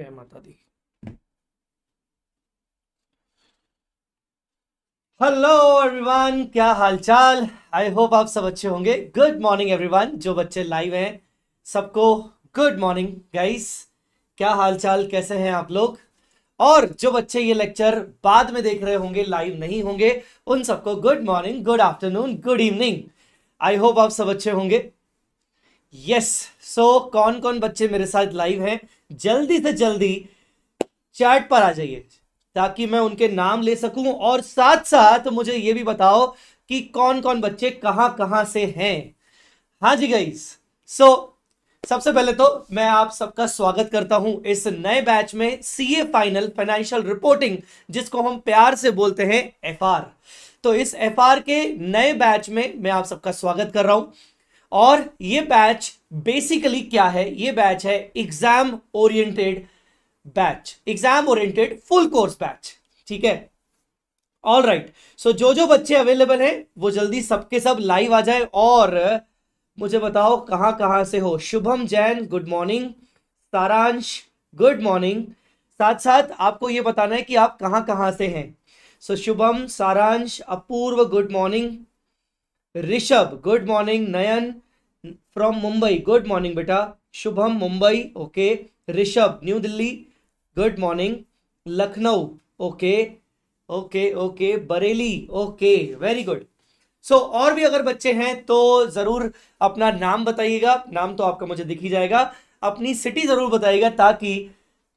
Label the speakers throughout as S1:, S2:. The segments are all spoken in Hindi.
S1: जय माता दी हेलो एवरीवन क्या हालचाल आई होप आप सब अच्छे होंगे गुड मॉर्निंग एवरीवन जो बच्चे लाइव हैं सबको गुड मॉर्निंग गाइस क्या हालचाल कैसे हैं आप लोग और जो बच्चे ये लेक्चर बाद में देख रहे होंगे लाइव नहीं होंगे उन सबको good morning good afternoon good evening I hope आप सब अच्छे होंगे यस सो कौन कौन बच्चे मेरे साथ लाइव हैं जल्दी से जल्दी चैट पर आ जाइए ताकि मैं उनके नाम ले सकूं और साथ साथ मुझे ये भी बताओ कि कौन कौन बच्चे कहाँ कहां से हैं हाँ जी गई सो so, सबसे पहले तो मैं आप सबका स्वागत करता हूं इस नए बैच में C A final financial reporting जिसको हम प्यार से बोलते हैं एफआर तो इस एफआर के नए बैच में मैं आप सबका स्वागत कर रहा हूं और ये बैच बेसिकली क्या है ये बैच है exam oriented batch exam oriented full course batch ठीक है ऑल राइट सो जो जो बच्चे अवेलेबल हैं वो जल्दी सबके सब लाइव आ जाए और मुझे बताओ कहां कहां से हो Shubham Jain good morning Saransh good morning साथ साथ आपको ये बताना है कि आप कहां कहां से हैं सो so, Shubham Saransh Apurva good morning Rishabh good morning Nayan from Mumbai good morning बेटा Shubham Mumbai okay Rishabh new Delhi good morning Lucknow okay okay okay Bareilly okay very good so और भी अगर बच्चे हैं तो ज़रूर अपना नाम बताइएगा नाम तो आपका मुझे दिख ही जाएगा अपनी सिटी ज़रूर बताइएगा ताकि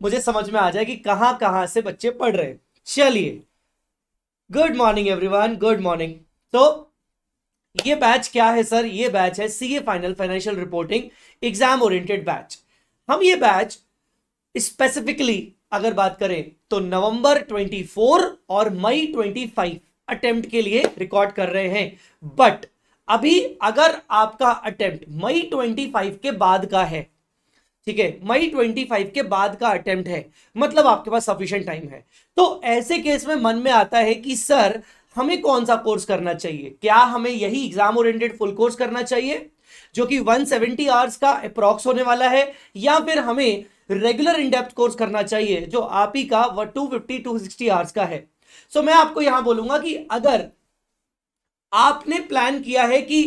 S1: मुझे समझ में आ जाए कि कहाँ कहाँ से बच्चे पढ़ रहे हैं चलिए good morning everyone good morning तो ये बैच क्या है सर ये बैच है CA final financial reporting exam oriented batch हम ये बैच स्पेसिफिकली अगर बात करें तो नवंबर 24 और मई 25 अटेम्प्ट के लिए रिकॉर्ड कर रहे हैं बट अभी अगर आपका अटेम्प्ट मई 25 के बाद का है ठीक है मई 25 के बाद का अटेम्प्ट है मतलब आपके पास सफिशियंट टाइम है तो ऐसे केस में मन में आता है कि सर हमें कौन सा कोर्स करना चाहिए क्या हमें यही एग्जाम ओरिएंटेड फुल कोर्स करना चाहिए जो कि 170 सेवेंटी आवर्स का अप्रॉक्स होने वाला है या फिर हमें रेगुलर इनडेप्थ कोर्स करना चाहिए जो आप ही का वह टू 260 आवर्स का है सो so, मैं आपको यहां बोलूंगा कि अगर आपने प्लान किया है कि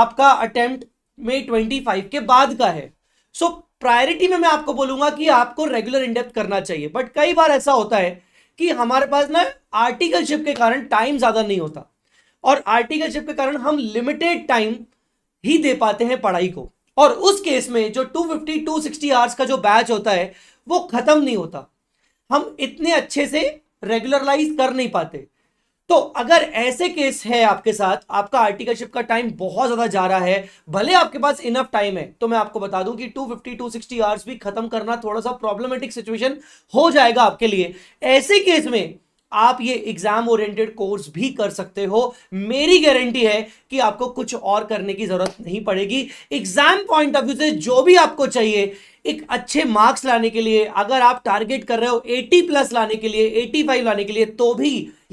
S1: आपका अटेम्प्ट में 25 के बाद का है सो so, प्रायोरिटी में मैं आपको बोलूंगा कि आपको रेगुलर इंडेप्थ करना चाहिए बट कई बार ऐसा होता है कि हमारे पास ना आर्टिकलशिप के कारण टाइम ज़्यादा नहीं होता और आर्टिकलशिप के कारण हम लिमिटेड टाइम ही दे पाते हैं पढ़ाई को और उस केस में जो 250 260 आवर्स का जो बैच होता है वो ख़त्म नहीं होता हम इतने अच्छे से रेगुलराइज कर नहीं पाते तो अगर ऐसे केस है आपके साथ आपका आर्टिकलशिप का टाइम बहुत ज्यादा जा रहा है भले आपके पास इनफ टाइम है तो मैं आपको बता दूं कि 250 260 आवर्स भी खत्म करना थोड़ा सा प्रॉब्लमेटिक सिचुएशन हो जाएगा आपके लिए ऐसे केस में आप ये एग्जाम ओरिएंटेड कोर्स भी कर सकते हो मेरी गारंटी है कि आपको कुछ और करने की जरूरत नहीं पड़ेगी एग्जाम पॉइंट ऑफ व्यू से जो भी आपको चाहिए एक अच्छे मार्क्स लाने के लिए अगर आप टारगेट कर रहे हो 80 प्लस लाने के लिए 85 लाने के लिए तो भी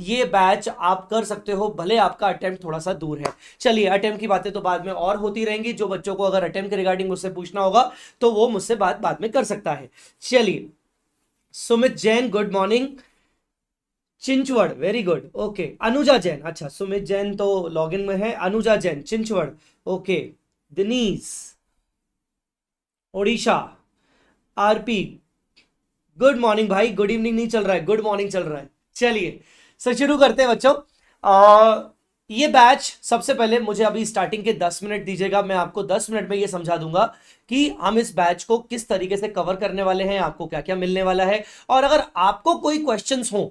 S1: ये बैच आप कर सकते हो भले आपका अटेम्प्ट थोड़ा सा दूर है चलिए अटेम्प्ट की बातें तो बाद में और होती रहेंगी जो बच्चों को अगर अटेम्प्ट के रिगार्डिंग मुझसे पूछना होगा तो वो मुझसे बात बाद में कर सकता है चलिए Sumit Jain good morning Chinchwad very good okay Anuja Jain अच्छा सुमित जैन तो इन में है Anuja Jain Chinchwad okay Dinesh Odisha RP good morning भाई गुड इवनिंग नहीं चल रहा है गुड मॉर्निंग चल रहा है चलिए सर शुरू करते हैं बच्चों ये बैच सबसे पहले मुझे अभी स्टार्टिंग के दस मिनट दीजिएगा मैं आपको दस मिनट में ये समझा दूंगा कि हम इस बैच को किस तरीके से कवर करने वाले हैं आपको क्या क्या मिलने वाला है और अगर आपको कोई क्वेश्चन हो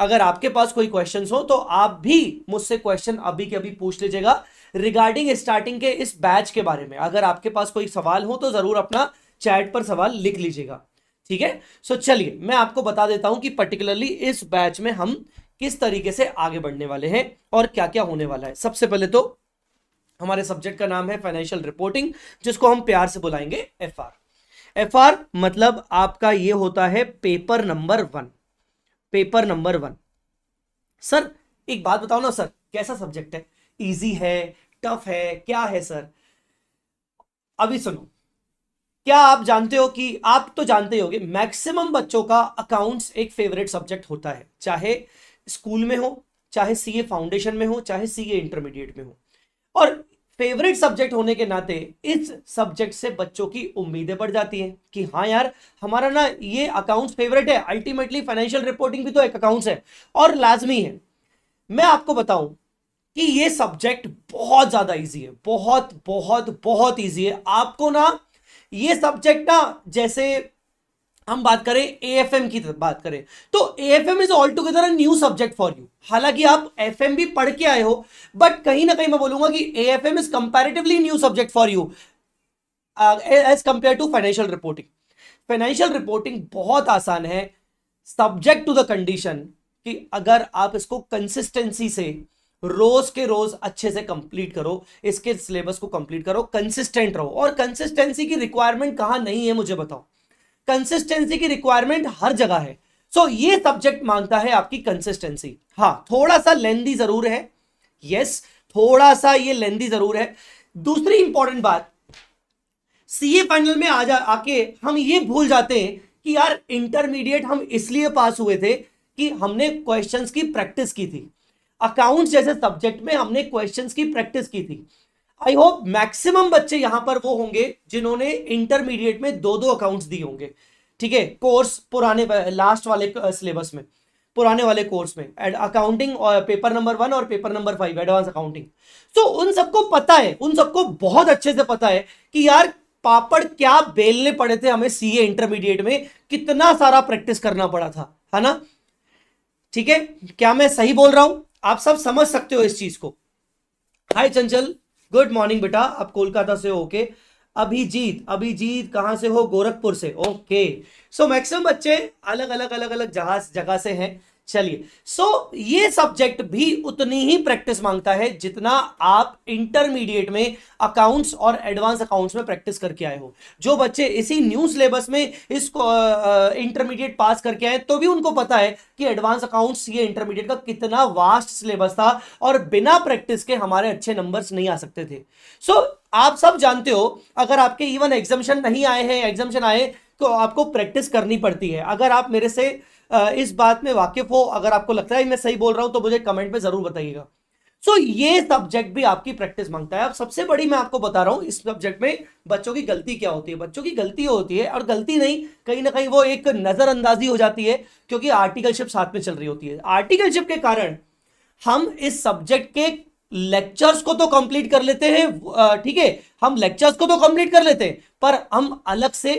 S1: अगर आपके पास कोई क्वेश्चन हो तो आप भी मुझसे क्वेश्चन अभी के अभी पूछ लीजिएगा रिगार्डिंग स्टार्टिंग के इस बैच के बारे में अगर आपके पास कोई सवाल हो तो जरूर अपना चैट पर सवाल लिख लीजिएगा ठीक है सो चलिए मैं आपको बता देता हूं कि पर्टिकुलरली इस बैच में हम किस तरीके से आगे बढ़ने वाले हैं और क्या क्या होने वाला है सबसे पहले तो हमारे सब्जेक्ट का नाम है फाइनेंशियल रिपोर्टिंग जिसको हम प्यार से बुलाएंगे एफ आर एफ आर मतलब आपका ये होता है paper number one paper number one sir एक बात बताओ ना सर कैसा सब्जेक्ट है इजी है टफ है क्या है सर अभी सुनो क्या आप जानते हो कि आप तो जानते होगे मैक्सिमम बच्चों का अकाउंट्स एक फेवरेट सब्जेक्ट होता है चाहे स्कूल में हो चाहे सी फाउंडेशन में हो चाहे सीए इंटरमीडिएट में हो और फेवरेट सब्जेक्ट होने के नाते इस सब्जेक्ट से बच्चों की उम्मीदें बढ़ जाती हैं कि हाँ यार हमारा ना ये अकाउंट्स फेवरेट है अल्टीमेटली फाइनेंशियल रिपोर्टिंग भी तो एक अकाउंट्स है और लाजमी है मैं आपको बताऊं कि ये सब्जेक्ट बहुत ज़्यादा ईजी है बहुत बहुत बहुत ईजी है आपको ना ये सब्जेक्ट ना जैसे हम बात करें ए की बात करें तो A F M is altogether new subject for you हालांकि आप एफ एम भी पढ़ के आए हो बट कहीं ना कहीं मैं बोलूंगा कि A F M is comparatively new subject for you as compare to financial reporting financial reporting बहुत आसान है सब्जेक्ट टू द कंडीशन कि अगर आप इसको कंसिस्टेंसी से रोज के रोज अच्छे से कंप्लीट करो इसके सिलेबस को कंप्लीट करो कंसिस्टेंट रहो और कंसिस्टेंसी की रिक्वायरमेंट कहां नहीं है मुझे बताओ कंसिस्टेंसी की रिक्वायरमेंट हर जगह है सो so, ये सब्जेक्ट मांगता है आपकी कंसिस्टेंसी हाँ थोड़ा सा लेंदी जरूर है यस yes, थोड़ा सा ये लेंदी जरूर है दूसरी इंपॉर्टेंट बात सीए फाइनल में आ जा आके हम ये भूल जाते हैं कि यार इंटरमीडिएट हम इसलिए पास हुए थे कि हमने क्वेश्चंस की प्रैक्टिस की थी अकाउंट्स जैसे सब्जेक्ट में हमने क्वेश्चंस की प्रैक्टिस की थी आई होप मैक्सिमम बच्चे यहां पर वो होंगे जिन्होंने इंटरमीडिएट में दो दो अकाउंट्स दिए होंगे ठीक है कोर्स पुराने लास्ट वाले सिलेबस में पुराने वाले कोर्स में अकाउंटिंग और पेपर नंबर वन और paper number five advance accounting so उन सबको पता है उन सबको बहुत अच्छे से पता है कि यार पापड़ क्या बेलने पड़े थे हमें सीए इंटरमीडिएट में कितना सारा प्रैक्टिस करना पड़ा था है ना ठीक है क्या मैं सही बोल रहा हूं आप सब समझ सकते हो इस चीज को हाय चंचल गुड मॉर्निंग बेटा आप कोलकाता से ओके अभिजीत अभिजीत कहां से हो गोरखपुर से ओके सो मैक्सिमम बच्चे अलग अलग अलग अलग जगह जगह से हैं चलिए सो so, ये सब्जेक्ट भी उतनी ही प्रैक्टिस मांगता है जितना आप इंटरमीडिएट में अकाउंट्स और एडवांस अकाउंट्स में प्रैक्टिस करके आए हो जो बच्चे इसी न्यू सिलेबस में इसको इंटरमीडिएट पास करके आए तो भी उनको पता है कि एडवांस अकाउंट्स ये इंटरमीडिएट का कितना वास्ट सिलेबस था और बिना प्रैक्टिस के हमारे अच्छे नंबर्स नहीं आ सकते थे सो so, आप सब जानते हो अगर आपके इवन एग्जामेशन नहीं आए हैं एग्जामेशन आए तो आपको प्रैक्टिस करनी पड़ती है अगर आप मेरे से इस बात में वाकिफ हो अगर आपको लगता है मैं सही बोल रहा हूं तो मुझे कमेंट में जरूर बताइएगा सो so, ये सब्जेक्ट भी आपकी प्रैक्टिस मांगता है अब सबसे बड़ी मैं आपको बता रहा हूँ इस सब्जेक्ट में बच्चों की गलती क्या होती है बच्चों की गलती होती है और गलती नहीं कहीं ना कहीं वो एक नज़रअंदाजी हो जाती है क्योंकि आर्टिकलशिप साथ में चल रही होती है आर्टिकलशिप के कारण हम इस सब्जेक्ट के लेक्चर्स को तो कंप्लीट कर लेते हैं ठीक है हम लेक्चर्स को तो कंप्लीट कर लेते हैं पर हम अलग से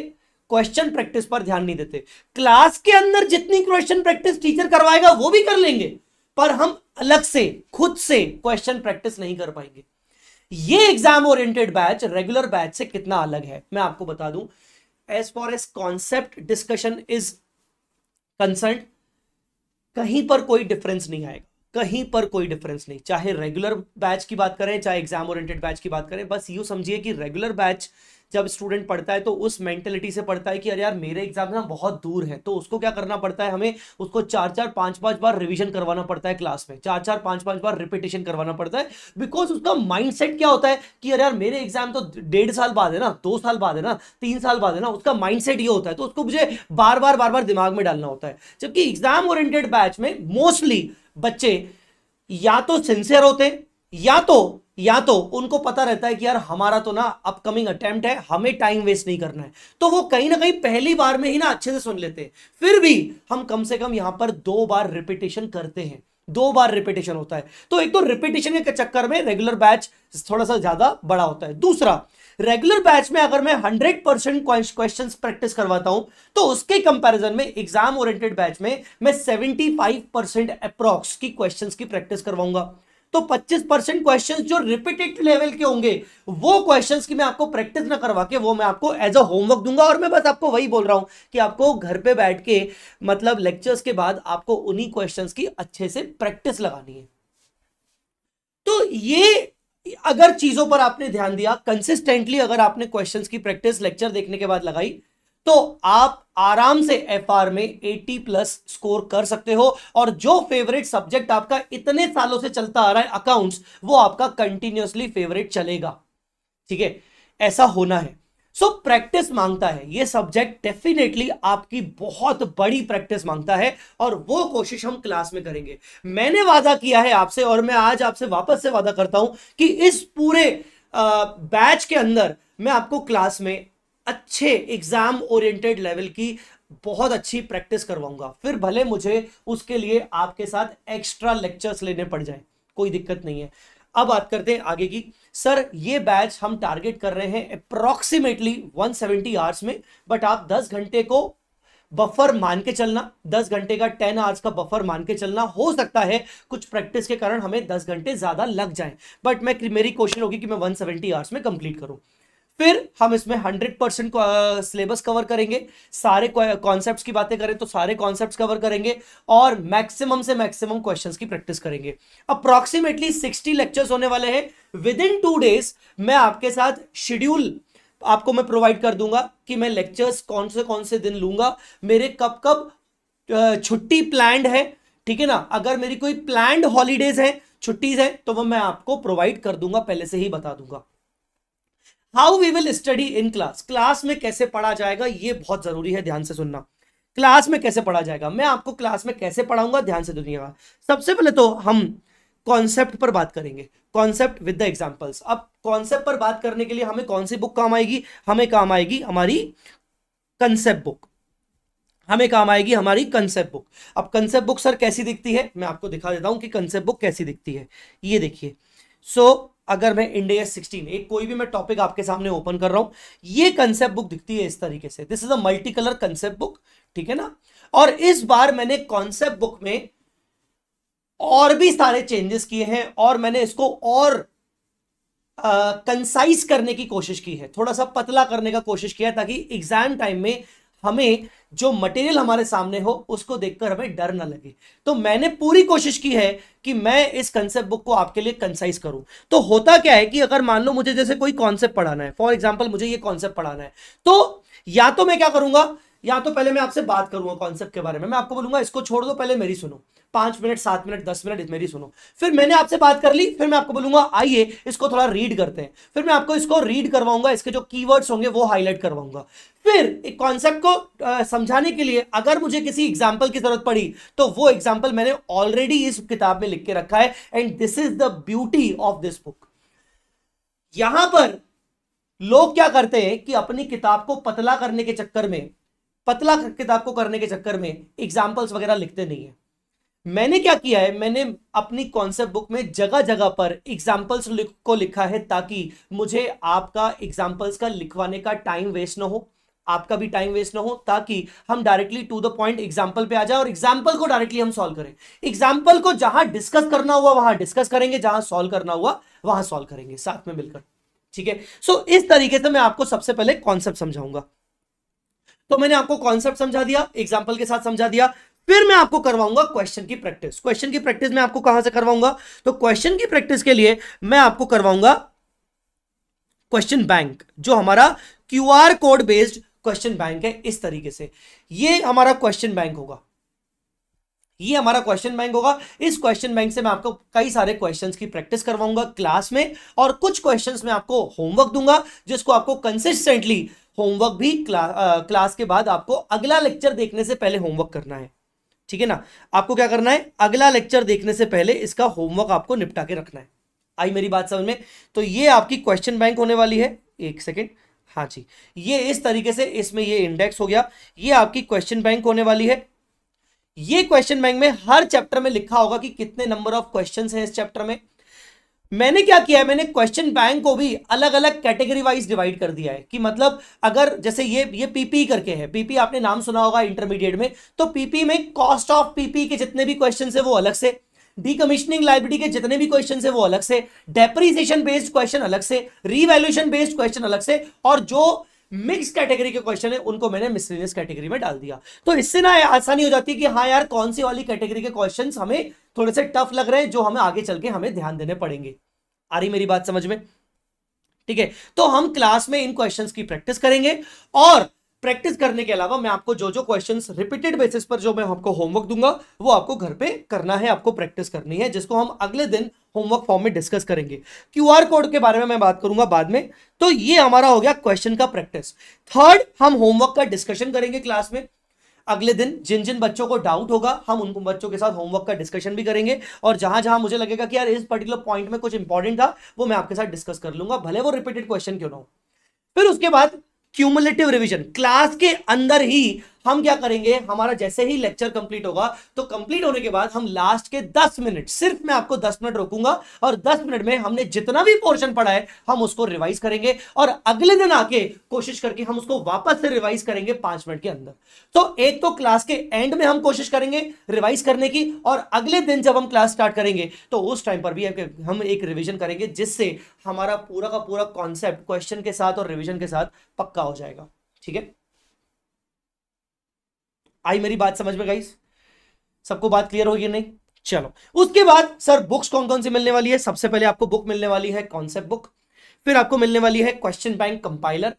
S1: क्वेश्चन प्रैक्टिस पर ध्यान नहीं देते क्लास के अंदर जितनी क्वेश्चन प्रैक्टिस टीचर करवाएगा वो भी कर लेंगे पर हम अलग से खुद से क्वेश्चन प्रैक्टिस नहीं कर पाएंगे ये exam oriented batch regular batch से कितना अलग है मैं आपको बता दूं as far as concept discussion is concern कहीं पर कोई डिफरेंस नहीं आएगा कहीं पर कोई डिफरेंस नहीं चाहे रेगुलर बैच की बात करें चाहे एग्जाम ओरिएंटेड बैच की बात करें बस यू समझिए कि रेगुलर बैच जब स्टूडेंट पढ़ता है तो उस मेंटेलिटी से पढ़ता है कि अरे यार मेरे एग्जाम ना बहुत दूर है तो उसको क्या करना पड़ता है हमें उसको चार चार पांच पांच बार रिविजन करवाना पड़ता है क्लास में चार चार पांच पांच बार रिपीटेशन करवाना पड़ता है बिकॉज उसका माइंड क्या होता है कि अरे यार मेरे एग्जाम तो डेढ़ साल बाद है ना दो साल बाद है ना तीन साल बाद है ना उसका माइंड ये होता है तो उसको मुझे बार बार बार बार दिमाग में डालना होता है जबकि एग्जाम ओरियंटेड बैच में मोस्टली बच्चे या तो सिंसियर होते या तो या तो उनको पता रहता है कि यार हमारा तो ना अपकमिंग अटेम्प्ट है हमें टाइम वेस्ट नहीं करना है तो वो कहीं ना कहीं पहली बार में ही ना अच्छे से सुन लेते हैं फिर भी हम कम से कम यहां पर दो बार रिपीटेशन करते हैं दो बार रिपीटेशन होता है तो एक तो रिपीटेशन के चक्कर में रेगुलर बैच थोड़ा सा ज्यादा बड़ा होता है दूसरा रेगुलर बैच में अगर मैं हंड्रेड परसेंट क्वेश्चन प्रैक्टिस करवाता हूं तो उसके कंपैरिजन में एग्जाम ओरिएंटेड बैच में मैं फाइव परसेंट अप्रॉक्स की क्वेश्चन की प्रैक्टिस करवाऊंगा तो 25 परसेंट क्वेश्चन जो रिपीटेड लेवल के होंगे वो क्वेश्चन की मैं आपको प्रैक्टिस ना करवा के वो मैं आपको एज अ होमवर्क दूंगा और मैं बस आपको वही बोल रहा हूं कि आपको घर पे बैठ के मतलब लेक्चर्स के बाद आपको उन्हीं क्वेश्चन की अच्छे से प्रैक्टिस लगानी है तो ये अगर चीजों पर आपने ध्यान दिया कंसिस्टेंटली अगर आपने क्वेश्चंस की प्रैक्टिस लेक्चर देखने के बाद लगाई तो आप आराम से एफ में 80 प्लस स्कोर कर सकते हो और जो फेवरेट सब्जेक्ट आपका इतने सालों से चलता आ रहा है अकाउंट्स वो आपका कंटिन्यूसली फेवरेट चलेगा ठीक है ऐसा होना है सो so, प्रैक्टिस मांगता है ये सब्जेक्ट डेफिनेटली आपकी बहुत बड़ी प्रैक्टिस मांगता है और वो कोशिश हम क्लास में करेंगे मैंने वादा किया है आपसे और मैं आज आपसे वापस से वादा करता हूं कि इस पूरे बैच के अंदर मैं आपको क्लास में अच्छे एग्जाम ओरिएंटेड लेवल की बहुत अच्छी प्रैक्टिस करवाऊंगा फिर भले मुझे उसके लिए आपके साथ एक्स्ट्रा लेक्चर्स लेने पड़ जाए कोई दिक्कत नहीं है अब बात करते हैं आगे की सर ये बैच हम टारगेट कर रहे हैं अप्रॉक्सीमेटली 170 आवर्स में बट आप 10 घंटे को बफर मान के चलना 10 घंटे का 10 आवर्स का बफर मान के चलना हो सकता है कुछ प्रैक्टिस के कारण हमें 10 घंटे ज़्यादा लग जाएं बट मैं मेरी कोशिश होगी कि मैं 170 आवर्स में कंप्लीट करूं फिर हम इसमें हंड्रेड परसेंट सिलेबस कवर करेंगे सारे कॉन्सेप्ट्स की बातें करें तो सारे कॉन्सेप्ट्स कवर करेंगे और मैक्सिमम से मैक्सिमम क्वेश्चंस की प्रैक्टिस करेंगे अप्रॉक्सीमेटली सिक्सटी लेक्चर्स होने वाले हैं विद इन टू डेज मैं आपके साथ शेड्यूल आपको मैं प्रोवाइड कर दूंगा कि मैं लेक्चर्स कौन से कौन से दिन लूंगा मेरे कब कब छुट्टी प्लैंड है ठीक है ना अगर मेरी कोई प्लैंड हॉलीडेज है छुट्टीज है तो वह मैं आपको प्रोवाइड कर दूंगा पहले से ही बता दूंगा how we will study in class class में कैसे पढ़ा जाएगा ये बहुत जरूरी है ध्यान से सुनना क्लास में कैसे पढ़ा जाएगा मैं आपको क्लास में कैसे पढ़ाऊंगा ध्यान से दुनिया सबसे पहले तो हम कॉन्सेप्ट पर बात करेंगे कॉन्सेप्ट विद द एग्जाम्पल्स अब कॉन्सेप्ट पर बात करने के लिए हमें कौन सी बुक काम आएगी हमें काम आएगी हमारी कंसेप्ट बुक हमें काम आएगी हमारी कंसेप्ट बुक अब कंसेप्ट बुक सर कैसी दिखती है मैं आपको दिखा देता हूँ कि कंसेप्ट बुक कैसी दिखती है ये देखिए सो so, अगर मैं इंडिया 16 एक कोई भी मैं टॉपिक आपके सामने ओपन कर रहा हूं ये कंसेप्ट बुक दिखती है इस तरीके से this is a multi colour concept book ठीक है ना और इस बार मैंने कॉन्सेप्ट बुक में और भी सारे चेंजेस किए हैं और मैंने इसको और कंसाइज करने की कोशिश की है थोड़ा सा पतला करने का कोशिश किया ताकि एग्जाम टाइम में हमें जो मटेरियल हमारे सामने हो उसको देखकर हमें डर ना लगे तो मैंने पूरी कोशिश की है कि मैं इस कंसेप्ट बुक को आपके लिए कंसाइज करूं तो होता क्या है कि अगर मान लो मुझे जैसे कोई कॉन्सेप्ट पढ़ाना है फॉर एग्जाम्पल मुझे ये कॉन्सेप्ट पढ़ाना है तो या तो मैं क्या करूंगा या तो पहले मैं आपसे बात करूंगा कॉन्सेप्ट के बारे में मैं आपको बोलूंगा इसको छोड़ दो पहले मेरी सुनो पांच मिनट सात मिनट दस मिनट मेरी सुनो फिर मैंने आपसे बात कर ली फिर मैं आपको बोलूंगा आइए इसको थोड़ा रीड करते हैं फिर मैं आपको इसको रीड करवाऊंगा इसके जो कीवर्ड्स होंगे वो हाईलाइट करवाऊंगा फिर एक कॉन्सेप्ट को समझाने के लिए अगर मुझे किसी एग्जाम्पल की जरूरत पड़ी तो वो एग्जाम्पल मैंने ऑलरेडी इस किताब में लिख के रखा है and this is the beauty of this book यहां पर लोग क्या करते हैं कि अपनी किताब को पतला करने के चक्कर में पतला किताब को करने के चक्कर में एग्जाम्पल्स वगैरह लिखते नहीं है मैंने क्या किया है मैंने अपनी कॉन्सेप्ट बुक में जगह जगह पर एग्जाम्पल्स को लिखा है ताकि मुझे आपका एग्जाम्पल्स का लिखवाने का टाइम वेस्ट ना हो आपका भी टाइम वेस्ट ना हो ताकि हम directly to the point example पे आ जाए और एग्जाम्पल को डायरेक्टली हम सॉल्व करें एग्जाम्पल को जहां डिस्कस करना हुआ वहां डिस्कस करेंगे जहां सॉल्व करना हुआ वहां सॉल्व करेंगे साथ में मिलकर ठीक है सो इस तरीके से मैं आपको सबसे पहले कॉन्सेप्ट समझाऊंगा तो मैंने आपको कॉन्सेप्ट समझा दिया एग्जाम्पल के साथ समझा दिया फिर मैं आपको करवाऊंगा क्वेश्चन की प्रैक्टिस क्वेश्चन की प्रैक्टिस मैं आपको कहां से करवाऊंगा तो क्वेश्चन की प्रैक्टिस के लिए मैं आपको करवाऊंगा क्वेश्चन बैंक जो हमारा Q R code based question bank है इस तरीके से ये हमारा क्वेश्चन बैंक होगा ये हमारा क्वेश्चन बैंक होगा इस क्वेश्चन बैंक से मैं आपको कई सारे क्वेश्चंस की प्रैक्टिस करवाऊंगा क्लास में और कुछ क्वेश्चंस मैं आपको होमवर्क दूंगा जिसको आपको कंसिस्टेंटली होमवर्क भी क्ला, आ, क्लास के बाद आपको अगला लेक्चर देखने से पहले होमवर्क करना है ठीक है ना आपको क्या करना है अगला लेक्चर देखने से पहले इसका होमवर्क आपको निपटा के रखना है आई मेरी बात समझ में तो ये आपकी क्वेश्चन बैंक होने वाली है एक सेकेंड हाँ जी ये इस तरीके से इसमें ये इंडेक्स हो गया ये आपकी क्वेश्चन बैंक होने वाली है ये क्वेश्चन बैंक में हर चैप्टर में लिखा होगा कि कितने नंबर ऑफ क्वेश्चंस हैं इस चैप्टर में मैंने क्या किया है मैंने क्वेश्चन बैंक को भी अलग अलग कैटेगरी वाइज डिवाइड कर दिया है कि मतलब अगर जैसे ये ये पीपी करके है पीपी आपने नाम सुना होगा इंटरमीडिएट में तो पीपी में कॉस्ट ऑफ पीपी के जितने भी क्वेश्चन है वो अलग से डीकमिशनिंग लाइब्रेरी के जितने भी क्वेश्चन है वो अलग से डेप्रीसिएशन बेस्ड क्वेश्चन अलग से रिवेल्यूशन बेस्ड क्वेश्चन अलग से और जो मिक्स कैटेगरी के क्वेश्चन है उनको मैंने मिसलिनियस कैटेगरी में डाल दिया तो इससे ना आसानी हो जाती है कि हाँ यार कौन सी वाली कैटेगरी के क्वेश्चन हमें थोड़े से टफ लग रहे हैं जो हमें आगे चल के हमें ध्यान देने पड़ेंगे आ रही मेरी बात समझ में ठीक है तो हम क्लास में इन क्वेश्चंस की प्रैक्टिस करेंगे और प्रैक्टिस करने के अलावा मैं आपको जो जो क्वेश्चन रिपीटेड बेसिस पर जो मैं आपको होमवर्क दूंगा वो आपको घर पे करना है आपको प्रैक्टिस करनी है जिसको हम अगले दिन होमवर्क फॉर्म में डिस्कस करेंगे क्यूआर कोड के बारे में मैं बात करूंगा बाद में तो ये हमारा हो गया क्वेश्चन का प्रैक्टिस थर्ड हम होमवर्क का डिस्कशन करेंगे क्लास में अगले दिन जिन जिन बच्चों को डाउट होगा हम उन बच्चों के साथ होमवर्क का डिस्कशन भी करेंगे और जहां जहां मुझे लगेगा कि यार इस पर्टिकुलर पॉइंट में कुछ इंपॉर्टेंट था वो मैं आपके साथ डिस्कस कर लूंगा भले वो रिपीटेड क्वेश्चन क्यों ना हो फिर उसके बाद क्यूमुलेटिव रिवीजन क्लास के अंदर ही हम क्या करेंगे हमारा जैसे ही लेक्चर कंप्लीट होगा तो कंप्लीट होने के बाद हम लास्ट के दस मिनट सिर्फ मैं आपको दस मिनट रोकूंगा और दस मिनट में हमने जितना भी पोर्शन पढ़ा है हम उसको रिवाइज करेंगे और अगले दिन आके कोशिश करके हम उसको वापस से रिवाइज करेंगे पांच मिनट के अंदर तो एक तो क्लास के एंड में हम कोशिश करेंगे रिवाइज करने की और अगले दिन जब हम क्लास स्टार्ट करेंगे तो उस टाइम पर भी हम एक रिविजन करेंगे जिससे हमारा पूरा का पूरा कॉन्सेप्ट क्वेश्चन के साथ और रिविजन के साथ पक्का हो जाएगा ठीक है आई मेरी बात समझ में गाइस सबको बात क्लियर होगी नहीं चलो उसके बाद सर बुक्स कौन कौन सी मिलने वाली है सबसे पहले आपको बुक मिलने वाली है कॉन्सेप्ट बुक फिर आपको मिलने वाली है question bank compiler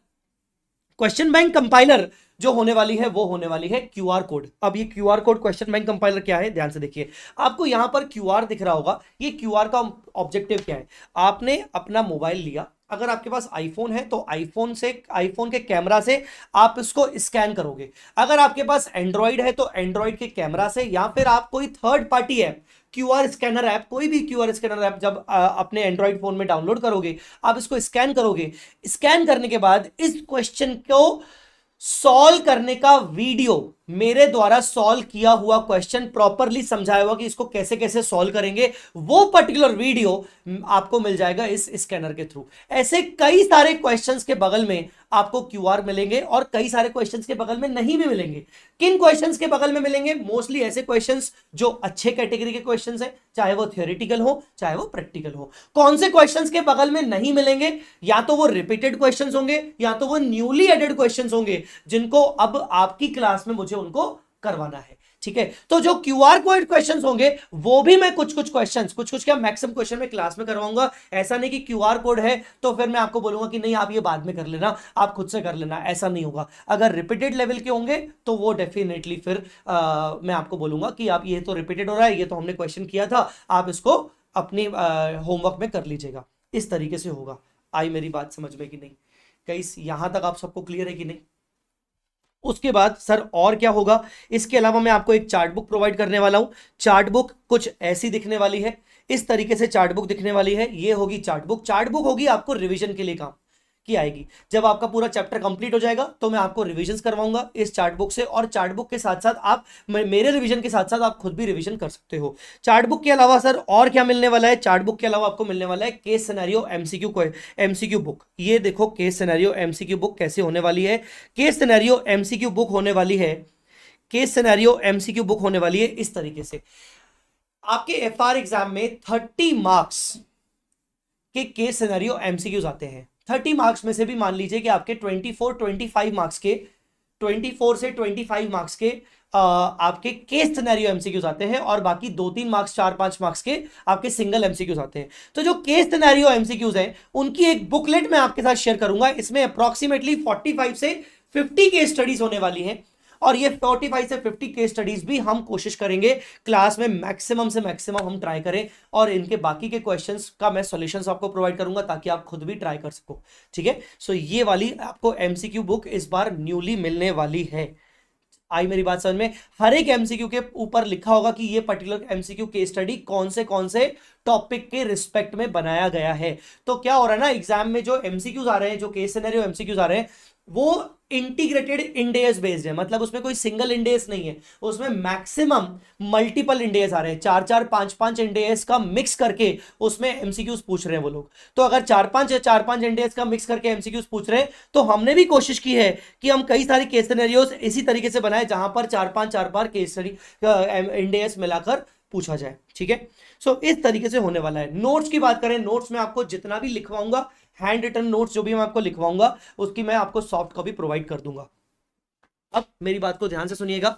S1: question bank compiler जो होने वाली है वो होने वाली है क्यू आर कोड अब ये Q R code question bank compiler क्या है ध्यान से देखिए आपको यहां पर क्यू आर दिख रहा होगा ये क्यू आर का ऑब्जेक्टिव क्या है आपने अपना मोबाइल लिया अगर आपके पास आईफोन है तो आईफोन से आईफोन के कैमरा से आप इसको स्कैन करोगे अगर आपके पास एंड्रॉयड है तो एंड्रॉयड के कैमरा से या फिर आप कोई third party app Q R scanner app कोई भी क्यू आर स्कैनर ऐप जब आ, अपने एंड्रॉयड फ़ोन में डाउनलोड करोगे आप इसको स्कैन करोगे स्कैन करने के बाद इस क्वेश्चन को सॉल्व करने का वीडियो मेरे द्वारा सॉल्व किया हुआ क्वेश्चन प्रॉपरली समझाया हुआ कि इसको कैसे कैसे सॉल्व करेंगे वो पर्टिकुलर वीडियो आपको मिल जाएगा इस स्कैनर के थ्रू ऐसे कई सारे क्वेश्चंस के बगल में आपको क्यूआर मिलेंगे और कई सारे क्वेश्चंस के बगल में नहीं भी मिलेंगे किन क्वेश्चंस के बगल में मिलेंगे मोस्टली ऐसे क्वेश्चन जो अच्छे कैटेगरी के क्वेश्चन है चाहे वो थियोरिटिकल हो चाहे वो प्रैक्टिकल हो कौन से क्वेश्चन के बगल में नहीं मिलेंगे या तो वो रिपीटेड क्वेश्चन होंगे या तो वो न्यूली एडेड क्वेश्चन होंगे जिनको अब आपकी क्लास में मुझे मुझे उनको करवाना है ठीक है तो जो क्यू आर कोड क्वेश्चन होंगे वो भी मैं कुछ कुछ क्वेश्चन कुछ कुछ क्या मैक्सिम क्वेश्चन में क्लास में करवाऊंगा ऐसा नहीं कि क्यू आर कोड है तो फिर मैं आपको बोलूंगा कि नहीं आप ये बाद में कर लेना आप खुद से कर लेना ऐसा नहीं होगा अगर रिपीटेड लेवल के होंगे तो वो डेफिनेटली फिर आ, मैं आपको बोलूंगा कि आप ये तो रिपीटेड हो रहा है ये तो हमने क्वेश्चन किया था आप इसको अपने होमवर्क में कर लीजिएगा इस तरीके से होगा आई मेरी बात समझ में कि नहीं कई यहां तक आप सबको क्लियर है कि नहीं उसके बाद सर और क्या होगा इसके अलावा मैं आपको एक चार्ट बुक प्रोवाइड करने वाला हूं चार्ट बुक कुछ ऐसी दिखने वाली है इस तरीके से चार्ट बुक दिखने वाली है ये होगी चार्ट बुक चार्ट बुक होगी आपको रिविजन के लिए काम की आएगी जब आपका पूरा चैप्टर कंप्लीट हो जाएगा तो मैं आपको रिविजन करवाऊंगा इस चार्ट बुक से और चार्ट बुक के साथ साथ आप मेरे रिविजन के साथ साथ आप खुद भी रिविजन कर सकते हो चार्ट बुक के अलावा सर और क्या मिलने वाला है चार्ट बुक के अलावा आपको मिलने वाला है केस सिनेरियो एमसीक्यू को एमसीक्यू बुक ये देखो केस सिनेरियो एमसीक्यू बुक कैसे होने वाली है केस सिनेरियो एमसीक्यू बुक होने वाली है केस सिनेरियो एमसीक्यू बुक होने वाली है इस तरीके से आपके एफआर एग्जाम में थर्टी मार्क्स के केस सिनेरियो एमसीक्यूज आते हैं थर्टी मार्क्स में से भी मान लीजिए कि आपके twenty four twenty five marks के ट्वेंटी फोर से ट्वेंटी फाइव मार्क्स के आपके केस सिनेरियो एमसीक्यूज आते हैं और बाकी दो तीन मार्क्स चार पांच मार्क्स के आपके सिंगल एमसीक्यूज आते हैं तो जो केस सिनेरियो एमसीक्यूज हैं उनकी एक बुकलेट मैं आपके साथ शेयर करूंगा इसमें अप्रोक्सीमेटली फोर्टी फाइव से फिफ्टी के स्टडीज होने वाली हैं और ये 45 से 50 केस स्टडीज भी हम कोशिश करेंगे क्लास में मैक्सिमम से मैक्सिमम हम ट्राई करें और इनके बाकी के क्वेश्चन का मैं सोल्यूशन आपको प्रोवाइड करूंगा ताकि आप खुद भी ट्राई कर सको ठीक है सो ये वाली आपको एमसीक्यू बुक इस बार न्यूली मिलने वाली है आई मेरी बात समझ में हर एक एमसीक्यू के ऊपर लिखा होगा कि ये पर्टिकुलर एमसीक्यू केस स्टडी कौन से कौन से टॉपिक के रिस्पेक्ट में बनाया गया है तो क्या हो रहा है ना एग्जाम में जो एमसीक्यूज आ रहे हैं जो केस सिनेरियो एमसीक्यूज आ रहे हैं वो इंटीग्रेटेड इंडेस बेस्ड है मतलब उसमें कोई सिंगल इंडेस नहीं है उसमें मैक्सिमम मल्टीपल इंडेस आ रहे हैं चार चार पांच पांच इंडेस का मिक्स करके उसमें एमसीक्यूज पूछ रहे हैं वो लोग तो अगर चार पांच या चार पांच इंडेस का मिक्स करके एमसीक्यूज पूछ रहे हैं तो हमने भी कोशिश की है कि हम कई सारे केस सिनेरियोस इसी तरीके से बनाए जहां पर चार पांच चार पांच केस इंडेस मिलाकर पूछा जाए ठीक है सो इस तरीके से होने वाला है नोट्स की बात करें नोट्स में आपको जितना भी लिखवाऊंगा हैंड रिटर्न नोट जो भी मैं आपको लिखवाऊंगा उसकी मैं आपको सॉफ्ट कॉपी प्रोवाइड कर दूंगा अब मेरी बात को ध्यान से सुनिएगा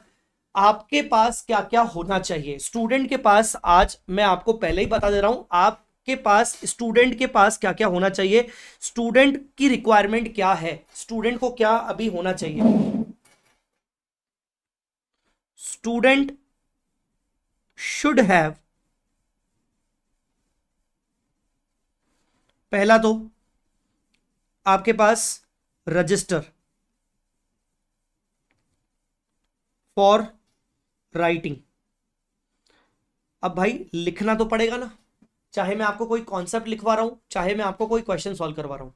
S1: आपके पास क्या क्या होना चाहिए स्टूडेंट के पास आज मैं आपको पहले ही बता दे रहा हूं आपके पास स्टूडेंट के पास क्या क्या होना चाहिए स्टूडेंट की रिक्वायरमेंट क्या है स्टूडेंट को क्या अभी होना चाहिए स्टूडेंट शुड हैव पहला तो आपके पास रजिस्टर फॉर राइटिंग अब भाई लिखना तो पड़ेगा ना चाहे मैं आपको कोई कॉन्सेप्ट लिखवा रहा हूं चाहे मैं आपको कोई क्वेश्चन सॉल्व करवा रहा हूं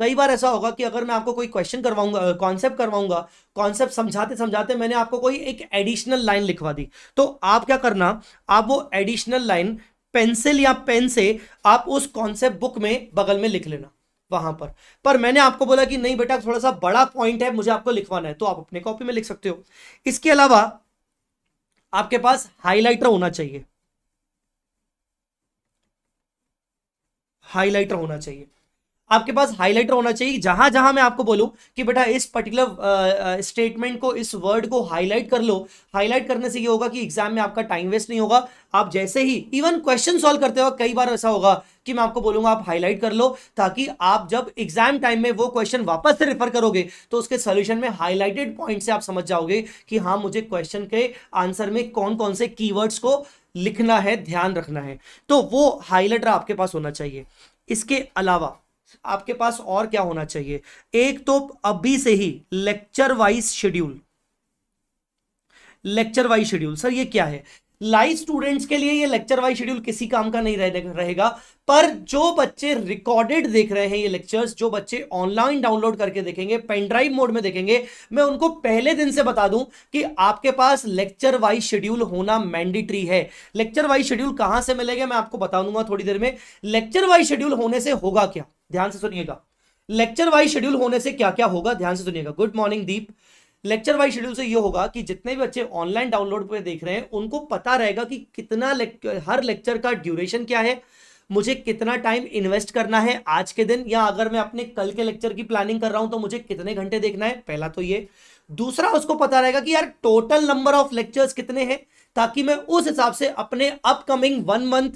S1: कई बार ऐसा होगा कि अगर मैं आपको कोई क्वेश्चन करवाऊंगा कॉन्सेप्ट करवाऊंगा कॉन्सेप्ट समझाते समझाते मैंने आपको कोई एक एडिशनल लाइन लिखवा दी तो आप क्या करना आप वो एडिशनल लाइन पेंसिल या पेन से आप उस कॉन्सेप्ट बुक में बगल में लिख लेना वहां पर पर मैंने आपको बोला कि नहीं बेटा थोड़ा सा बड़ा पॉइंट है मुझे आपको लिखवाना है तो आप अपने कॉपी में लिख सकते हो इसके अलावा आपके पास हाईलाइटर होना चाहिए हाईलाइटर होना चाहिए आपके पास हाईलाइटर होना चाहिए जहां जहां मैं आपको बोलूं कि बेटा इस पर्टिकुलर स्टेटमेंट को इस वर्ड को हाईलाइट कर लो हाईलाइट करने से ये होगा कि एग्जाम में आपका टाइम वेस्ट नहीं होगा आप जैसे ही इवन क्वेश्चन सॉल्व करते वक्त कई बार ऐसा होगा कि मैं आपको बोलूंगा आप हाईलाइट कर लो ताकि आप जब एग्जाम टाइम में वो क्वेश्चन वापस से रेफर करोगे तो उसके सोल्यूशन में हाईलाइटेड पॉइंट से आप समझ जाओगे कि हाँ मुझे क्वेश्चन के आंसर में कौन कौन से की को लिखना है ध्यान रखना है तो वो हाईलाइटर आपके पास होना चाहिए इसके अलावा आपके पास और क्या होना चाहिए एक तो अभी से ही lecture wise schedule lecture wise schedule sir ये क्या है लाइव स्टूडेंट्स के लिए ये लेक्चर वाइज शेड्यूल किसी काम का नहीं रहेगा पर जो बच्चे रिकॉर्डेड देख रहे हैं ये लेक्चर्स जो बच्चे ऑनलाइन डाउनलोड करके देखेंगे पेनड्राइव मोड में देखेंगे मैं उनको पहले दिन से बता दूं कि आपके पास लेक्चर वाइज शेड्यूल होना मैंडेटरी है लेक्चर वाइज शेड्यूल कहां से मिलेगा मैं आपको बता दूंगा थोड़ी देर में लेक्चर वाइज शेड्यूल होने से होगा क्या ध्यान से सुनिएगा लेक्चर वाइज शेड्यूल होने से क्या क्या होगा ध्यान से सुनिएगा good morning Deep lecture wise schedule से ये होगा कि जितने भी बच्चे ऑनलाइन डाउनलोड पर देख रहे हैं उनको पता रहेगा कि कितना हर लेक्चर का ड्यूरेशन क्या है मुझे कितना टाइम इन्वेस्ट करना है आज के दिन या अगर मैं अपने कल के लेक्चर की प्लानिंग कर रहा हूं तो मुझे कितने घंटे देखना है पहला तो ये दूसरा उसको पता रहेगा कि यार टोटल नंबर ऑफ लेक्चर्स कितने हैं ताकि मैं उस हिसाब से अपने upcoming one month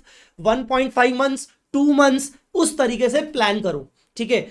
S1: one point five months two months उस तरीके से प्लान करो ठीक है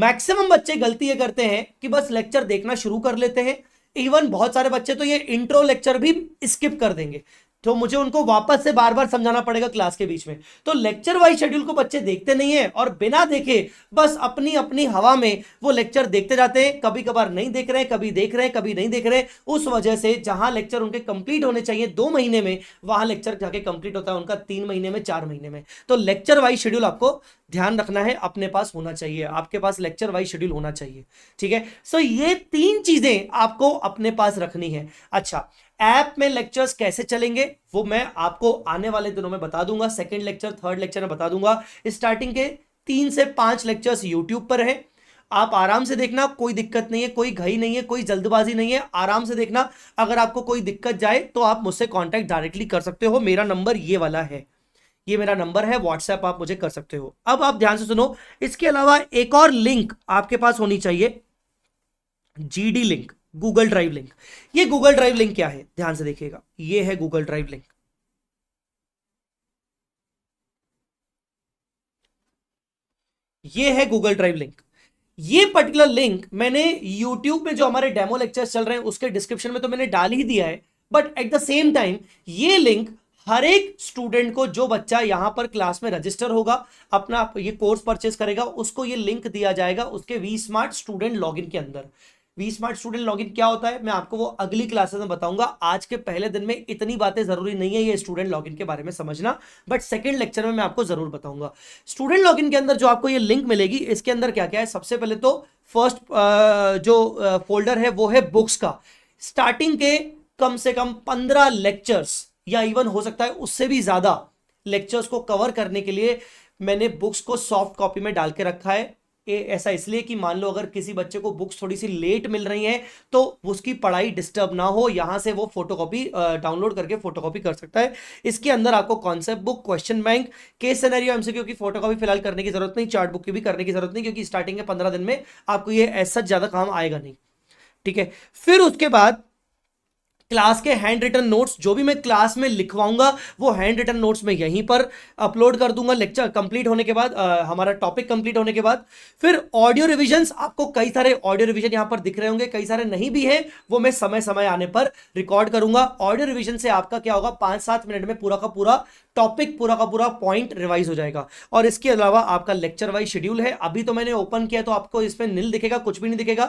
S1: मैक्सिमम बच्चे गलती ये करते हैं कि बस लेक्चर देखना शुरू कर लेते हैं इवन बहुत सारे बच्चे तो ये इंट्रो लेक्चर भी स्किप कर देंगे तो मुझे उनको वापस से बार बार समझाना पड़ेगा क्लास के बीच में तो लेक्चर वाइज शेड्यूल को बच्चे देखते नहीं है और बिना देखे बस अपनी अपनी हवा में वो लेक्चर देखते जाते हैं कभी कभार नहीं देख रहे हैं कभी देख रहे हैं कभी नहीं देख रहे उस वजह से जहां लेक्चर उनके कंप्लीट होने चाहिए दो महीने में वहां लेक्चर जाके कंप्लीट होता है उनका तीन महीने में चार महीने में तो लेक्चर वाइज शेड्यूल आपको ध्यान रखना है अपने पास होना चाहिए आपके पास लेक्चर वाइज शेड्यूल होना चाहिए ठीक है सो ये तीन चीजें आपको अपने पास रखनी है अच्छा ऐप में लेक्चर्स कैसे चलेंगे वो मैं आपको आने वाले दिनों में बता दूंगा सेकेंड लेक्चर थर्ड लेक्चर में बता दूंगा स्टार्टिंग के तीन से पांच लेक्चर्स यूट्यूब पर है आप आराम से देखना कोई दिक्कत नहीं है कोई घई नहीं है कोई जल्दबाजी नहीं है आराम से देखना अगर आपको कोई दिक्कत जाए तो आप मुझसे कॉन्टैक्ट डायरेक्टली कर सकते हो मेरा नंबर ये वाला है ये मेरा नंबर है व्हाट्सएप आप मुझे कर सकते हो अब आप ध्यान से सुनो इसके अलावा एक और लिंक आपके पास होनी चाहिए G link Google drive link ये गूगल ड्राइव लिंक क्या है ध्यान से देखिएगा ये है गूगल ड्राइव लिंक ये है गूगल ड्राइव लिंक ये पर्टिकुलर लिंक मैंने यूट्यूब में जो हमारे डेमो लेक्चर्स चल रहे हैं उसके डिस्क्रिप्शन में तो मैंने डाल ही दिया है but at the same time ये लिंक हर एक स्टूडेंट को जो बच्चा यहां पर क्लास में रजिस्टर होगा अपना ये कोर्स परचेस करेगा उसको ये लिंक दिया जाएगा उसके वी स्मार्ट स्टूडेंट लॉगिन के अंदर वी स्मार्ट स्टूडेंट लॉगिन क्या होता है मैं आपको वो अगली क्लासेस में बताऊंगा आज के पहले दिन में इतनी बातें जरूरी नहीं है ये स्टूडेंट लॉगिन के बारे में समझना बट सेकेंड लेक्चर में मैं आपको जरूर बताऊंगा स्टूडेंट लॉगिन के अंदर जो आपको ये लिंक मिलेगी इसके अंदर क्या क्या है सबसे पहले तो फर्स्ट जो फोल्डर है वो है बुक्स का स्टार्टिंग के कम से कम पंद्रह लेक्चर्स या इवन हो सकता है उससे भी ज्यादा लेक्चर्स को कवर करने के लिए मैंने बुक्स को सॉफ्ट कॉपी में डाल के रखा है ऐसा इसलिए कि मान लो अगर किसी बच्चे को बुक्स थोड़ी सी लेट मिल रही है तो उसकी पढ़ाई डिस्टर्ब ना हो यहां से वो फोटोकॉपी डाउनलोड करके फोटोकॉपी कर सकता है इसके अंदर आपको concept book question bank case scenario MCQ की फोटोकॉपी फिलहाल करने की जरूरत नहीं चार्ट बुक की भी करने की जरूरत नहीं क्योंकि स्टार्टिंग के पंद्रह दिन में आपको ये ऐसा ज़्यादा काम आएगा नहीं ठीक है फिर उसके बाद क्लास के हैंड रिटन नोट्स जो भी मैं क्लास में लिखवाऊंगा वो हैंड रिटन नोट्स में यहीं पर अपलोड कर दूंगा लेक्चर कंप्लीट होने के बाद आ, हमारा टॉपिक कंप्लीट होने के बाद फिर ऑडियो रिविजन्स आपको कई सारे ऑडियो रिविजन यहाँ पर दिख रहे होंगे कई सारे नहीं भी हैं वो मैं समय समय आने पर रिकॉर्ड करूंगा ऑडियो रिविजन से आपका क्या होगा पाँच सात मिनट में पूरा का पूरा टॉपिक पूरा का पूरा पॉइंट रिवाइज हो जाएगा और इसके अलावा आपका लेक्चर वाइज शेड्यूल है अभी तो मैंने ओपन किया तो आपको इसमें नील दिखेगा कुछ भी नहीं दिखेगा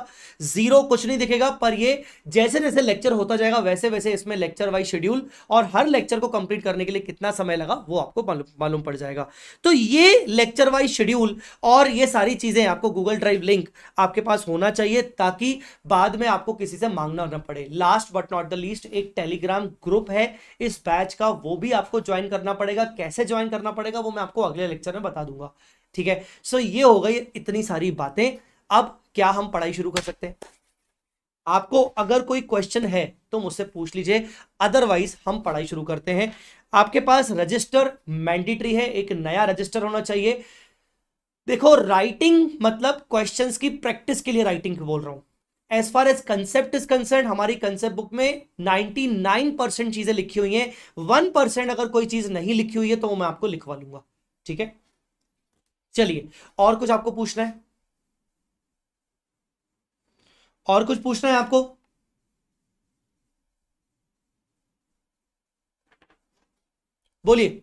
S1: जीरो कुछ नहीं दिखेगा पर ये जैसे जैसे लेक्चर होता जाएगा वैसे वैसे इसमें लेक्चर वाइज शेड्यूल और हर लेक्चर को कंप्लीट करने के लिए कितना समय लगा वो आपको मालूम पड़ जाएगा तो ये लेक्चर वाइज शेड्यूल और ये सारी चीज़ें आपको गूगल ड्राइव लिंक आपके पास होना चाहिए ताकि बाद में आपको किसी से मांगना न पड़े last but not the least एक टेलीग्राम ग्रुप है इस बैच का वो भी आपको ज्वाइन करना पड़ेगा कैसे ज्वाइन करना पड़ेगा वो मैं आपको अगले लेक्चर में बता दूंगा ठीक है सो ये हो गई इतनी सारी बातें अब क्या हम पढ़ाई शुरू कर सकते हैं आपको अगर कोई क्वेश्चन है तो मुझसे पूछ लीजिए अदरवाइज हम पढ़ाई शुरू करते हैं आपके पास रजिस्टर मैंडेटरी है एक नया रजिस्टर होना चाहिए देखो राइटिंग मतलब क्वेश्चंस की प्रैक्टिस के लिए राइटिंग बोल रहा हूं as far as concept is concern हमारी कंसेप्ट बुक में 99 परसेंट चीजें लिखी हुई हैं वन परसेंट अगर कोई चीज नहीं लिखी हुई है तो वो मैं आपको लिखवा लूंगा ठीक है चलिए और कुछ आपको पूछना है और कुछ पूछना है आपको बोलिए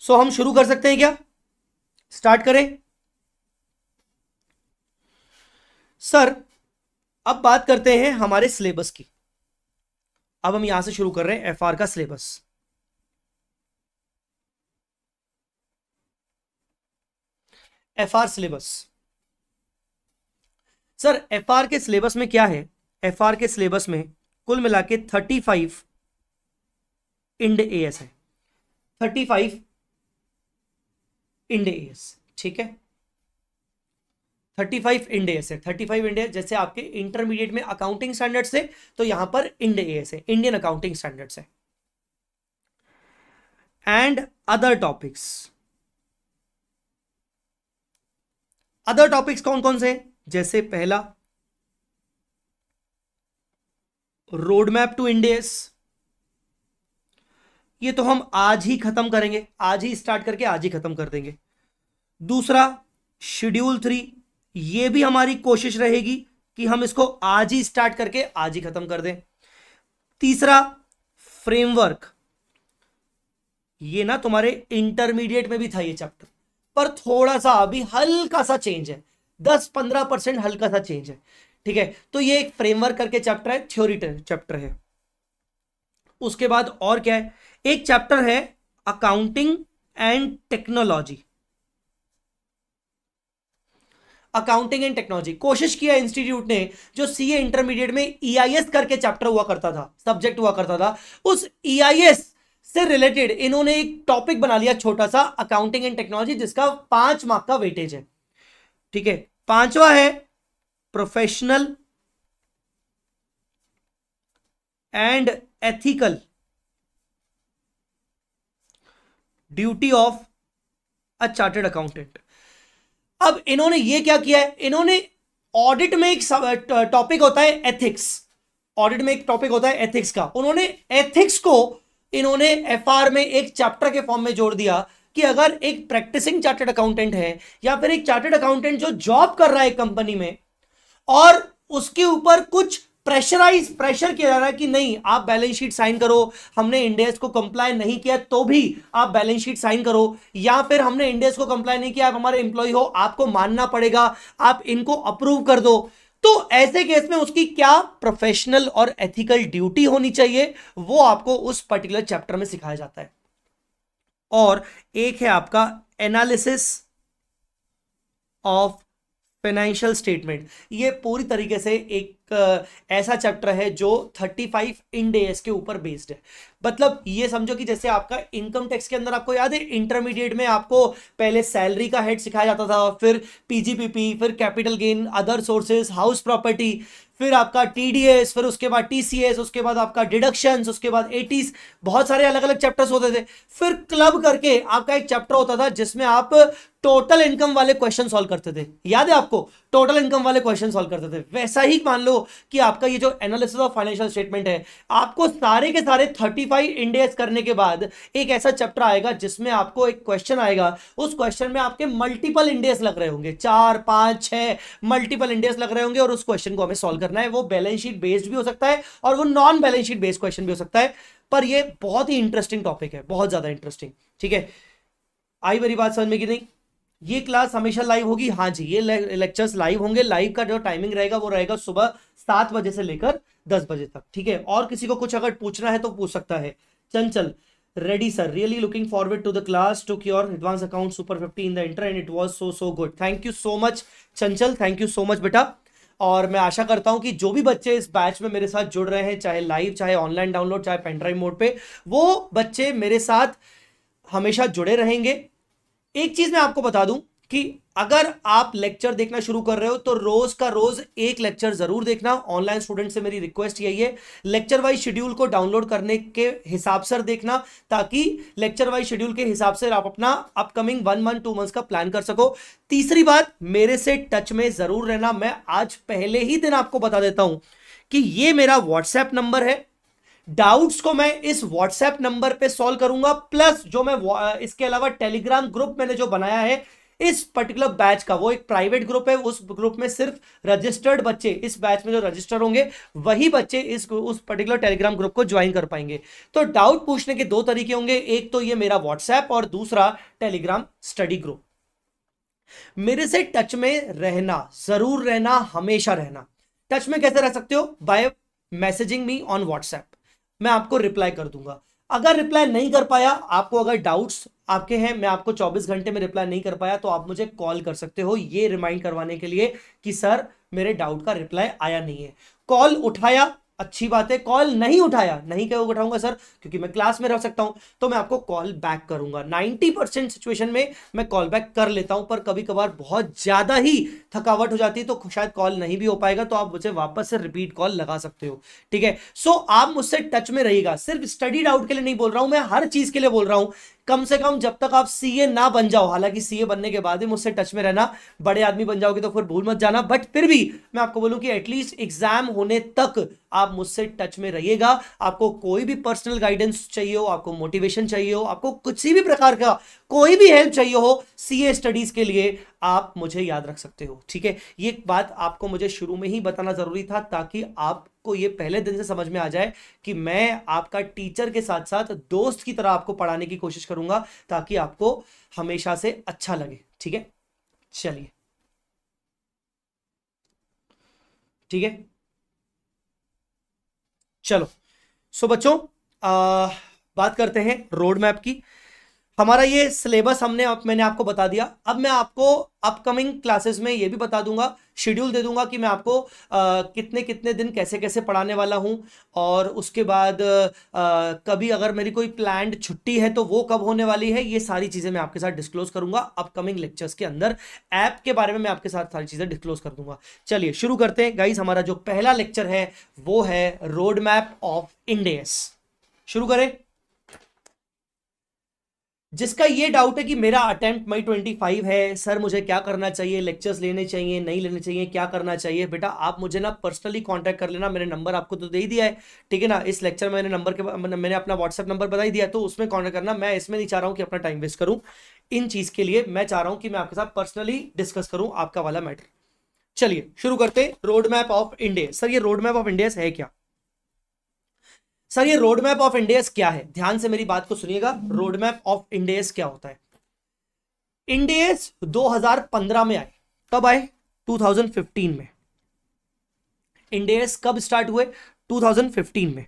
S1: सो so, हम शुरू कर सकते हैं क्या स्टार्ट करें सर अब बात करते हैं हमारे सिलेबस की अब हम यहां से शुरू कर रहे हैं एफ का syllabus F syllabus sir F के सिलेबस में क्या है एफ के सिलेबस में कुल मिला के थर्टी फाइव इंड एस है थर्टी फाइव इंड एस ठीक है थर्टी फाइव इंड एस है थर्टी फाइव इंड जैसे आपके इंटरमीडिएट में अकाउंटिंग स्टैंडर्ड्स है तो यहां पर इंड एस है इंडियन अकाउंटिंग स्टैंडर्ड्स है and other topics other topics कौन कौन से हैं जैसे पहला रोडमैप टू इंडियस ये तो हम आज ही खत्म करेंगे आज ही स्टार्ट करके आज ही खत्म कर देंगे दूसरा शेड्यूल थ्री ये भी हमारी कोशिश रहेगी कि हम इसको आज ही स्टार्ट करके आज ही खत्म कर दें तीसरा फ्रेमवर्क ये ना तुम्हारे इंटरमीडिएट में भी था ये चैप्टर पर थोड़ा सा अभी हल्का सा चेंज है दस पंद्रह परसेंट हल्का सा चेंज है ठीक है तो ये एक फ्रेमवर्क करके चैप्टर है थ्योरी चैप्टर है उसके बाद और क्या है एक चैप्टर है accounting and technology accounting and technology कोशिश किया इंस्टीट्यूट ने जो सीए इंटरमीडिएट में ईआईएस e करके चैप्टर हुआ करता था सब्जेक्ट हुआ करता था उस ईआईएस e से रिलेटेड इन्होंने एक टॉपिक बना लिया छोटा सा अकाउंटिंग एंड टेक्नोलॉजी जिसका पांच मार्क का वेटेज है ठीक है पांचवा है professional and ethical duty of a chartered accountant अब इन्होंने ये क्या किया है इन्होंने ऑडिट में एक टॉपिक होता है एथिक्स ऑडिट में एक टॉपिक होता है एथिक्स का उन्होंने एथिक्स को इन्होंने एफआर में एक चैप्टर के फॉर्म में जोड़ दिया कि अगर एक प्रैक्टिसिंग चार्टेड अकाउंटेंट है या फिर एक चार्टेड अकाउंटेंट जो जॉब कर रहा है कंपनी में और उसके ऊपर कुछ प्रेशराइज प्रेशर किया जा रहा है कि नहीं आप बैलेंस शीट साइन करो हमने इंडेक्स को कंप्लाई नहीं किया तो भी आप बैलेंस शीट साइन करो या फिर हमने इंडेक्स को कंप्लाई नहीं किया आप हमारे एम्प्लॉय हो आपको मानना पड़ेगा आप इनको अप्रूव कर दो तो ऐसे केस में उसकी क्या प्रोफेशनल और एथिकल ड्यूटी होनी चाहिए वो आपको उस पर्टिकुलर चैप्टर में सिखाया जाता है और एक है आपका एनालिसिस ऑफ फाइनेंशियल स्टेटमेंट ये पूरी तरीके से एक ऐसा चैप्टर है जो 35 इन डेज के ऊपर बेस्ड है मतलब ये समझो कि जैसे आपका इनकम टैक्स के अंदर आपको याद है इंटरमीडिएट में आपको पहले सैलरी का हेड सिखाया जाता था फिर पीजीपीपी फिर capital gain other sources house property फिर आपका टीडीएस फिर उसके बाद टीसीएस उसके बाद आपका डिडक्शंस उसके बाद एटीस बहुत सारे अलग अलग चैप्टर्स होते थे फिर क्लब करके आपका एक चैप्टर होता था जिसमें आप टोटल इनकम वाले क्वेश्चन सॉल्व करते थे याद है आपको टोटल इनकम वाले क्वेश्चन सॉल्व करते थे वैसा ही मान लो कि आपका ये जो एनालिसिस ऑफ फाइनेंशियल स्टेटमेंट है आपको सारे के सारे थर्टी फाइव इंडेक्स करने के बाद एक ऐसा चैप्टर आएगा जिसमें आपको एक क्वेश्चन आएगा उस क्वेश्चन में आपके मल्टीपल इंडेक्स लग रहे होंगे चार पांच छह मल्टीपल इंडेक्स लग रहे होंगे और उस क्वेश्चन को हमें सोल्व करना है वो बैलेंस शीट बेस्ड भी हो सकता है और वो non balance sheet based question भी हो सकता है पर यह बहुत ही इंटरेस्टिंग टॉपिक है बहुत ज्यादा इंटरेस्टिंग ठीक है आई मेरी बात समझ में कि नहीं ये क्लास हमेशा लाइव होगी हाँ जी ये लेक्चर्स लाइव होंगे लाइव का जो टाइमिंग रहेगा वो रहेगा सुबह सात बजे से लेकर दस बजे तक ठीक है और किसी को कुछ अगर पूछना है तो पूछ सकता है Chanchal ready sir really looking forward to the class to cure advance account super fifty in the inter and it was so so good thank you so much Chanchal thank you so much बेटा और मैं आशा करता हूं कि जो भी बच्चे इस बैच में मेरे साथ जुड़ रहे हैं चाहे लाइव चाहे ऑनलाइन डाउनलोड चाहे पेनड्राइव मोड पे वो बच्चे मेरे साथ हमेशा जुड़े रहेंगे एक चीज मैं आपको बता दूं कि अगर आप लेक्चर देखना शुरू कर रहे हो तो रोज का रोज एक लेक्चर जरूर देखना ऑनलाइन स्टूडेंट से मेरी रिक्वेस्ट यही है लेक्चर वाइज शेड्यूल को डाउनलोड करने के हिसाब से देखना ताकि लेक्चर वाइज शेड्यूल के हिसाब से आप अपना upcoming one month two months का प्लान कर सको तीसरी बात मेरे से टच में जरूर रहना मैं आज पहले ही दिन आपको बता देता हूं कि ये मेरा व्हाट्सएप नंबर है डाउट्स को मैं इस व्हाट्सएप नंबर पे सॉल्व करूंगा प्लस जो मैं इसके अलावा टेलीग्राम ग्रुप मैंने जो बनाया है इस पर्टिकुलर बैच का वो एक प्राइवेट ग्रुप है उस ग्रुप में सिर्फ रजिस्टर्ड बच्चे इस बैच में जो रजिस्टर होंगे वही बच्चे इस उस पर्टिकुलर टेलीग्राम ग्रुप को ज्वाइन कर पाएंगे तो डाउट पूछने के दो तरीके होंगे एक तो ये मेरा व्हाट्सएप और दूसरा टेलीग्राम स्टडी ग्रुप मेरे से टच में रहना जरूर रहना हमेशा रहना टच में कैसे रह सकते हो by messaging me on WhatsApp मैं आपको रिप्लाई कर दूंगा अगर रिप्लाई नहीं कर पाया आपको अगर डाउट्स आपके हैं मैं आपको 24 घंटे में रिप्लाई नहीं कर पाया तो आप मुझे कॉल कर सकते हो ये रिमाइंड करवाने के लिए कि सर मेरे डाउट का रिप्लाई आया नहीं है कॉल उठाया अच्छी बात है कॉल नहीं उठाया नहीं कहो उठाऊंगा सर क्योंकि मैं क्लास में रह सकता हूं तो मैं आपको कॉल बैक करूंगा 90 परसेंट सिचुएशन में मैं कॉल बैक कर लेता हूं पर कभी कभार बहुत ज़्यादा ही थकावट हो जाती है तो शायद कॉल नहीं भी हो पाएगा तो आप मुझे वापस से रिपीट कॉल लगा सकते हो ठीक है सो आप मुझसे टच में रहेगा सिर्फ स्टडी डाउट के लिए नहीं बोल रहा हूं मैं हर चीज़ के लिए बोल रहा हूं कम से कम जब तक आप सीए ना बन जाओ हालांकि सीए बनने के बाद भी मुझसे टच में रहना बड़े आदमी बन जाओगे तो फिर भूल मत जाना बट फिर भी मैं आपको बोलूँ कि एटलीस्ट एग्जाम होने तक आप मुझसे टच में रहिएगा आपको कोई भी पर्सनल गाइडेंस चाहिए हो आपको मोटिवेशन चाहिए हो आपको किसी भी प्रकार का कोई भी हेल्प चाहिए हो सी स्टडीज के लिए आप मुझे याद रख सकते हो ठीक है ये बात आपको मुझे शुरू में ही बताना जरूरी था ताकि आप आपको ये पहले दिन से समझ में आ जाए कि मैं आपका टीचर के साथ साथ दोस्त की तरह आपको पढ़ाने की कोशिश करूंगा ताकि आपको हमेशा से अच्छा लगे ठीक है चलिए ठीक है चलो सो बच्चों आ, बात करते हैं रोड मैप की हमारा ये सिलेबस हमने मैंने आपको बता दिया अब मैं आपको अपकमिंग क्लासेस में ये भी बता दूंगा शेड्यूल दे दूंगा कि मैं आपको आ, कितने कितने दिन कैसे कैसे पढ़ाने वाला हूँ और उसके बाद आ, कभी अगर मेरी कोई प्लान्ड छुट्टी है तो वो कब होने वाली है ये सारी चीज़ें मैं आपके साथ डिस्क्लोज करूंगा अपकमिंग लेक्चर्स के अंदर ऐप के बारे में मैं आपके साथ सारी चीज़ें डिस्क्लोज कर दूंगा चलिए शुरू करते हैं गाइज हमारा जो पहला लेक्चर है वो है रोड मैप ऑफ इंडियस शुरू करें जिसका ये डाउट है कि मेरा अटेम्प्ट मई ट्वेंटी फाइव है सर मुझे क्या करना चाहिए लेक्चर्स लेने चाहिए नहीं लेने चाहिए क्या करना चाहिए बेटा आप मुझे ना पर्सनली कांटेक्ट कर लेना मैंने नंबर आपको तो दे ही दिया है ठीक है ना इस लेक्चर में मैंने नंबर के मैंने अपना व्हाट्सअप नंबर बता ही दिया तो उसमें कॉन्टैक्ट करना मैं इसमें नहीं चाह रहा हूँ कि अपना टाइम वेस्ट करूँ इन चीज़ के लिए मैं चाह रहा हूँ कि मैं आपके साथ पर्सनली डिस्कस करूँ आपका वाला मैटर चलिए शुरू करते road map of India sir ये रोड मैप ऑफ इंडिया है क्या सर ये रोड मैप ऑफ इंडियस क्या है ध्यान से मेरी बात को सुनिएगा रोड मैप ऑफ इंडियस क्या होता है इंडियस 2015 में आए कब आए 2015 में इंडियस कब स्टार्ट हुए 2015 में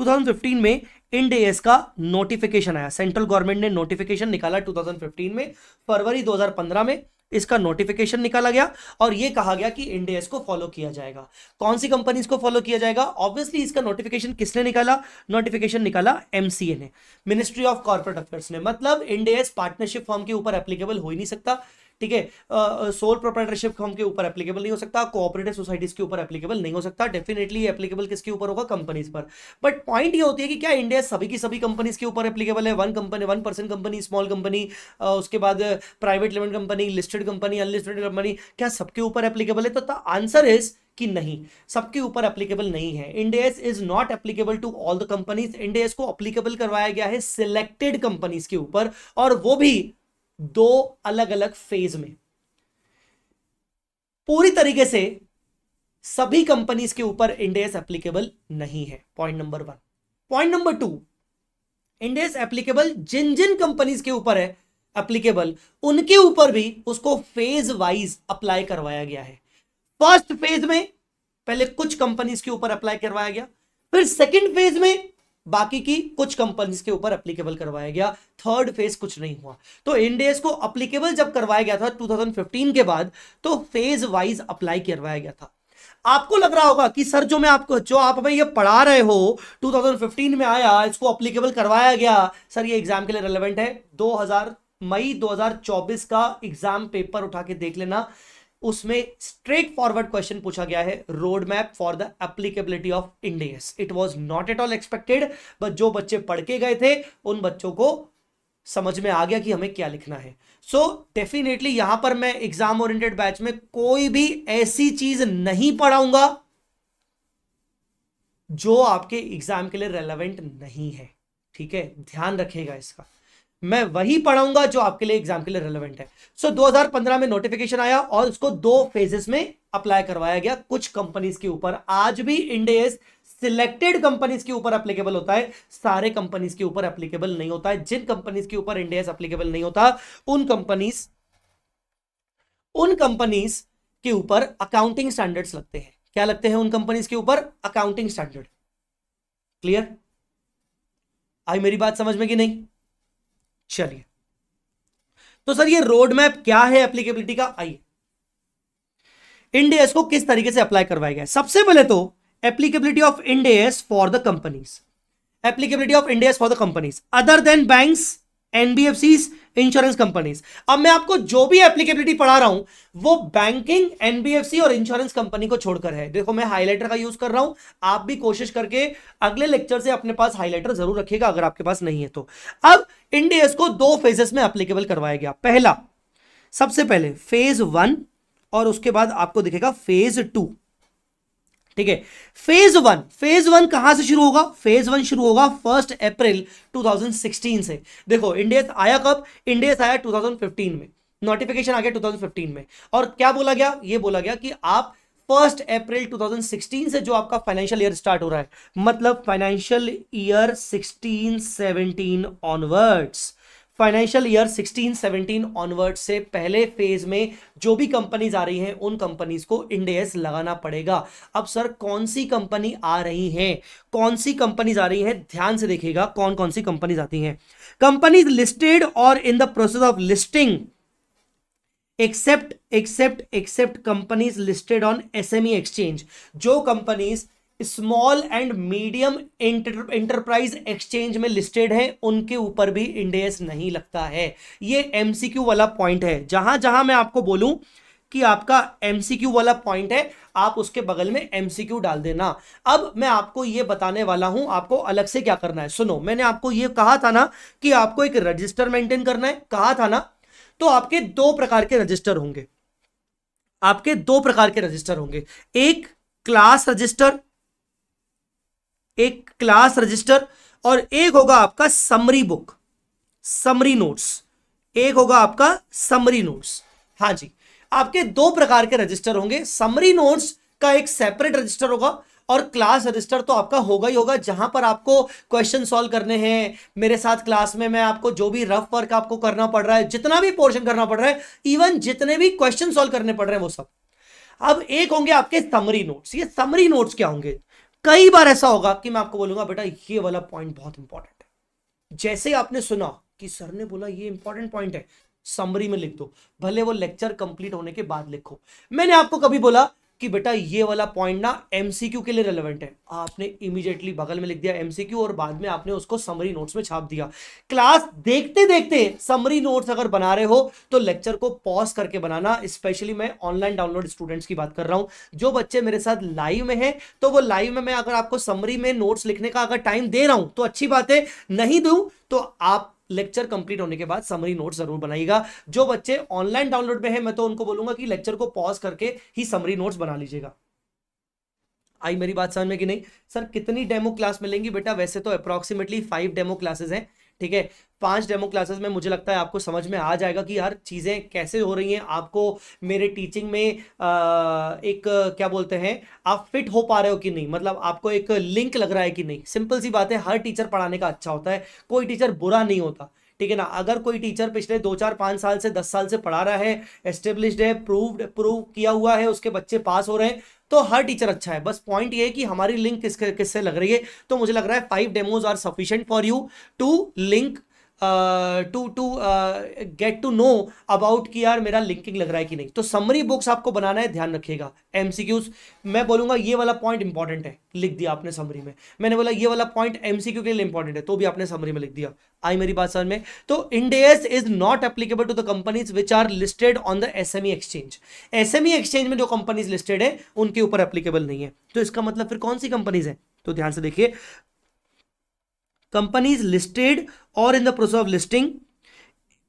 S1: 2015 में इंडियस का नोटिफिकेशन आया सेंट्रल गवर्नमेंट ने नोटिफिकेशन निकाला 2015 में फरवरी 2015 में इसका नोटिफिकेशन निकाला गया और यह कहा गया कि इंडेस को फॉलो किया जाएगा कौन सी कंपनीज को फॉलो किया जाएगा ऑब्वियसली इसका नोटिफिकेशन किसने निकाला नोटिफिकेशन निकाला एमसीए ने मिनिस्ट्री ऑफ कॉर्पोरेट अफेयर्स ने मतलब इंडेस पार्टनरशिप फॉर्म के ऊपर एप्लीकेबल हो ही नहीं सकता ठीक है सोल प्रोप्राइटरशिप हम के ऊपर एप्लीकेबल नहीं हो सकता कोऑपरेटिव सोसाइटीज के ऊपर एप्लीकेबल नहीं हो सकता डेफिनेटली एप्लीकेबल किसके ऊपर होगा कंपनीज पर बट पॉइंट ये होती है कि क्या इंडिया सभी की सभी कंपनीज के ऊपर एप्लीकेबल है one company one percent company small company उसके बाद private limited company listed company unlisted company क्या सबके ऊपर एप्लीकेबल है तो आंसर इज कि नहीं सबके ऊपर एप्लीकेबल नहीं है Ind AS is not applicable to all the companies Ind AS को एप्लीकेबल करवाया गया है सिलेक्टेड कंपनीज के ऊपर और वो भी दो अलग अलग फेज में पूरी तरीके से सभी कंपनीज के ऊपर इंडेस एप्लीकेबल नहीं है point number one point number two Ind AS applicable जिन जिन कंपनीज के ऊपर है एप्लीकेबल उनके ऊपर भी उसको फेज वाइज अप्लाई करवाया गया है फर्स्ट फेज में पहले कुछ कंपनीज के ऊपर अप्लाई करवाया गया फिर सेकंड फेज में बाकी की कुछ कंपनीज के ऊपर अप्लीकेबल करवाया गया थर्ड फेज कुछ नहीं हुआ तो इंडेस को अप्लीकेबल जब करवाया गया था 2015 के बाद तो फेज वाइज अप्लाई करवाया गया था आपको लग रहा होगा कि सर जो मैं आपको जो आप हमें ये पढ़ा रहे हो 2015 में आया इसको अप्लीकेबल करवाया गया सर ये एग्जाम के लिए रेलेवेंट है 2000 मई 2024 का एग्जाम पेपर उठा के देख लेना उसमें स्ट्रेट फॉरवर्ड क्वेश्चन पूछा गया है road map for the applicability of Ind AS it was not at all expected but जो बच्चे पढ़ के गए थे उन बच्चों को समझ में आ गया कि हमें क्या लिखना है सो so, डेफिनेटली यहां पर मैं एग्जाम ओरिएंटेड बैच में कोई भी ऐसी चीज नहीं पढ़ाऊंगा जो आपके एग्जाम के लिए रेलेवेंट नहीं है ठीक है ध्यान रखिएगा इसका मैं वही पढ़ाऊंगा जो आपके लिए एग्जाम के लिए रेलिवेंट है सो so, 2015 में नोटिफिकेशन आया और उसको दो फेजेस में अप्लाई करवाया गया कुछ कंपनीज के ऊपर आज भी इंडेस सिलेक्टेड कंपनीज के ऊपर एप्लीकेबल होता है सारे कंपनीज के ऊपर एप्लीकेबल नहीं होता है जिन कंपनीज के ऊपर इंडेस एप्लीकेबल नहीं होता उन कंपनीज उन कंपनीज के ऊपर अकाउंटिंग स्टैंडर्ड्स लगते हैं क्या लगते हैं उन कंपनीज के ऊपर अकाउंटिंग स्टैंडर्ड क्लियर आई मेरी बात समझ में कि नहीं चलिए तो सर ये रोड मैप क्या है एप्लीकेबिलिटी का आइए इंडेस को किस तरीके से अप्लाई करवाया गया सबसे पहले तो applicability of Ind AS for the companies applicability of Ind AS for the companies other than banks NBFC insurance companies अब मैं आपको जो भी एप्लीकेबिलिटी पढ़ा रहा हूं वो बैंकिंग एनबीएफसी और इंश्योरेंस कंपनी को छोड़कर है देखो मैं हाईलाइटर का यूज कर रहा हूं आप भी कोशिश करके अगले लेक्चर से अपने पास हाईलाइटर जरूर रखिएगा अगर आपके पास नहीं है तो अब इंडिया को दो फेजेस में एप्लीकेबल करवाया गया पहला सबसे पहले फेज वन और उसके बाद आपको दिखेगा फेज टू ठीक है फेज वन फेज वन कहां से शुरू होगा फेज वन शुरू होगा फर्स्ट अप्रैल 2016 से देखो इंडियस आया कब इंडियस आया 2015 में नोटिफिकेशन आ गया 2015 में और क्या बोला गया ये बोला गया कि आप फर्स्ट अप्रैल 2016 से जो आपका फाइनेंशियल ईयर स्टार्ट हो रहा है मतलब financial year 16 17 onwards financial year 16-17 onward से पहले फेज में जो भी कंपनीज आ रही हैं उन कंपनीज को इंडेस लगाना पड़ेगा अब सर कौन सी कंपनी आ रही हैं कौन सी कंपनीज आ रही हैं ध्यान से देखिएगा कौन कौन सी कंपनीज आती हैं कंपनीज लिस्टेड और in the process of listing except except except companies listed on S exchange जो companies small and medium enterprise exchange में लिस्टेड है उनके ऊपर भी इंडेस नहीं लगता है ये एमसीक्यू वाला पॉइंट है जहां जहां मैं आपको बोलूं कि आपका एमसीक्यू वाला पॉइंट है आप उसके बगल में एमसीक्यू डाल देना अब मैं आपको ये बताने वाला हूं आपको अलग से क्या करना है सुनो मैंने आपको ये कहा था ना कि आपको एक रजिस्टर मेंटेन करना है कहा था ना तो आपके दो प्रकार के रजिस्टर होंगे आपके दो प्रकार के रजिस्टर होंगे एक क्लास रजिस्टर एक क्लास रजिस्टर और एक होगा आपका समरी बुक समरी नोट्स एक होगा आपका समरी नोट्स हाँ जी आपके दो प्रकार के रजिस्टर होंगे समरी नोट्स का एक सेपरेट रजिस्टर होगा और क्लास रजिस्टर तो आपका होगा ही होगा जहां पर आपको क्वेश्चन सॉल्व करने हैं मेरे साथ क्लास में मैं आपको जो भी रफ वर्क आपको करना पड़ रहा है जितना भी पोर्शन करना पड़ रहा है इवन जितने भी क्वेश्चन सॉल्व करने पड़ रहे हैं वो सब अब एक होंगे आपके समरी नोट्स ये समरी नोट्स क्या होंगे कई बार ऐसा होगा कि मैं आपको बोलूंगा बेटा ये वाला पॉइंट बहुत इंपॉर्टेंट है जैसे आपने सुना कि सर ने बोला ये इंपॉर्टेंट पॉइंट है समरी में लिख दो भले वो लेक्चर कंप्लीट होने के बाद लिखो मैंने आपको कभी बोला कि बेटा ये वाला पॉइंट ना एमसीक्यू के लिए रेलेवेंट है आपने इमीडिएटली बगल में लिख दिया एमसीक्यू और बाद में आपने उसको समरी नोट्स में छाप दिया क्लास देखते देखते समरी नोट्स अगर बना रहे हो तो लेक्चर को पॉज करके बनाना स्पेशली मैं ऑनलाइन डाउनलोड स्टूडेंट्स की बात कर रहा हूं जो बच्चे मेरे साथ लाइव में है तो वो लाइव में मैं अगर आपको समरी में नोट्स लिखने का अगर टाइम दे रहा हूं तो अच्छी बात है नहीं दूं तो आप लेक्चर कंप्लीट होने के बाद समरी नोट जरूर बनाइएगा जो बच्चे ऑनलाइन डाउनलोड में है मैं तो उनको बोलूंगा कि लेक्चर को पॉज करके ही समरी नोट्स बना लीजिएगा आई मेरी बात समझ में कि नहीं सर कितनी डेमो क्लास मिलेंगी बेटा वैसे तो अप्रोक्सीमेटली फाइव डेमो क्लासेस हैं ठीक है पांच डेमो क्लासेस में मुझे लगता है आपको समझ में आ जाएगा कि यार चीज़ें कैसे हो रही हैं आपको मेरे टीचिंग में एक क्या बोलते हैं आप फिट हो पा रहे हो कि नहीं मतलब आपको एक लिंक लग रहा है कि नहीं सिंपल सी बात है हर टीचर पढ़ाने का अच्छा होता है कोई टीचर बुरा नहीं होता ठीक है ना अगर कोई टीचर पिछले दो चार पाँच साल से दस साल से पढ़ा रहा है एस्टेब्लिश्ड है प्रूव्ड प्रूव किया हुआ है उसके बच्चे पास हो रहे हैं तो हर टीचर अच्छा है बस पॉइंट ये है कि हमारी लिंक किस किससे लग रही है तो मुझे लग रहा है five demos are sufficient for you to link to to get to know about कि यार मेरा लिंकिंग लग रहा है कि नहीं तो समरी बुक्स आपको बनाना है ध्यान रखिएगा एमसीक्यूज मैं बोलूंगा ये वाला पॉइंट इंपॉर्टेंट है लिख दिया आपने समरी में मैंने बोला ये वाला पॉइंट एमसीक्यू के लिए इंपॉर्टेंट है तो भी आपने समरी में लिख दिया आई मेरी बात समझ में तो Ind AS is not applicable to the companies which are listed on the S exchange S exchange में जो कंपनीज लिस्टेड है उनके ऊपर एप्लीकेबल नहीं है तो इसका मतलब फिर कौन सी कंपनीज है तो ध्यान से देखिए कंपनीज लिस्टेड और in the process of listing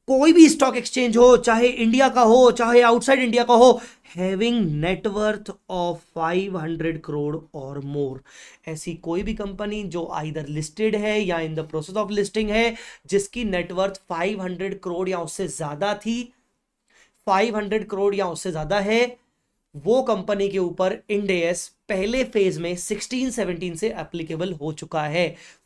S1: कोई भी स्टॉक एक्सचेंज हो चाहे इंडिया का हो चाहे आउटसाइड इंडिया का हो हैविंग नेटवर्थ ऑफ 500 करोड़ और मोर ऐसी कोई भी कंपनी जो आइदर लिस्टेड है या in the process of listing है जिसकी नेटवर्थ 500 करोड़ या उससे ज्यादा थी 500 करोड़ या उससे ज्यादा है वो कंपनी के ऊपर इंडेस पहले फेज में 16 17 से एप्लीकेबल हो चुका है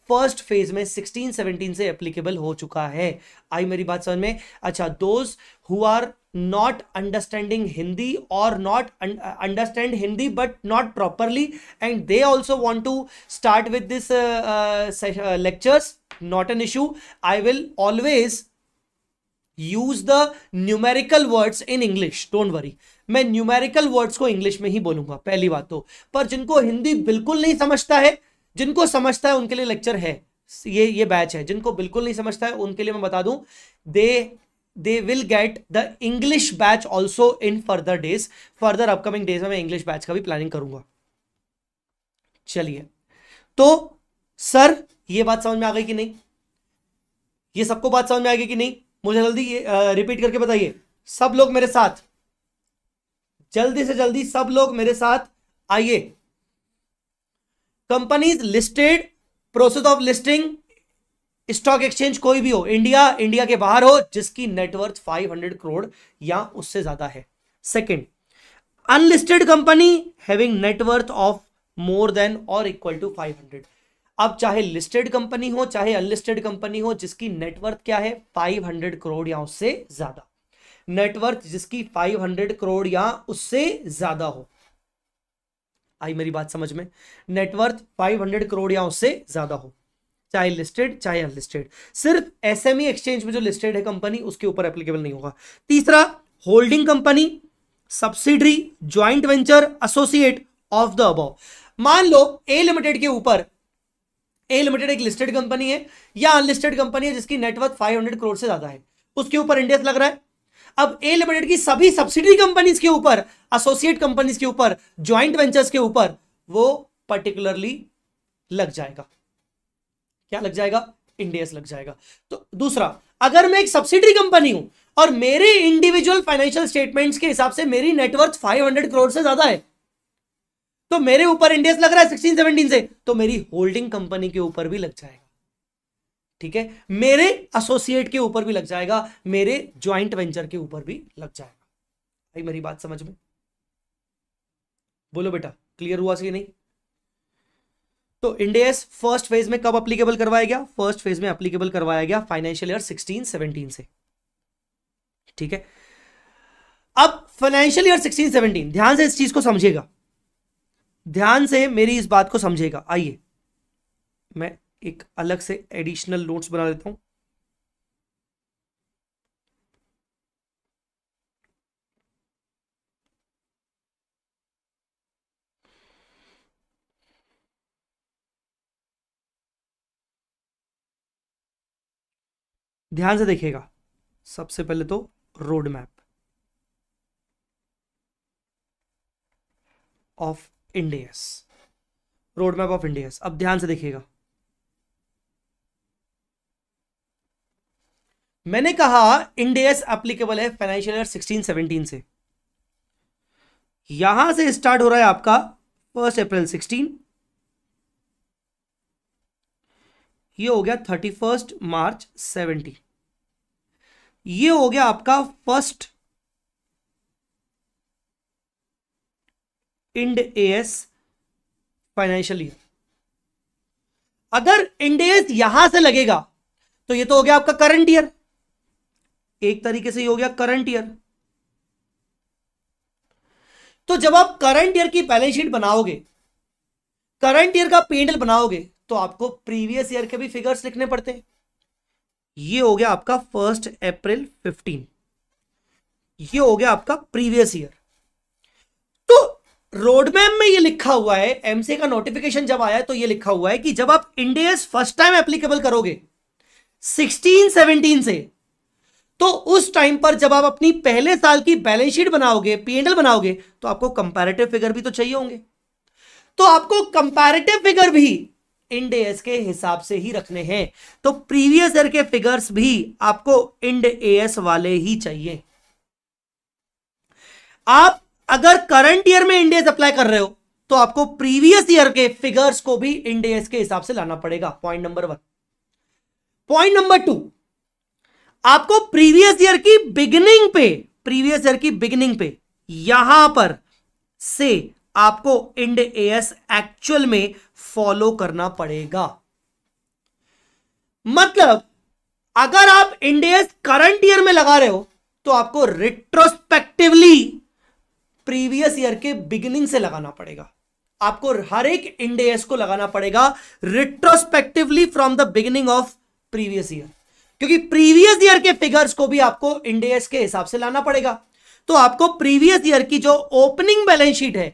S1: फर्स्ट फेज में 16 17 से एप्लीकेबल हो चुका है आई मेरी बात समझ में अच्छा those who are not understanding Hindi और not understand Hindi but not properly and they also want to start with this lectures not an issue I will always use the numerical words in English don't worry मैं न्यूमेरिकल वर्ड्स को इंग्लिश में ही बोलूंगा पहली बात तो पर जिनको हिंदी बिल्कुल नहीं समझता है जिनको समझता है उनके लिए लेक्चर है ये ये बैच है जिनको बिल्कुल नहीं समझता है उनके लिए मैं बता दूं they they will get the English batch also in further days further upcoming days में मैं इंग्लिश बैच का भी प्लानिंग करूंगा चलिए तो सर ये बात समझ में आ गई कि नहीं ये सबको बात समझ में आ गई कि नहीं मुझे जल्दी ये रिपीट करके बताइए सब लोग मेरे साथ जल्दी से जल्दी सब लोग मेरे साथ आइए companies listed process of listing stock exchange कोई भी हो इंडिया इंडिया के बाहर हो जिसकी नेटवर्थ 500 करोड़ या उससे ज्यादा है second unlisted company having net worth of more than और इक्वल टू 500 अब चाहे लिस्टेड कंपनी हो चाहे अनलिस्टेड कंपनी हो जिसकी नेटवर्थ क्या है 500 करोड़ या उससे ज्यादा नेटवर्थ जिसकी 500 करोड़ या उससे ज्यादा हो आई मेरी बात समझ में नेटवर्थ 500 करोड़ या उससे ज्यादा हो चाहे लिस्टेड चाहे अनलिस्टेड सिर्फ एसएमई एक्सचेंज e में जो लिस्टेड है कंपनी उसके ऊपर एप्लीकेबल नहीं होगा तीसरा holding company subsidiary joint venture associate of the अब मान लो ए लिमिटेड के ऊपर ए लिमिटेड एक लिस्टेड कंपनी है या अनलिस्टेड कंपनी है जिसकी नेटवर्थ 500 करोड़ से ज्यादा है उसके ऊपर इंडेक्स लग रहा है अब ए लिमिटेड की सभी सब्सिडी कंपनीज के ऊपर एसोसिएट कंपनीज के ऊपर ज्वाइंट वेंचर्स के ऊपर वो पर्टिकुलरली लग जाएगा क्या लग जाएगा इंडियस लग जाएगा तो दूसरा अगर मैं एक सब्सिडी कंपनी हूं और मेरे इंडिविजुअल फाइनेंशियल स्टेटमेंट्स के हिसाब से मेरी नेटवर्थ 500 करोड़ से ज्यादा है तो मेरे ऊपर इंडियस लग रहा है 16 17 से तो मेरी होल्डिंग कंपनी के ऊपर भी लग जाएगा ठीक है मेरे एसोसिएट के ऊपर भी लग जाएगा मेरे ज्वाइंट वेंचर के ऊपर भी लग जाएगा भाई मेरी बात समझ में बोलो बेटा क्लियर हुआ सी नहीं तो इंडियस फर्स्ट फेज में कब अप्लीकेबल करवाया गया फर्स्ट फेज में अप्लीकेबल करवाया गया फाइनेंशियल ईयर सिक्सटीन सेवनटीन से ठीक है अब फाइनेंशियल ईयर सिक्सटीन सेवनटीन ध्यान से इस चीज को समझेगा ध्यान से मेरी इस बात को समझेगा आइए मैं एक अलग से एडिशनल नोट्स बना देता हूं ध्यान से देखिएगा सबसे पहले तो road map of Ind AS road map of Ind AS अब ध्यान से देखिएगा मैंने कहा इंडेस एप्लीकेबल है फाइनेंशियल ईयर 16 17 से यहां से स्टार्ट हो रहा है आपका फर्स्ट अप्रैल 16 ये हो गया थर्टी फर्स्ट मार्च 17 ये हो गया आपका first Ind AS financial year अगर इंडेस यहां से लगेगा तो ये तो हो गया आपका करंट ईयर एक तरीके से ये हो गया करंट ईयर तो जब आप करंट ईयर की बैलेंस शीट बनाओगे करंट ईयर का पेंडल बनाओगे तो आपको प्रीवियस ईयर के भी फिगर्स लिखने पड़ते हैं ये हो गया आपका फर्स्ट अप्रैल फिफ्टीन ये हो गया आपका प्रीवियस ईयर तो रोडमैप में ये लिखा हुआ है एमसीए का नोटिफिकेशन जब आया तो ये लिखा हुआ है कि जब आप इंडियस फर्स्ट टाइम एप्लीकेबल करोगे 16 17 से तो उस टाइम पर जब आप अपनी पहले साल की बैलेंस शीट बनाओगे पीएनएल बनाओगे तो आपको कंपैरेटिव फिगर भी तो चाहिए होंगे तो आपको कंपैरेटिव फिगर भी इंड एस के हिसाब से ही रखने हैं तो प्रीवियस ईयर के फिगर्स भी आपको इंड एस वाले ही चाहिए आप अगर करंट ईयर में इंडेस अप्लाई कर रहे हो तो आपको प्रीवियस ईयर के फिगर्स को भी इंडेस के हिसाब से लाना पड़ेगा point number one point number two आपको प्रीवियस ईयर की बिगिनिंग पे प्रीवियस ईयर की बिगिनिंग पे यहां पर से आपको इंड एस एक्चुअल में फॉलो करना पड़ेगा मतलब अगर आप इंडेस करंट ईयर में लगा रहे हो तो आपको रिट्रोस्पेक्टिवली प्रीवियस ईयर के बिगिनिंग से लगाना पड़ेगा आपको हर एक एस को लगाना पड़ेगा retrospectively from the beginning of previous year क्योंकि प्रीवियस ईयर के फिगर्स को भी आपको इंडेक्स के हिसाब से लाना पड़ेगा तो आपको प्रीवियस ईयर की जो ओपनिंग बैलेंस शीट है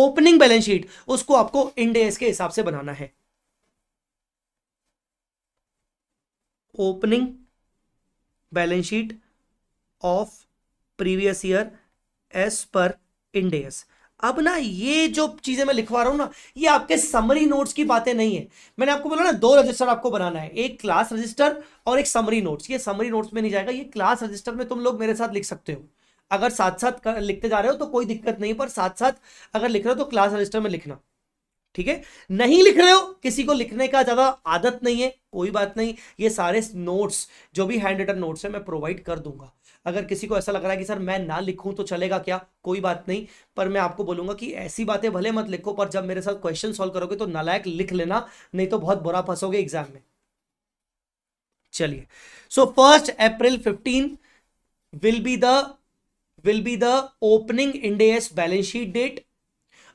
S1: ओपनिंग बैलेंस शीट उसको आपको इंडेक्स के हिसाब से बनाना है opening balance sheet of previous year AS पर इंडेक्स अब ना ये जो चीज़ें मैं लिखवा रहा हूँ ना ये आपके समरी नोट्स की बातें नहीं है मैंने आपको बोला ना दो रजिस्टर आपको बनाना है एक क्लास रजिस्टर और एक समरी नोट्स ये समरी नोट्स में नहीं जाएगा ये क्लास रजिस्टर में तुम लोग मेरे साथ लिख सकते हो अगर साथ साथ लिखते जा रहे हो तो कोई दिक्कत नहीं पर साथ साथ अगर लिख रहे हो तो क्लास रजिस्टर में लिखना ठीक है नहीं लिख रहे हो किसी को लिखने का ज़्यादा आदत नहीं है कोई बात नहीं ये सारे नोट्स जो भी हैंड रिटन नोट्स है मैं प्रोवाइड कर दूंगा अगर किसी को ऐसा लग रहा है कि सर मैं ना लिखूं तो चलेगा क्या कोई बात नहीं पर मैं आपको बोलूंगा कि ऐसी बातें भले मत लिखो पर जब मेरे साथ क्वेश्चन सॉल्व करोगे तो नालायक लिख लेना नहीं तो बहुत बुरा फंसोगे एग्जाम में चलिए so first April fifteen will be the will be the opening Ind AS balance sheet date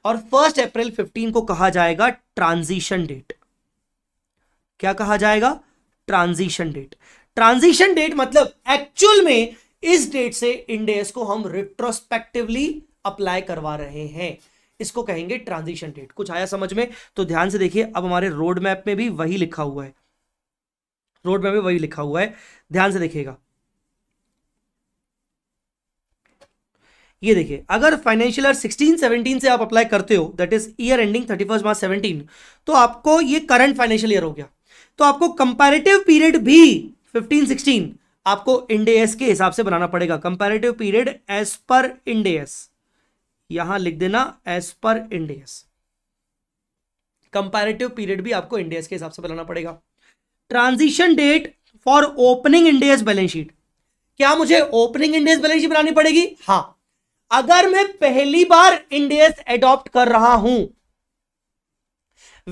S1: और फर्स्ट अप्रैल फिफ्टीन को कहा जाएगा ट्रांजिशन डेट क्या कहा जाएगा ट्रांजिशन डेट ट्रांजिशन डेट मतलब एक्चुअल में इस डेट से इंडेस को हम रिट्रोस्पेक्टिवली अप्लाई करवा रहे हैं इसको कहेंगे ट्रांजिशन डेट कुछ आया समझ में तो ध्यान से देखिए अब हमारे रोड मैप में भी वही लिखा हुआ है रोड मैप में वही लिखा हुआ है ध्यान से देखिएगा ये देखिए अगर फाइनेंशियल ईयर 16 17 से आप अप्लाई करते हो that is year ending 31 March 17 तो आपको ये करंट फाइनेंशियल ईयर हो गया तो आपको कंपैरेटिव पीरियड भी 15 16 आपको इंडेस के हिसाब से बनाना पड़ेगा कंपेरेटिव पीरियड एस पर इंडेस यहां लिख देना एस पर इंडेस कंपेरेटिव पीरियड भी आपको इंडेस के हिसाब से बनाना पड़ेगा transition date for opening Ind AS balance sheet क्या मुझे ओपनिंग इंडेस बैलेंस शीट बनानी पड़ेगी हाँ अगर मैं पहली बार इंडेस एडॉप्ट कर रहा हूं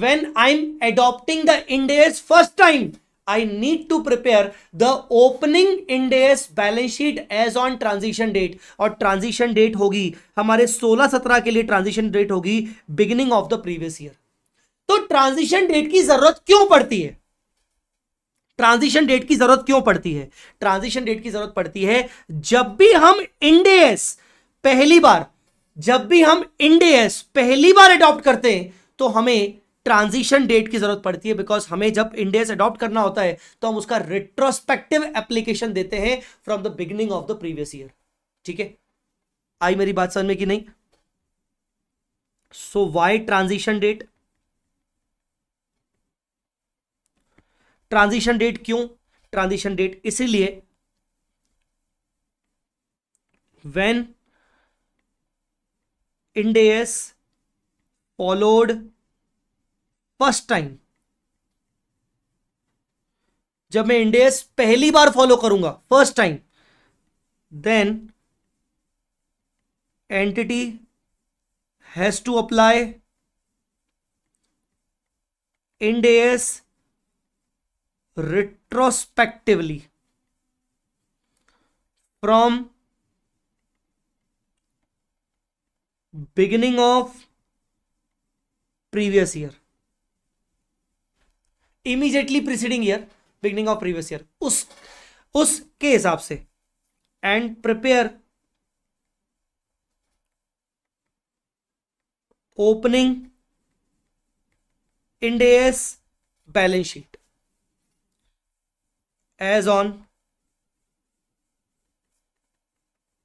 S1: when I am adopting the index first time I need to prepare the opening India's balance sheet as on transition date और transition date होगी हमारे 16-17 के लिए transition date होगी beginning of the previous year तो transition date की जरूरत क्यों पड़ती है ट्रांजिशन डेट की जरूरत क्यों पड़ती है ट्रांजिशन डेट की जरूरत पड़ती है जब भी हम इंडेस पहली बार जब भी हम इंडेस पहली बार अडॉप्ट करते हैं तो हमें ट्रांजिशन डेट की जरूरत पड़ती है बिकॉज हमें जब इंडेस अडॉप्ट करना होता है तो हम उसका रिट्रोस्पेक्टिव एप्लीकेशन देते हैं from the beginning of the previous year ठीक है आई मेरी बात समझ में कि नहीं so why transition date transition date क्यों ट्रांजिशन डेट इसीलिए when Ind AS followed first time जब मैं इंडेस पहली बार फॉलो करूंगा first time then entity has to apply Ind AS retrospectively from beginning of previous year immediately preceding year beginning of previous year उस उसके हिसाब से and prepare opening Ind AS balance sheet as on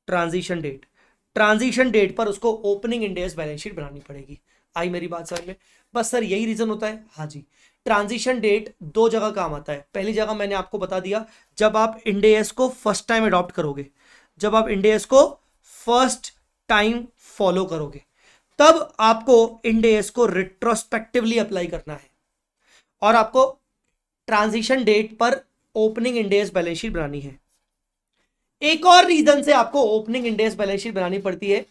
S1: transition date transition date पर उसको ओपनिंग इंडेस बैलेंस शीट बनानी पड़ेगी आई मेरी बात समझ में बस सर यही रीजन होता है हाँ जी ट्रांजिशन डेट दो जगह काम आता है पहली जगह मैंने आपको बता दिया जब आप इंडेस को फर्स्ट टाइम अडॉप्ट करोगे जब आप इंडेस को फर्स्ट टाइम फॉलो करोगे तब आपको इंडेस को रिट्रोस्पेक्टिवली अप्लाई करना है और आपको ट्रांजिशन डेट पर ओपनिंग इंडेस बैलेंस शीट बनानी है एक और रीजन से आपको ओपनिंग इंडेस बैलेंस शीट बनानी पड़ती है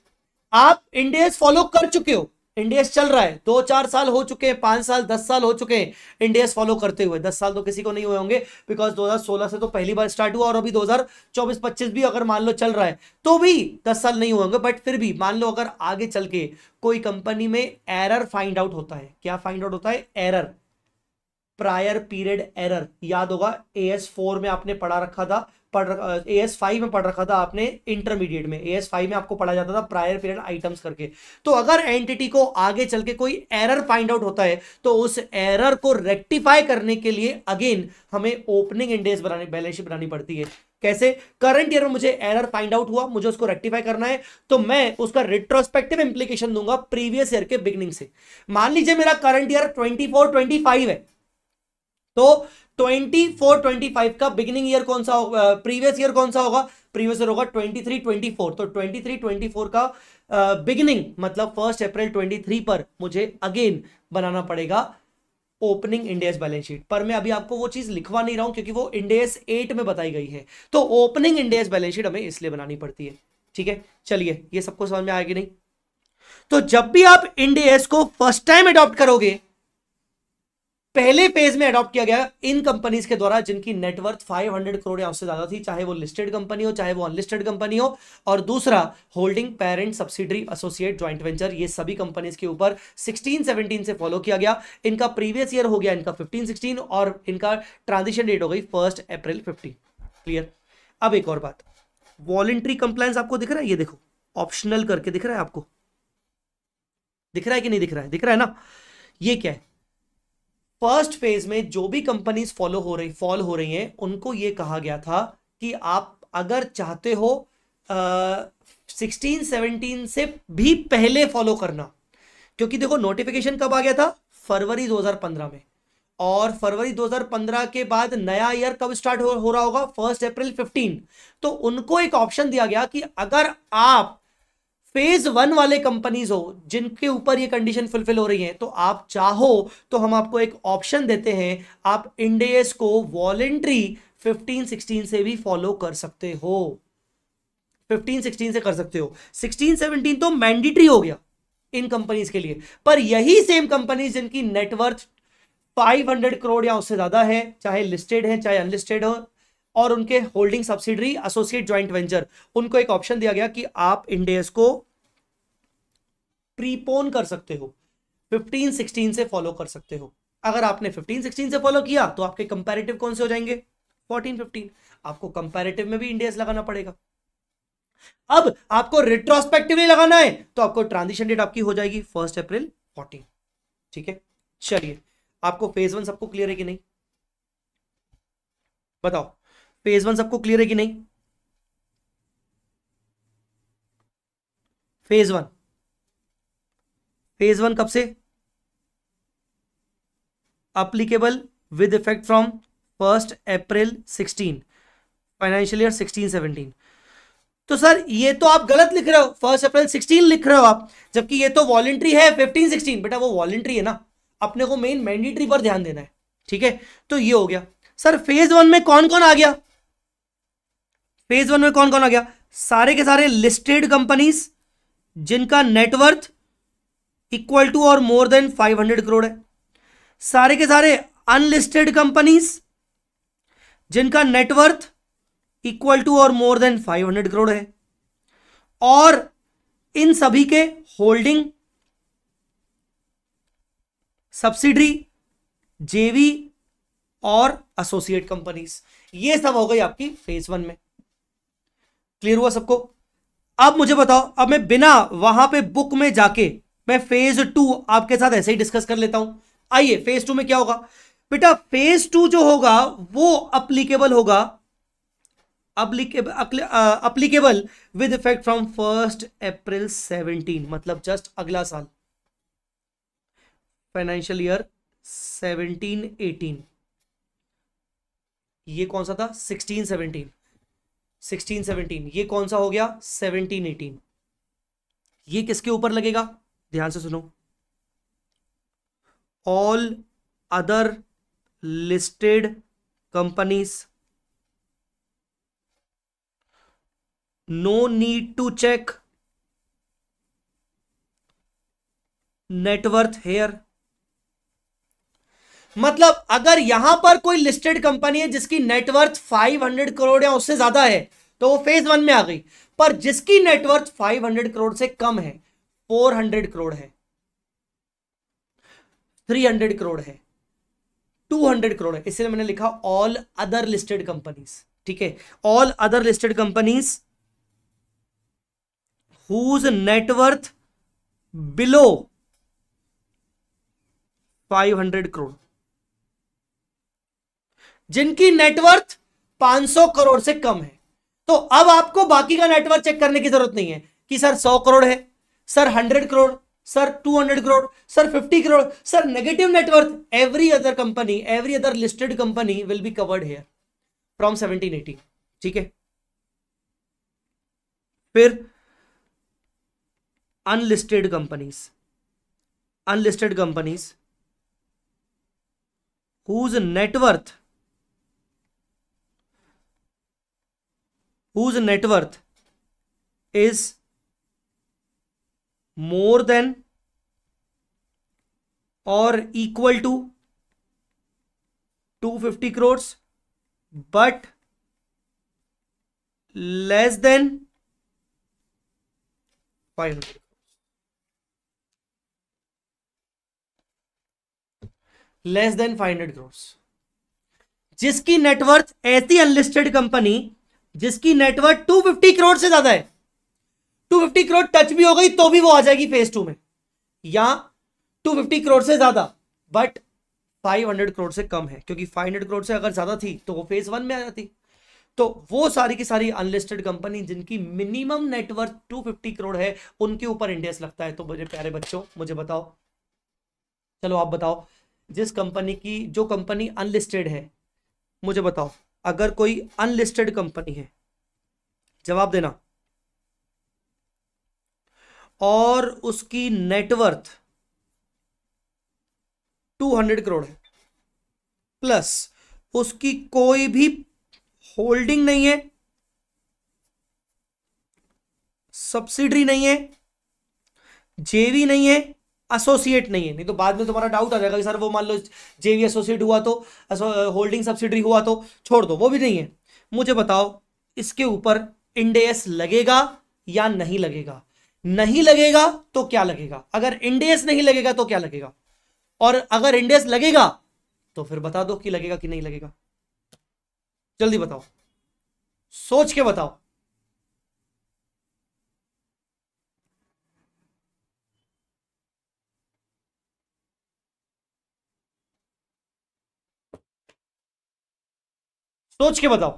S1: आप इंडेस फॉलो कर चुके हो इंडियस चल रहा है दो चार साल हो चुके हैं पांच साल दस साल हो चुके हैं इंडियस फॉलो करते हुए दस साल तो किसी को नहीं हुए होंगे बिकॉज 2016 से तो पहली बार स्टार्ट हुआ और अभी 2024-25 भी अगर मान लो चल रहा है तो भी दस साल नहीं हुए होंगे बट फिर भी मान लो अगर आगे चल के कोई कंपनी में एरर फाइंड आउट होता है क्या फाइंड आउट होता है एरर प्रायर पीरियड एरर याद होगा ए में आपने पढ़ा रखा था पढ़ रखा एस फाइव में पढ़ रखा था आपने इंटरमीडिएट में एस फाइव में आपको पढ़ा जाता था प्रायर पीरियड आइटम्स करके तो अगर एंटिटी को आगे चल के कोई एरर फाइंड आउट होता है तो उस एरर को रेक्टिफाई करने के लिए अगेन हमें ओपनिंग इंडेस बनाने बैलेंस शीट बनानी पड़ती है कैसे करंट ईयर में मुझे एरर फाइंड आउट हुआ मुझे उसको रेक्टिफाई करना है तो मैं उसका रिट्रोस्पेक्टिव इंप्लीकेशन दूंगा प्रीवियस ईयर के बिगनिंग से मान लीजिए मेरा करंट ईयर ट्वेंटी फोर है तो ट्वेंटी फोर ट्वेंटी फाइव का बिगिनिंग ईयर कौन सा होगा प्रीवियस ईयर कौन सा होगा प्रीवियस ईयर होगा ट्वेंटी थ्री ट्वेंटी फोर तो ट्वेंटी थ्री ट्वेंटी फोर का बिगिनिंग uh, मतलब फर्स्ट अप्रैल ट्वेंटी थ्री पर मुझे अगेन बनाना पड़ेगा ओपनिंग इंडियस बैलेंस शीट पर मैं अभी आपको वो चीज लिखवा नहीं रहा हूं क्योंकि वो इंडियस एट में बताई गई है तो ओपनिंग इंडियस बैलेंस शीट हमें इसलिए बनानी पड़ती है ठीक है चलिए ये सबको समझ में आएगी नहीं तो जब भी आप इंडियस को फर्स्ट टाइम एडॉप्ट करोगे पहले फेज में अडॉप्ट किया गया इन कंपनीज के द्वारा जिनकी नेटवर्थ 500 करोड़ या उससे ज्यादा थी चाहे वो लिस्टेड कंपनी हो चाहे वो अनलिस्टेड कंपनी हो और दूसरा holding parent subsidiary associate joint venture ये सभी कंपनीज के ऊपर 16 17 से फॉलो किया गया इनका प्रीवियस ईयर हो गया इनका फिफ्टीन सिक्सटीन और इनका ट्रांजिशन डेट हो गई फर्स्ट अप्रैल फिफ्टीन क्लियर अब एक और बात वॉलेंट्री कंप्लाइंस आपको दिख रहा है ये देखो ऑप्शनल करके दिख रहा है आपको दिख रहा है कि नहीं दिख रहा है दिख रहा है ना ये क्या है फर्स्ट फेज में जो भी कंपनीज फॉलो हो रही फॉल हो रही हैं उनको ये कहा गया था कि आप अगर चाहते हो सिक्सटीन सेवनटीन से भी पहले फॉलो करना क्योंकि देखो नोटिफिकेशन कब आ गया था फरवरी 2015 में और फरवरी 2015 के बाद नया ईयर कब स्टार्ट हो, हो रहा होगा फर्स्ट अप्रैल 15 तो उनको एक ऑप्शन दिया गया कि अगर आप फेज वन वाले कंपनीज हो जिनके ऊपर ये कंडीशन फुलफिल हो रही है तो आप चाहो तो हम आपको एक ऑप्शन देते हैं आप इंडेस को वॉलेंट्री 15 16 से भी फॉलो कर सकते हो 15 16 से कर सकते हो 16 17 तो मैंडेटरी हो गया इन कंपनीज के लिए पर यही सेम कंपनीज जिनकी नेटवर्थ 500 करोड़ या उससे ज्यादा है चाहे लिस्टेड है चाहे अनलिस्टेड हो और उनके holding subsidiary associate joint venture उनको एक ऑप्शन दिया गया कि आप इंडेस को प्रीपोन कर सकते हो 15 16 से फॉलो कर सकते हो अगर आपने 15 16 से फॉलो किया तो आपके कंपैरेटिव कौन से हो जाएंगे 14 15 आपको कंपैरेटिव में भी इंडेस लगाना पड़ेगा अब आपको रिट्रोस्पेक्टिवली लगाना है तो आपको ट्रांजिशन डेट आपकी हो जाएगी फर्स्ट अप्रैल फोर्टीन ठीक है चलिए आपको फेज वन सबको क्लियर है कि नहीं बताओ फेज वन सबको क्लियर है कि नहीं फेज वन फेज वन कब से applicable with effect from first April sixteen financial year sixteen seventeen तो सर ये तो आप गलत लिख रहे हो फर्स्ट अप्रैल सिक्सटीन लिख रहे हो आप जबकि ये तो वॉलेंट्री है फिफ्टीन सिक्सटीन बेटा वो वॉलेंट्री है ना अपने को मेन मैंडेटरी पर ध्यान देना है ठीक है तो ये हो गया सर फेज वन में कौन कौन आ गया फेज वन में कौन कौन आ गया सारे के सारे लिस्टेड कंपनीज जिनका नेटवर्थ इक्वल टू और मोर देन 500 करोड़ है सारे के सारे अनलिस्टेड कंपनीज जिनका नेटवर्थ इक्वल टू और मोर देन 500 करोड़ है और इन सभी के होल्डिंग सब्सिडरी जेवी और एसोसिएट कंपनीज ये सब हो गई आपकी फेज वन में क्लियर हुआ सबको अब मुझे बताओ अब मैं बिना वहां पे बुक में जाके मैं फेज टू आपके साथ ऐसे ही डिस्कस कर लेता हूं आइए फेज टू में क्या होगा बेटा फेज टू जो होगा वो अप्लीकेबल होगा applicable with effect from first April seventeen मतलब जस्ट अगला साल फाइनेंशियल ईयर सेवनटीन एटीन ये कौन सा था सिक्सटीन सेवनटीन सिक्सटीन सेवनटीन ये कौन सा हो गया सेवनटीन एटीन ये किसके ऊपर लगेगा ध्यान से सुनो all other listed companies no need to check net worth here मतलब अगर यहां पर कोई लिस्टेड कंपनी है जिसकी नेटवर्थ हंड्रेड करोड़ या उससे ज्यादा है तो वो फेज वन में आ गई पर जिसकी नेटवर्थ हंड्रेड करोड़ से कम है 400 करोड़ है 300 करोड़ है 200 करोड़ है इसलिए मैंने लिखा ऑल अदर लिस्टेड कंपनीज ठीक है all other listed companies whose net worth below 500 crore जिनकी नेटवर्थ 500 करोड़ से कम है तो अब आपको बाकी का नेटवर्क चेक करने की जरूरत नहीं है कि सर 100 करोड़ है sir 100 crore sir 200 crore sir 50 crore sir negative net worth every other company every other listed company will be covered here from seventeen eighteen ठीक है फिर unlisted companies unlisted companies whose net worth whose net worth is more than or equal to 250 crores but less than 500 less than 500 crore जिसकी नेटवर्थ ऐसी अनलिस्टेड कंपनी जिसकी नेटवर्क टू फिफ्टी करोड़ से ज्यादा है टू फिफ्टी करोड़ टच भी हो गई तो भी वो आ जाएगी फेज टू में या टू फिफ्टी करोड़ से ज्यादा बट फाइव हंड्रेड करोड़ से कम है क्योंकि हंड्रेड करोड़ से अगर ज्यादा थी तो वो फेज वन में आ जाती तो वो सारी की सारी अनलिस्टेड कंपनी जिनकी minimum net worth two fifty crore है उनके ऊपर इंडेक्स लगता है तो मुझे प्यारे बच्चों मुझे बताओ चलो आप बताओ जिस कंपनी की जो कंपनी अनलिस्टेड है मुझे बताओ अगर कोई अनलिस्टेड कंपनी है जवाब देना और उसकी नेटवर्थ 200 करोड़ है प्लस उसकी कोई भी होल्डिंग नहीं है सब्सिडरी नहीं है जेवी नहीं है एसोसिएट नहीं है नहीं तो बाद में तुम्हारा डाउट आ जाएगा कि सर वो मान लो जेवी एसोसिएट हुआ तो होल्डिंग सब्सिडरी हुआ तो छोड़ दो वो भी नहीं है मुझे बताओ इसके ऊपर इंडेस लगेगा या नहीं लगेगा नहीं लगेगा तो क्या लगेगा अगर इंडेस नहीं लगेगा तो क्या लगेगा और अगर इंडेस लगेगा तो फिर बता दो कि लगेगा कि नहीं लगेगा जल्दी बताओ सोच के बताओ सोच के बताओ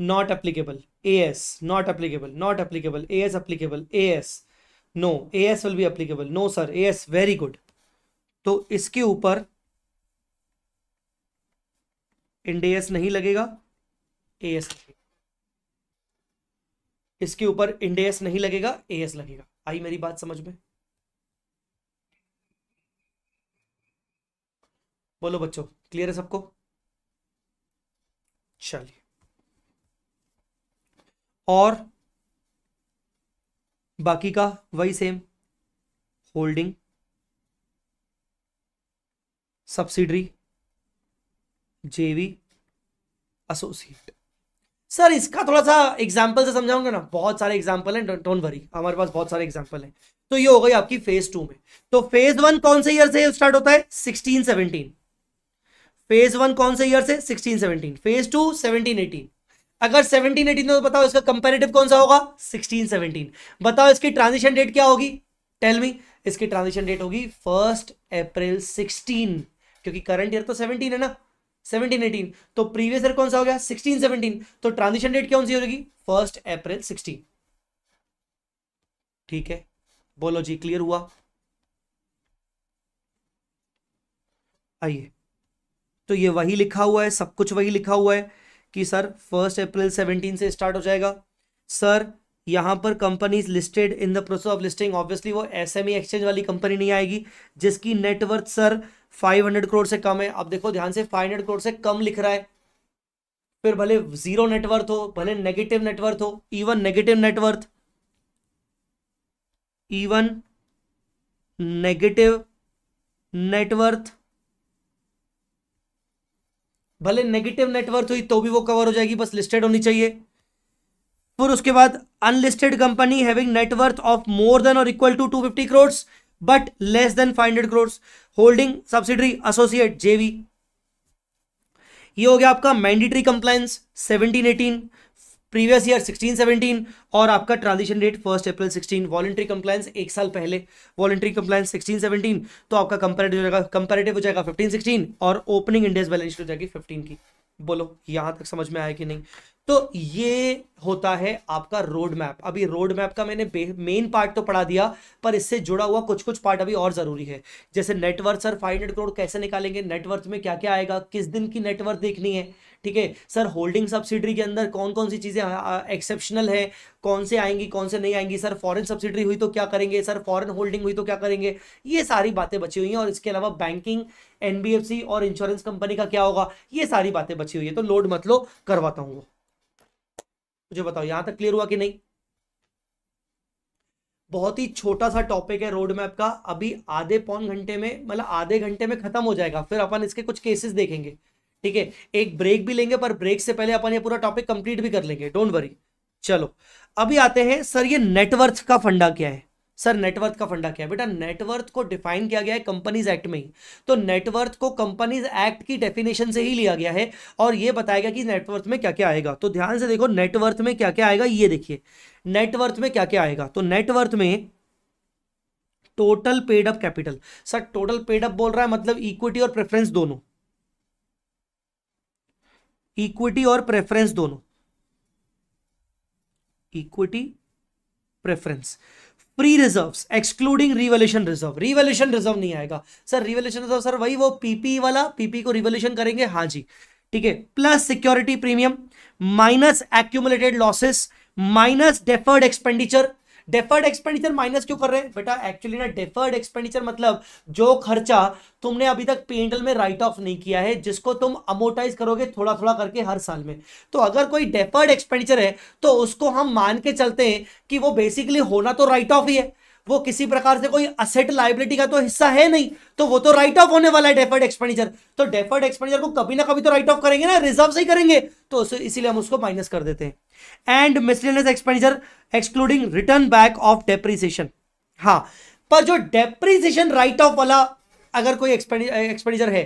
S1: not applicable A S not applicable not applicable A S applicable A S no A S will be applicable no sir A S very good तो इसके ऊपर इंडेस नहीं लगेगा ए एस इसके ऊपर इंडेस नहीं लगेगा ए एस लगेगा आई मेरी बात समझ में बोलो बच्चों क्लियर है सबको चलिए और बाकी का वही same holding subsidiary JV associate sir इसका थोड़ा सा एग्जाम्पल से समझाऊंगा ना बहुत सारे एग्जाम्पल हैं डोंट वरी हमारे पास बहुत सारे एग्जाम्पल हैं तो ये हो गई आपकी फेज टू में तो फेज वन कौन से ईयर से स्टार्ट होता है सिक्सटीन सेवनटीन फेज वन कौन से ईयर से sixteen seventeen phase two seventeen eighteen अगर सेवनटीन एटीन तो बताओ इसका कंपेरेटिव कौन सा होगा सिक्सटीन सेवनटीन बताओ इसकी ट्रांजिशन डेट क्या होगी टेल मी इसकी ट्रांजिशन डेट होगी फर्स्ट अप्रैल सिक्सटीन क्योंकि करंट ईयर तो सेवनटीन है ना सेवनटीन एटीन तो प्रीवियस ईयर कौन सा हो गया सिक्सटीन सेवनटीन तो ट्रांजिशन डेट कौन सी होगी फर्स्ट अप्रैल सिक्सटीन ठीक है बोलो जी क्लियर हुआ आइए तो ये वही लिखा हुआ है सब कुछ वही लिखा हुआ है कि सर फर्स्ट अप्रैल सेवनटीन से स्टार्ट हो जाएगा सर यहाँ पर companies listed in the process of listing obviously वो एस एक्सचेंज e वाली कंपनी नहीं आएगी जिसकी नेटवर्थ सर 500 करोड़ से कम है अब देखो ध्यान से 500 करोड़ से कम लिख रहा है फिर भले जीरो नेटवर्थ हो भले नेगेटिव नेटवर्थ हो even negative net worth even negative net worth भले नेगेटिव नेटवर्थ हुई तो भी वो कवर हो जाएगी बस लिस्टेड होनी चाहिए फिर उसके बाद unlisted company having net worth of more than और equal to 250 crores but less than 500 crores holding subsidiary associate JV ये हो गया आपका मैंडेटरी कंप्लायंस 1718 प्रीवियस ईयर 16 17 और आपका transition date first April 16 voluntary compliance एक साल पहले वॉलेंट्री कंप्लायंस 16 17 तो आपका कंपेरेटिव हो जाएगा कंपेरेटिव हो जाएगा 15 16 और ओपनिंग इंडेस बैलेंस हो जाएगी 15 की बोलो यहां तक समझ में आया कि नहीं तो ये होता है आपका रोड मैप अभी रोड मैप का मैंने मेन पार्ट तो पढ़ा दिया पर इससे जुड़ा हुआ कुछ कुछ पार्ट अभी और ज़रूरी है जैसे नेटवर्थ सर 500 करोड़ कैसे निकालेंगे नेटवर्थ में क्या क्या आएगा किस दिन की नेटवर्थ देखनी है ठीक है सर होल्डिंग सब्सिडरी के अंदर कौन कौन सी चीज़ें एक्सेप्शनल है कौन से आएंगी कौन से नहीं आएंगी सर फॉरेन सब्सिडरी हुई तो क्या करेंगे सर फॉरेन होल्डिंग हुई तो क्या करेंगे ये सारी बातें बची हुई हैं और इसके अलावा बैंकिंग एनबीएफसी और इंश्योरेंस कंपनी का क्या होगा ये सारी बातें बची हुई है तो लोड मत लो करवाता हूँ मुझे बताओ यहां तक क्लियर हुआ कि नहीं बहुत ही छोटा सा टॉपिक है रोड मैप का अभी आधे पौन घंटे में मतलब आधे घंटे में खत्म हो जाएगा फिर अपन इसके कुछ केसेस देखेंगे ठीक है एक ब्रेक भी लेंगे पर ब्रेक से पहले अपन ये पूरा टॉपिक कंप्लीट भी कर लेंगे डोंट वरी चलो अभी आते हैं सर ये नेटवर्थ का फंडा क्या है सर नेटवर्थ का फंडा क्या है बेटा नेटवर्थ को डिफाइन किया गया है कंपनीज एक्ट में ही तो नेटवर्थ को कंपनीज एक्ट की डेफिनेशन से ही लिया गया है और ये बताया गया कि नेटवर्थ में क्या क्या आएगा तो ध्यान से देखो नेटवर्थ में क्या क्या आएगा ये देखिए नेटवर्थ में क्या क्या आएगा तो नेटवर्थ में total paid up capital sir total paid up बोल रहा है मतलब इक्विटी और प्रेफरेंस दोनों इक्विटी और प्रेफरेंस दोनों equity preference free reserve excluding revaluation reserve revaluation reserve नहीं आएगा सर रिवोल्यूशन रिजर्व सर वही वो पीपी वाला पीपी को रिवोल्यूशन करेंगे हाँ जी ठीक है plus security premium minus accumulated losses minus deferred expenditure deferred expenditure minus क्यों कर रहे हैं बेटा एक्चुअली ना डेफर्ड एक्सपेंडिचर मतलब जो खर्चा तुमने अभी तक पेंडल में राइट ऑफ नहीं किया है जिसको तुम अमोटाइज करोगे थोड़ा थोड़ा करके हर साल में तो अगर कोई डेफर्ड एक्सपेंडिचर है तो उसको हम मान के चलते हैं कि वो बेसिकली होना तो राइट ऑफ ही है वो किसी प्रकार से कोई असेट लाइबिलिटी का तो हिस्सा है नहीं तो वो तो राइट ऑफ होने वाला है डेफर्ड एक्सपेंडिचर तो डेफर्ड एक्सपेंडिचर को कभी ना कभी तो राइट ऑफ करेंगे ना रिजर्व से ही करेंगे तो इसीलिए हम उसको माइनस कर देते हैं and miscellaneous expenditure excluding written back of depreciation हाँ पर जो डेप्रीसिएशन राइट ऑफ वाला अगर कोई एक्सपेंडिचर है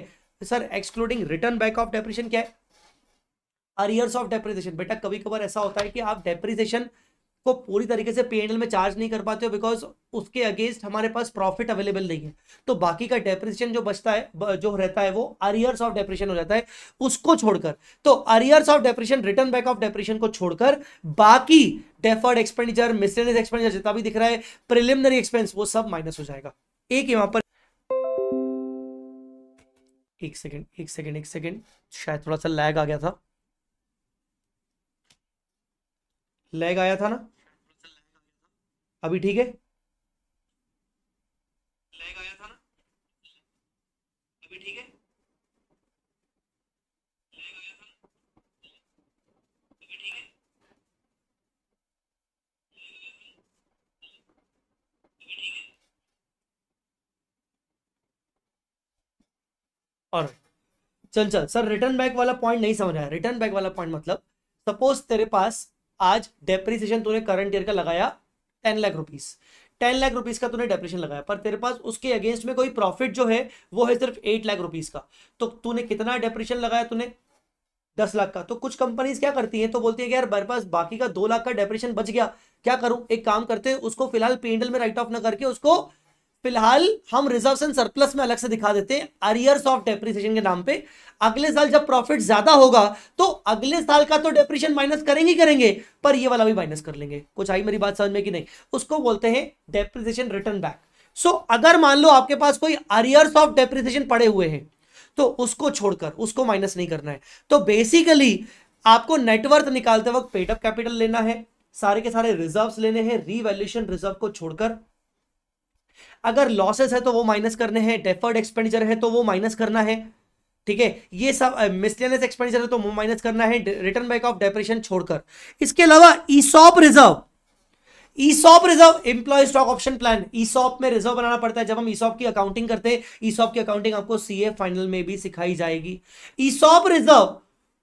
S1: sir excluding written back of depreciation क्या है अरियर्स ऑफ डेप्रीसिएशन बेटा कभी कभार ऐसा होता है कि आप डेप्रीसिएशन को पूरी तरीके से पी में चार्ज नहीं कर पाते हो बिकॉज उसके अगेंस्ट हमारे पास प्रॉफिट अवेलेबल नहीं है तो बाकी का डेप्रिसिएशन जो बचता है जो रहता है वो अरियर्स ऑफ डेप्रेशन हो जाता है उसको छोड़कर तो arrears of depreciation written back of depreciation को छोड़कर बाकी डेफर्ड एक्सपेंडिचर मिसलेनियस एक्सपेंडिचर जितना भी दिख रहा है प्रिलिमिनरी एक्सपेंस वो सब माइनस हो जाएगा एक यहां पर एक सेकेंड एक सेकेंड एक सेकेंड शायद थोड़ा सा लैग आ गया था लैग आया था ना अभी ठीक है आया था ना अभी ठीक है और चल चल सर रिटर्न बैक वाला पॉइंट नहीं समझ आया रिटर्न बैक वाला पॉइंट मतलब सपोज तेरे पास आज डेप्रिसिएशन तूने करंट ईयर का लगाया ten lakh rupees ten lakh rupees का तूने डेप्रिशन लगाया पर तेरे पास उसके अगेंस्ट में कोई प्रॉफिट जो है वो है सिर्फ एट लाख रुपीज का तो तूने कितना डेप्रिशन लगाया तूने दस लाख का तो कुछ कंपनीज क्या करती हैं तो बोलती है कि यार मेरे पास बाकी का दो लाख का डेप्रिशन बच गया क्या करूं एक काम करते हैं उसको फिलहाल पेंडल में राइट ऑफ ना करके उसको फिलहाल हम रिजर्व एंड सरप्लस में अलग से दिखा देते हैं अरियर्स ऑफ डेप्रिसिएशन के नाम पे अगले साल जब प्रॉफिट ज्यादा होगा तो अगले साल का तो डेप्रिशन माइनस करेंगे करेंगे पर ये वाला भी माइनस कर लेंगे कुछ आई मेरी बात समझ में कि नहीं उसको बोलते हैं डेप्रिसिएशन रिटर्न बैक सो अगर मान लो आपके पास कोई अरियर्स ऑफ डेप्रिसिएशन पड़े हुए हैं तो उसको छोड़कर उसको माइनस नहीं करना है तो बेसिकली आपको नेटवर्थ निकालते वक्त पेडअप कैपिटल लेना है सारे के सारे रिजर्व्स लेने हैं रीवैल्यूशन रिजर्व को छोड़कर अगर लॉसेस है तो वो माइनस करने हैं डेफर्ड एक्सपेंडिचर है तो वो माइनस करना है ठीक है ये सब मिसलेनियस एक्सपेंडिचर है तो वो माइनस करना है रिटर्न बैक ऑफ डेप्रेशन छोड़कर इसके अलावा ESOP reserve ESOP reserve employee stock option plan ESOP में रिजर्व बनाना पड़ता है जब हम ईसॉप की अकाउंटिंग करते हैं ईसॉप की अकाउंटिंग आपको सीए फाइनल में भी सिखाई जाएगी ईसॉप रिजर्व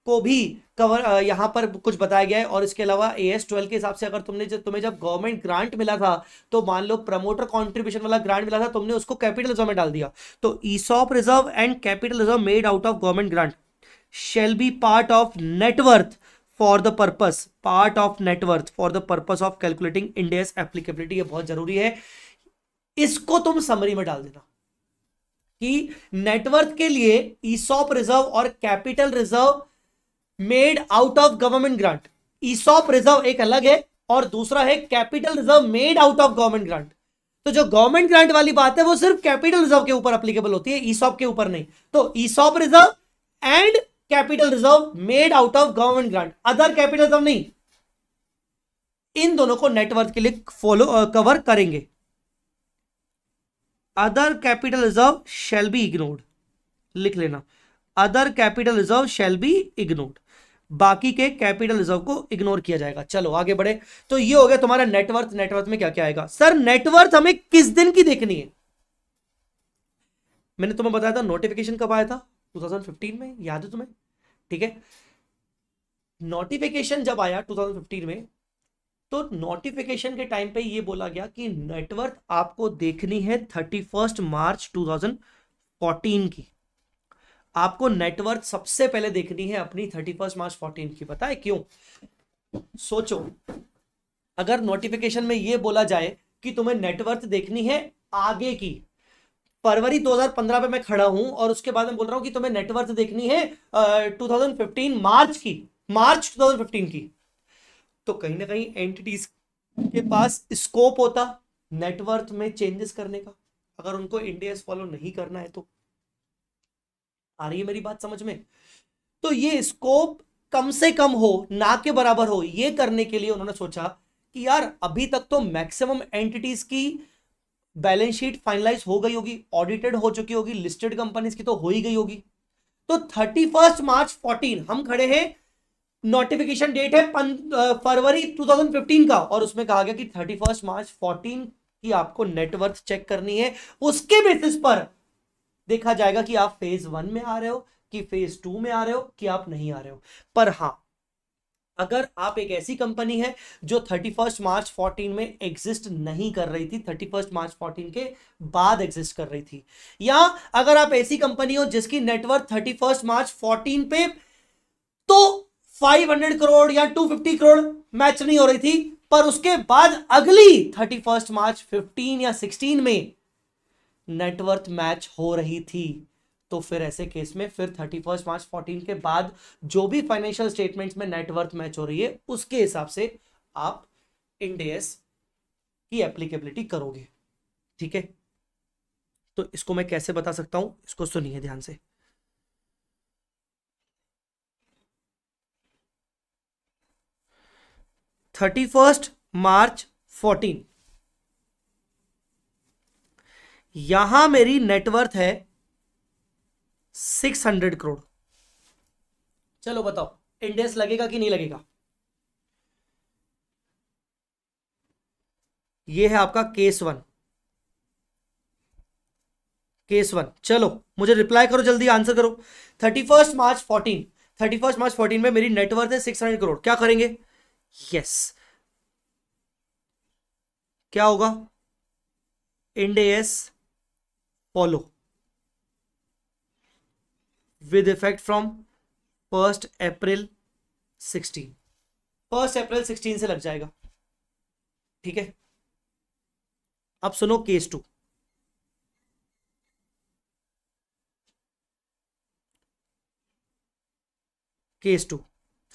S1: को भी कवर यहाँ पर कुछ बताया गया है और इसके अलावा ए एस ट्वेल्व के हिसाब से अगर तुमने जब तुम्हें जब गवर्नमेंट ग्रांट मिला था तो मान लो प्रमोटर कॉन्ट्रीब्यूशन वाला ग्रांट मिला था तुमने उसको कैपिटल रिजर्व में डाल दिया तो ESOP reserve and capital reserve made out of government grant shall be part of net worth for the purpose part of net worth for the purpose of calculating Ind AS applicability ये बहुत जरूरी है इसको तुम समरी में डाल देना कि नेटवर्थ के लिए ईसॉप रिजर्व और capital reserve made out of government grant ESOP reserve एक अलग है और दूसरा है capital reserve made out of government grant तो जो गवर्नमेंट ग्रांट वाली बात है वो सिर्फ कैपिटल रिजर्व के ऊपर अप्लीकेबल होती है ईसॉप के ऊपर नहीं तो ESOP reserve and capital reserve made out of government grant other capital reserve नहीं इन दोनों को नेटवर्थ के लिए फॉलो कवर करेंगे other capital reserve shall be ignored लिख लेना other capital reserve shall be ignored बाकी के कैपिटल रिजर्व को इग्नोर किया जाएगा चलो आगे बढ़े तो ये हो गया तुम्हारा नेटवर्थ नेटवर्थ में क्या क्या आएगा सर नेटवर्थ हमें किस दिन की देखनी है मैंने तुम्हें बताया था नोटिफिकेशन कब आया था 2015 में याद है तुम्हें ठीक है नोटिफिकेशन जब आया 2015 में तो नोटिफिकेशन के टाइम पे ये बोला गया कि नेटवर्थ आपको देखनी है 31 मार्च 2014 की आपको नेटवर्क सबसे पहले देखनी है अपनी थर्टी फर्स्ट मार्च फोर्टीन की पता है क्यों सोचो अगर नोटिफिकेशन में यह बोला जाए कि तुम्हें नेटवर्क देखनी है आगे की फरवरी 2015 पे मैं खड़ा हूं और उसके बाद मैं बोल रहा हूं कि तुम्हें नेटवर्क देखनी है आ, 2015 मार्च की मार्च 2015 की तो कहीं ना कहीं एंटिटीज के पास स्कोप होता नेटवर्क में चेंजेस करने का अगर उनको इंडिया फॉलो नहीं करना है तो आ रही है मेरी बात समझ में तो ये स्कोप कम से कम हो ना के बराबर हो ये करने के लिए उन्होंने सोचा कि यार अभी तक तो मैक्सिमम एंटिटीज की बैलेंस शीट फाइनलाइज हो गई होगी ऑडिटेड हो चुकी होगी लिस्टेड कंपनीज की तो हो ही गई होगी तो थर्टी फर्स्ट मार्च फोर्टीन हम खड़े हैं नोटिफिकेशन डेट है फरवरी 2015 का और उसमें कहा गया कि थर्टी फर्स्ट मार्च 14 की आपको नेटवर्थ चेक करनी है उसके बेसिस पर देखा जाएगा कि आप फेज वन में आ रहे हो कि फेज टू में आ रहे हो कि आप नहीं आ रहे हो पर हाँ अगर आप एक ऐसी कंपनी है जो 31 मार्च 14 में एग्जिस्ट नहीं कर रही थी थर्टी फर्स्ट मार्च 14 के बाद एग्जिस्ट कर रही थी या अगर आप ऐसी कंपनी हो जिसकी net worth thirty first March fourteen पे तो 500 करोड़ या 250 करोड़ मैच नहीं हो रही थी पर उसके बाद अगली 31 मार्च 15 या 16 में नेटवर्थ मैच हो रही थी तो फिर ऐसे केस में फिर थर्टी फर्स्ट मार्च फोर्टीन के बाद जो भी फाइनेंशियल स्टेटमेंट्स में नेटवर्थ मैच हो रही है उसके हिसाब से आप इंडेस की एप्लीकेबिलिटी करोगे ठीक है तो इसको मैं कैसे बता सकता हूं इसको सुनिए ध्यान से थर्टी फर्स्ट मार्च फोर्टीन यहां मेरी नेटवर्थ है सिक्स हंड्रेड करोड़ चलो बताओ इंडेक्स लगेगा कि नहीं लगेगा ये है आपका केस वन केस वन चलो मुझे रिप्लाई करो जल्दी आंसर करो thirty first March fourteen thirty first March fourteen में मेरी नेटवर्थ है सिक्स हंड्रेड करोड़ क्या करेंगे यस yes. क्या होगा Ind AS follow with effect from first April sixteen first April sixteen से लग जाएगा ठीक है अब सुनो case two case two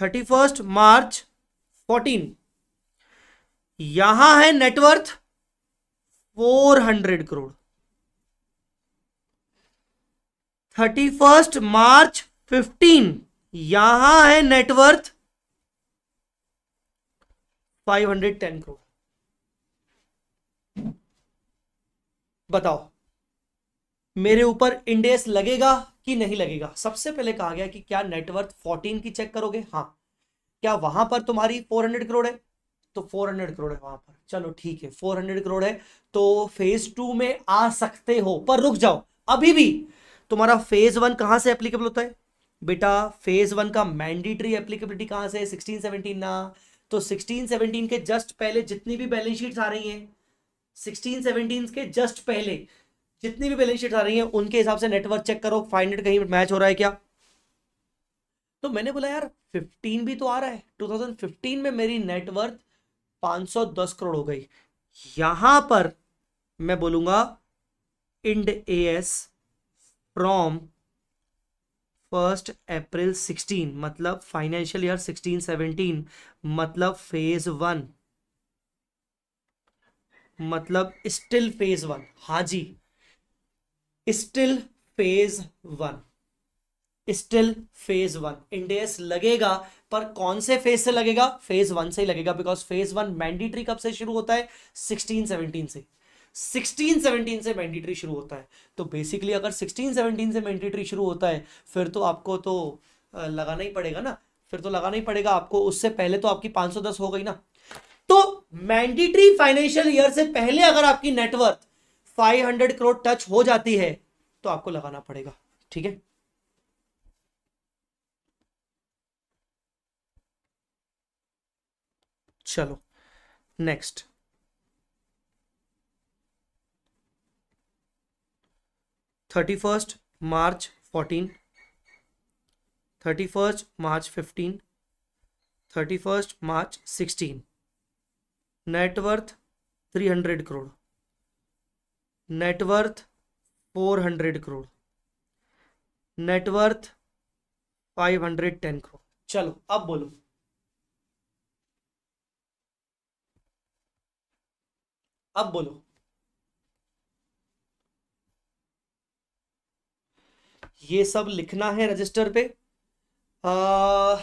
S1: thirty first March fourteen यहां है net worth four hundred crore thirty first March fifteen यहां है net worth five hundred ten crore बताओ मेरे ऊपर इंडेस लगेगा कि नहीं लगेगा सबसे पहले कहा गया कि क्या नेटवर्थ फोर्टीन की चेक करोगे हाँ क्या वहां पर तुम्हारी फोर हंड्रेड करोड़ है तो फोर हंड्रेड करोड़ है वहां पर चलो ठीक है फोर हंड्रेड करोड़ है तो फेज टू में आ सकते हो पर रुक जाओ अभी भी तुम्हारा फेज वन कहां से एप्लीकेबल होता है बेटा फेज वन का मैंडेटरी एप्लीकेबिलिटी कहां से सिक्सटीन सेवनटीन ना तो सिक्सटीन सेवनटीन के जस्ट पहले जितनी भी बैलेंस शीट आ रही है सिक्सटीन सेवनटीन के जस्ट पहले जितनी भी बैलेंस शीट आ रही है उनके हिसाब से नेटवर्क चेक करो फाइव कहीं मैच हो रहा है क्या तो मैंने बोला यार 15 भी तो आ रहा है 2015 में मेरी नेटवर्थ 510 करोड़ हो गई यहां पर मैं बोलूंगा Ind A S from first April 16 मतलब फाइनेंशियल ईयर 16 17 मतलब फेज वन मतलब स्टिल फेज वन हाजी जी still phase one still phase one Ind AS लगेगा पर कौन से फेज से लगेगा फेज वन से ही लगेगा बिकॉज फेज वन मैंडेटरी कब से शुरू होता है सिक्सटीन सेवनटीन से 1617 सेवनटीन से मैंडेटरी शुरू होता है तो बेसिकली अगर 1617 सेवनटीन से मैंडेटरी शुरू होता है फिर तो आपको तो लगाना ही पड़ेगा ना फिर तो लगाना ही पड़ेगा आपको उससे पहले तो आपकी 510 हो गई ना तो मैंडेटरी फाइनेंशियल ईयर से पहले अगर आपकी नेटवर्थ 500 करोड़ टच हो जाती है तो आपको लगाना पड़ेगा ठीक है चलो next thirty first March fourteen thirty first March fifteen thirty first March sixteen net worth three hundred crore net worth four hundred crore net worth five hundred ten crore चलो अब बोलो अब बोलो ये सब लिखना है रजिस्टर पे आ,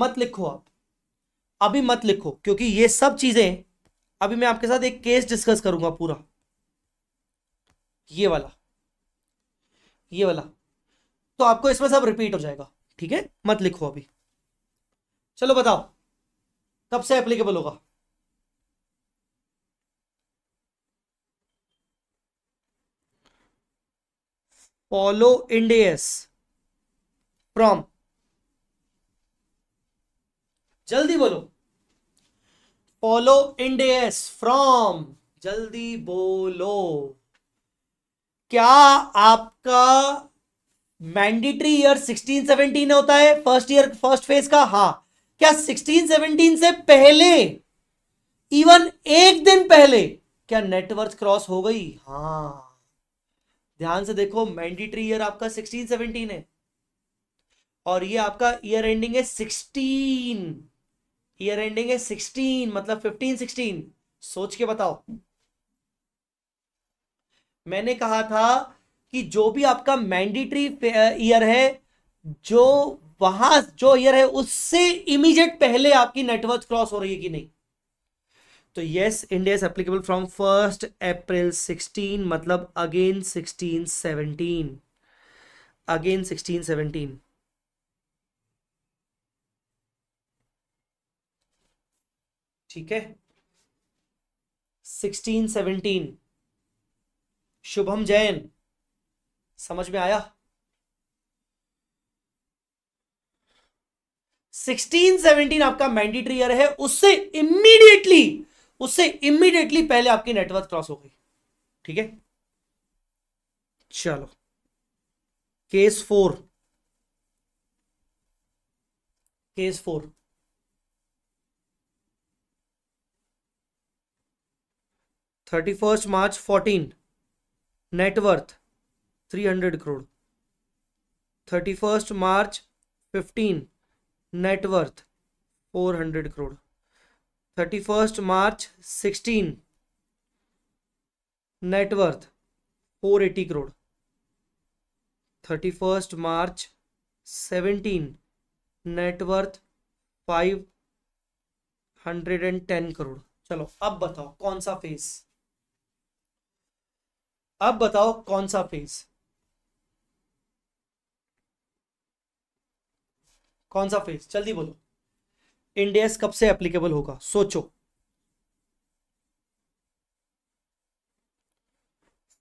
S1: मत लिखो आप अभी मत लिखो क्योंकि ये सब चीजें अभी मैं आपके साथ एक केस डिस्कस करूंगा पूरा ये वाला ये वाला तो आपको इसमें सब रिपीट हो जाएगा ठीक है मत लिखो अभी चलो बताओ कब से एप्लीकेबल होगा पोलो इंडियस फ्रॉम जल्दी बोलो फॉलो इंडेस फ्रॉम जल्दी बोलो क्या आपका मैंडेटरी ईयर 1617 होता है फर्स्ट ईयर फर्स्ट फेज का हाँ क्या 1617 से पहले इवन एक दिन पहले क्या नेटवर्क क्रॉस हो गई हाँ ध्यान से देखो मैंडेटरी ईयर आपका सिक्सटीन सेवनटीन है और ये आपका ईयर एंडिंग है सिक्सटीन ईयर एंडिंग है सिक्सटीन मतलब फिफ्टीन सिक्सटीन सोच के बताओ मैंने कहा था कि जो भी आपका मैंडेटरी ईयर है जो वहां जो ईयर है उससे इमीजिएट पहले आपकी नेटवर्क क्रॉस हो रही है कि नहीं तो yes India is applicable from first April sixteen मतलब again sixteen seventeen again sixteen seventeen ठीक है सिक्सटीन सेवनटीन शुभम जैन समझ में आया सिक्सटीन सेवनटीन आपका मैंडेटरी ईयर है उससे इमीडिएटली उससे इमीडिएटली पहले आपकी नेटवर्थ क्रॉस हो गई ठीक है चलो case four case four thirty first March fourteen net worth three hundred crore thirty first March fifteen net worth four hundred crore thirty first March sixteen net worth four eighty crore thirty first March seventeen net worth five hundred and ten crore चलो अब बताओ कौन सा फेज अब बताओ कौन सा फेज कौन सा फेज जल्दी बोलो इंडियस कब से एप्लीकेबल होगा सोचो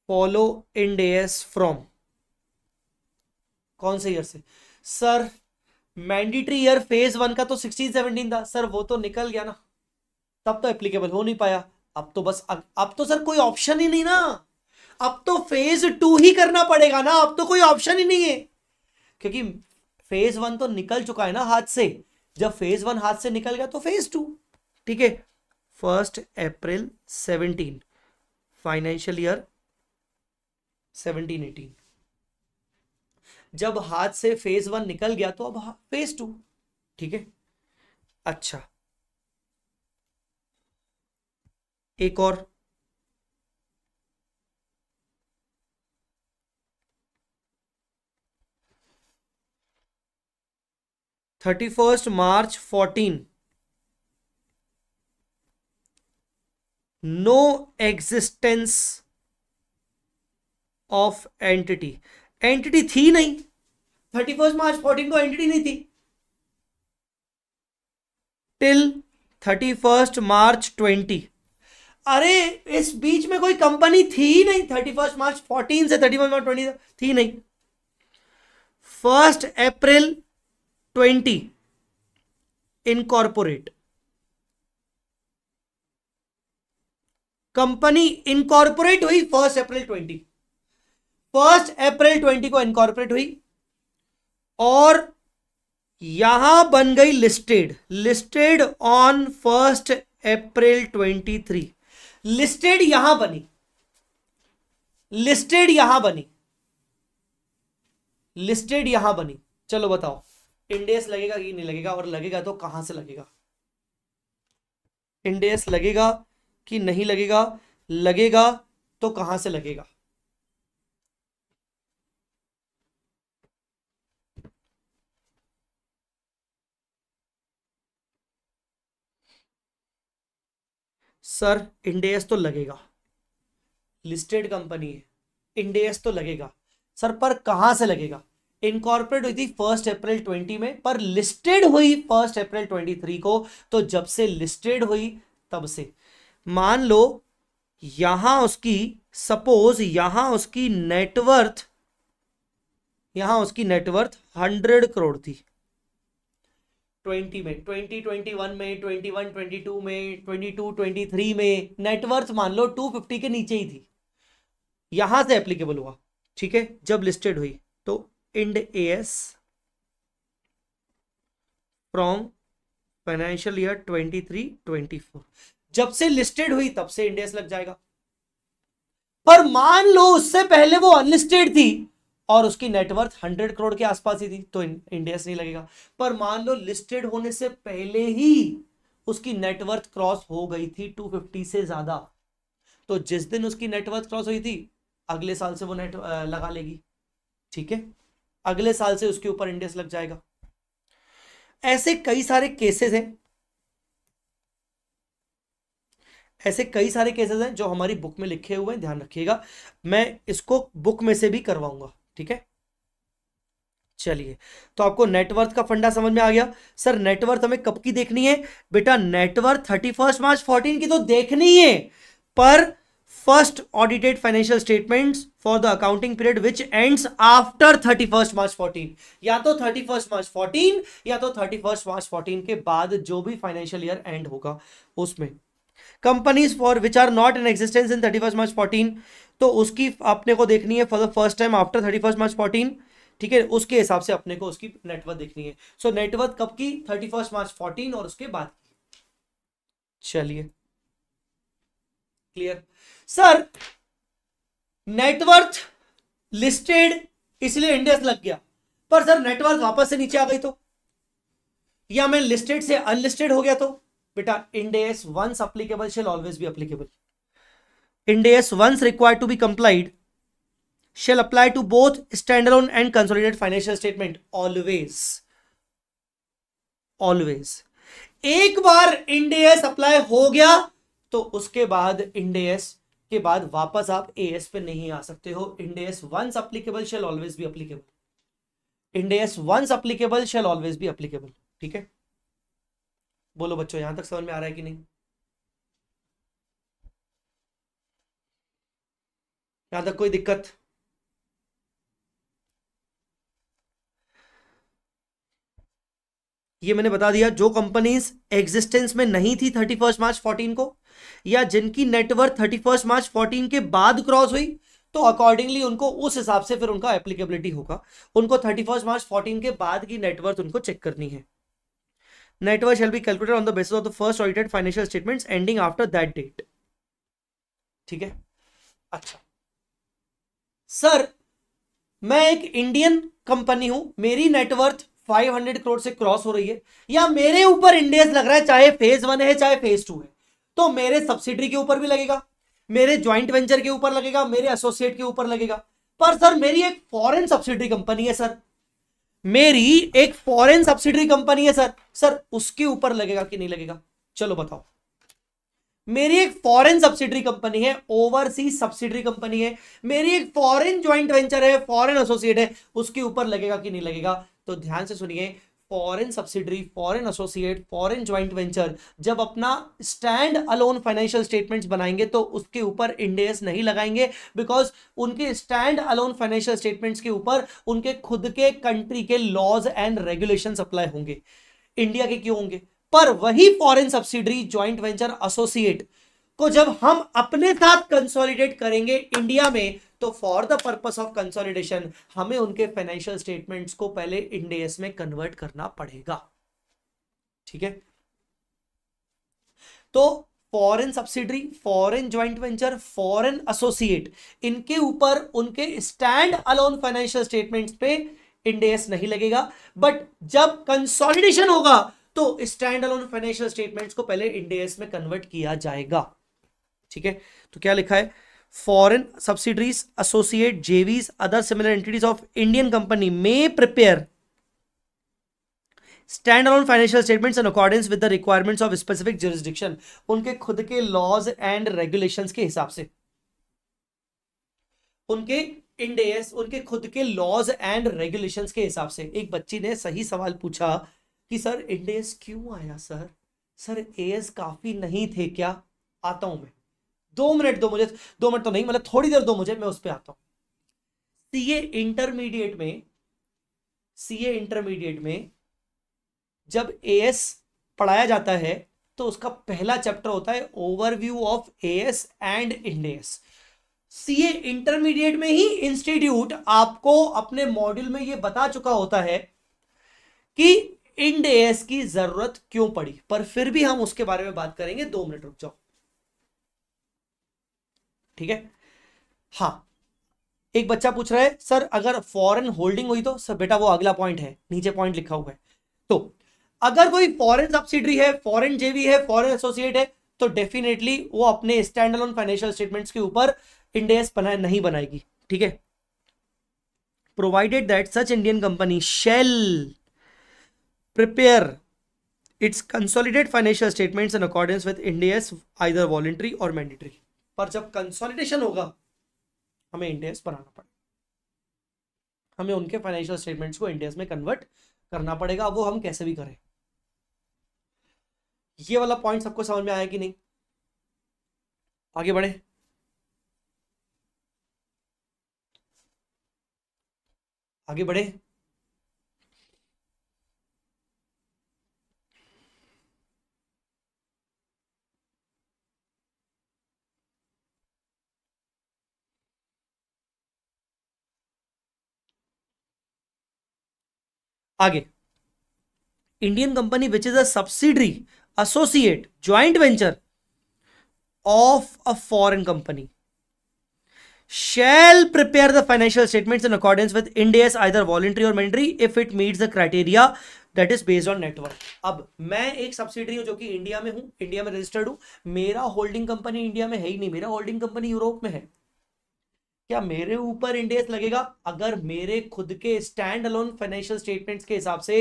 S1: फॉलो इंडियस फ्रॉम कौन से ईयर से sir mandatory year phase one का तो सिक्सटीन सेवनटीन था सर वो तो निकल गया ना तब तो एप्लीकेबल हो नहीं पाया अब तो बस अब, अब तो सर कोई ऑप्शन ही नहीं ना अब तो फेज टू ही करना पड़ेगा ना अब तो कोई ऑप्शन ही नहीं है क्योंकि फेज वन तो निकल चुका है ना हाथ से जब फेज वन हाथ से निकल गया तो फेज टू ठीक है first April seventeen financial year seventeen eighteen जब हाथ से फेज वन निकल गया तो अब फेज टू ठीक है अच्छा एक और thirty first March fourteen no existence of entity entity थी नहीं थर्टी फर्स्ट मार्च फोर्टीन को एंटिटी नहीं थी till thirty first March twenty अरे इस बीच में कोई कंपनी थी नहीं थर्टी फर्स्ट मार्च फोर्टीन से थर्टी फर्स्ट मार्च ट्वेंटी थी नहीं first April twenty incorporate company incorporate हुई first April twenty first April twenty को इनकॉर्पोरेट हुई और यहां बन गई listed listed on first April twenty three listed यहां बनी लिस्टेड यहां बनी लिस्टेड यहां बनी चलो बताओ इंडेस लगेगा कि नहीं लगेगा और लगेगा तो कहां से लगेगा इंडेस लगेगा कि नहीं लगेगा लगेगा तो कहां से लगेगा सर इंडेस तो लगेगा लिस्टेड कंपनी है इंडेस तो लगेगा सर पर कहां से लगेगा इनकॉर्पोरेट हुई थी फर्स्ट अप्रैल 20 में पर लिस्टेड हुई फर्स्ट अप्रैल 23 को तो जब से लिस्टेड हुई तब से मान लो यहां उसकी सपोज यहां उसकी नेटवर्थ यहां उसकी नेटवर्थ हंड्रेड करोड़ थी ट्वेंटी में ट्वेंटी ट्वेंटी में 21 22 टू में ट्वेंटी टू ट्वेंटी थ्री में नेटवर्थ मान लो टू फिफ्टी के नीचे ही थी यहां से एप्लीकेबल हुआ ठीक है जब लिस्टेड हुई तो Ind AS from financial year twenty three twenty four जब से लिस्टेड हुई तब से इंडेस लग जाएगा पर मान लो उससे पहले वो अनलिस्टेड थी और उसकी नेटवर्थ हंड्रेड करोड़ के आसपास ही थी तो इंडेस नहीं लगेगा पर मान लो लिस्टेड होने से पहले ही उसकी नेटवर्थ क्रॉस हो गई थी टू फिफ्टी से ज्यादा तो जिस दिन उसकी नेटवर्थ क्रॉस हुई थी अगले साल से वो नेट लगा लेगी ठीक है अगले साल से उसके ऊपर इंडेक्स लग जाएगा ऐसे कई सारे केसेस हैं ऐसे कई सारे केसेस हैं जो हमारी बुक में लिखे हुए हैं ध्यान रखिएगा मैं इसको बुक में से भी करवाऊंगा ठीक है चलिए तो आपको नेटवर्थ का फंडा समझ में आ गया सर नेटवर्थ हमें कब की देखनी है बेटा net worth thirty first March fourteen की तो देखनी है पर first audited financial statements for the accounting period which ends after 31st March 14 या तो 31st मार्च 14 या तो 31st मार्च 14 के बाद जो भी फाइनेंशियल ईयर एंड होगा उसमें companies for which are not in existence in 31st March 14 तो उसकी अपने को देखनी है for the first time after 31st March 14 ठीक है उसके हिसाब से अपने को उसकी नेटवर्थ देखनी है सो so, नेटवर्थ कब की 31st मार्च 14 और उसके बाद चलिए क्लियर सर नेटवर्थ लिस्टेड इसलिए इंडेक्स लग गया पर सर नेटवर्क वापस से नीचे आ गई तो या मैं लिस्टेड से अनलिस्टेड हो गया तो बेटा Ind AS once applicable shall always be applicable Ind AS once require to be complied shall apply to both standalone and consolidate financial statement always always एक बार इंडेस अप्लाई हो गया तो उसके बाद इंडेस के बाद वापस आप ए एस पे नहीं आ सकते हो Ind AS once applicable shall always be applicable Ind AS once applicable shall always be applicable ठीक है बोलो बच्चों यहां तक समझ में आ रहा है कि नहीं यहां तक कोई दिक्कत ये मैंने बता दिया जो कंपनीज एग्जिस्टेंस में नहीं थी थर्टी फर्स्ट मार्च फोर्टीन को या जिनकी net worth thirty first March fourteen के बाद क्रॉस हुई तो अकॉर्डिंगली उनको उस हिसाब से फिर उनका एप्लीकेबिलिटी होगा उनको थर्टी फर्स्ट मार्च फोर्टीन के बाद की नेटवर्थ उनको चेक करनी है net worth shall be calculate on the basis of the first audited financial statement ending after that date ठीक है अच्छा सर मैं एक इंडियन कंपनी हूं मेरी नेटवर्थ 500 करोड़ से क्रॉस हो रही है या मेरे ऊपर इंडियस लग रहा है चाहे फेज वन है चाहे फेज टू है तो मेरे सब्सिडरी के ऊपर भी लगेगा मेरे ज्वाइंट वेंचर के ऊपर लगेगा मेरे एसोसिएट के ऊपर लगेगा पर सर मेरी एक फॉरेन सब्सिडरी कंपनी है सर मेरी एक फॉरेन सब्सिडरी कंपनी है सर सर उसके ऊपर लगेगा कि नहीं लगेगा चलो बताओ मेरी एक फॉरेन सब्सिडरी कंपनी है ओवरसीज सब्सिडरी कंपनी है मेरी एक फॉरेन ज्वाइंट वेंचर है फॉरेन एसोसिएट है उसके ऊपर लगेगा कि नहीं लगेगा तो ध्यान से सुनिए foreign subsidiary foreign associate foreign joint venture जब अपना स्टैंड अलोन फाइनेंशियल स्टेटमेंट्स बनाएंगे तो उसके ऊपर इंडेस नहीं लगाएंगे बिकॉज उनके स्टैंड अलोन फाइनेंशियल स्टेटमेंट्स के ऊपर उनके खुद के कंट्री के लॉज एंड रेगुलेशन अप्लाई होंगे इंडिया के क्यों होंगे पर वही foreign subsidiary joint venture associate को जब हम अपने साथ कंसोलिडेट करेंगे इंडिया में तो for the purpose of consolidation हमें उनके फाइनेंशियल स्टेटमेंट्स को पहले इंडेस में कन्वर्ट करना पड़ेगा ठीक है तो foreign subsidiary foreign joint venture foreign associate इनके ऊपर उनके स्टैंड अलोन फाइनेंशियल स्टेटमेंट पे इंडेस नहीं लगेगा बट जब कंसोलिडेशन होगा तो स्टैंड अलोन फाइनेंशियल स्टेटमेंट्स को पहले इंडेस में कन्वर्ट किया जाएगा ठीक है तो क्या लिखा है foreign subsidiaries associate JVs other similar entities of Indian company may prepare standalone financial statement in according with requirement of specific jurisdiction उनके खुद के लॉज एंड रेगुलेशन के हिसाब से उनके इंडेस उनके खुद के लॉज एंड रेगुलेशन के हिसाब से एक बच्ची ने सही सवाल पूछा कि सर इंडेस क्यों आया सर सर एस काफी नहीं थे क्या आता हूं मैं दो मिनट दो मुझे दो मिनट तो नहीं मतलब थोड़ी देर दो मुझे मैं उस पर आता हूं सी इंटरमीडिएट में सी इंटरमीडिएट में जब ए एस पढ़ाया जाता है तो उसका पहला चैप्टर होता है overview of A S and Ind AS CA intermediate में ही इंस्टीट्यूट आपको अपने मॉड्यूल में ये बता चुका होता है कि इंडेस की जरूरत क्यों पड़ी पर फिर भी हम उसके बारे में बात करेंगे दो मिनट रुक जाओ ठीक है हाँ एक बच्चा पूछ रहा है सर अगर फॉरेन होल्डिंग हुई तो सर बेटा वो अगला पॉइंट है नीचे पॉइंट लिखा हुआ है तो अगर कोई फॉरेन सब्सिडरी है फॉरेन जेवी है फॉरेन एसोसिएट है तो डेफिनेटली वो अपने स्टैंड अलोन फाइनेंशियल स्टेटमेंट्स के ऊपर इंडेस बना नहीं बनाएगी ठीक है provided that such Indian company shall prepare its consolidate financial statement in according with India AS either voluntary पर जब कंसोलिडेशन होगा हमें इंडेक्स बनाना पड़ेगा हमें उनके फाइनेंशियल स्टेटमेंट्स को इंडेक्स में कन्वर्ट करना पड़ेगा वो हम कैसे भी करें ये वाला पॉइंट सबको समझ में आया कि नहीं आगे बढ़े आगे बढ़े आगे Indian company which is a subsidiary associate joint venture of a foreign company shall prepare the financial statement in according with India either voluntary or mandatory if it meet the criteria that is based on network अब मैं एक सब्सिडरी हूं जो कि इंडिया में हूं इंडिया में रजिस्टर्ड हूं मेरा होल्डिंग कंपनी इंडिया में है ही नहीं मेरा होल्डिंग कंपनी यूरोप में है क्या मेरे ऊपर इंडेक्स लगेगा अगर मेरे खुद के स्टैंड अलोन फाइनेंशियल स्टेटमेंट्स के हिसाब से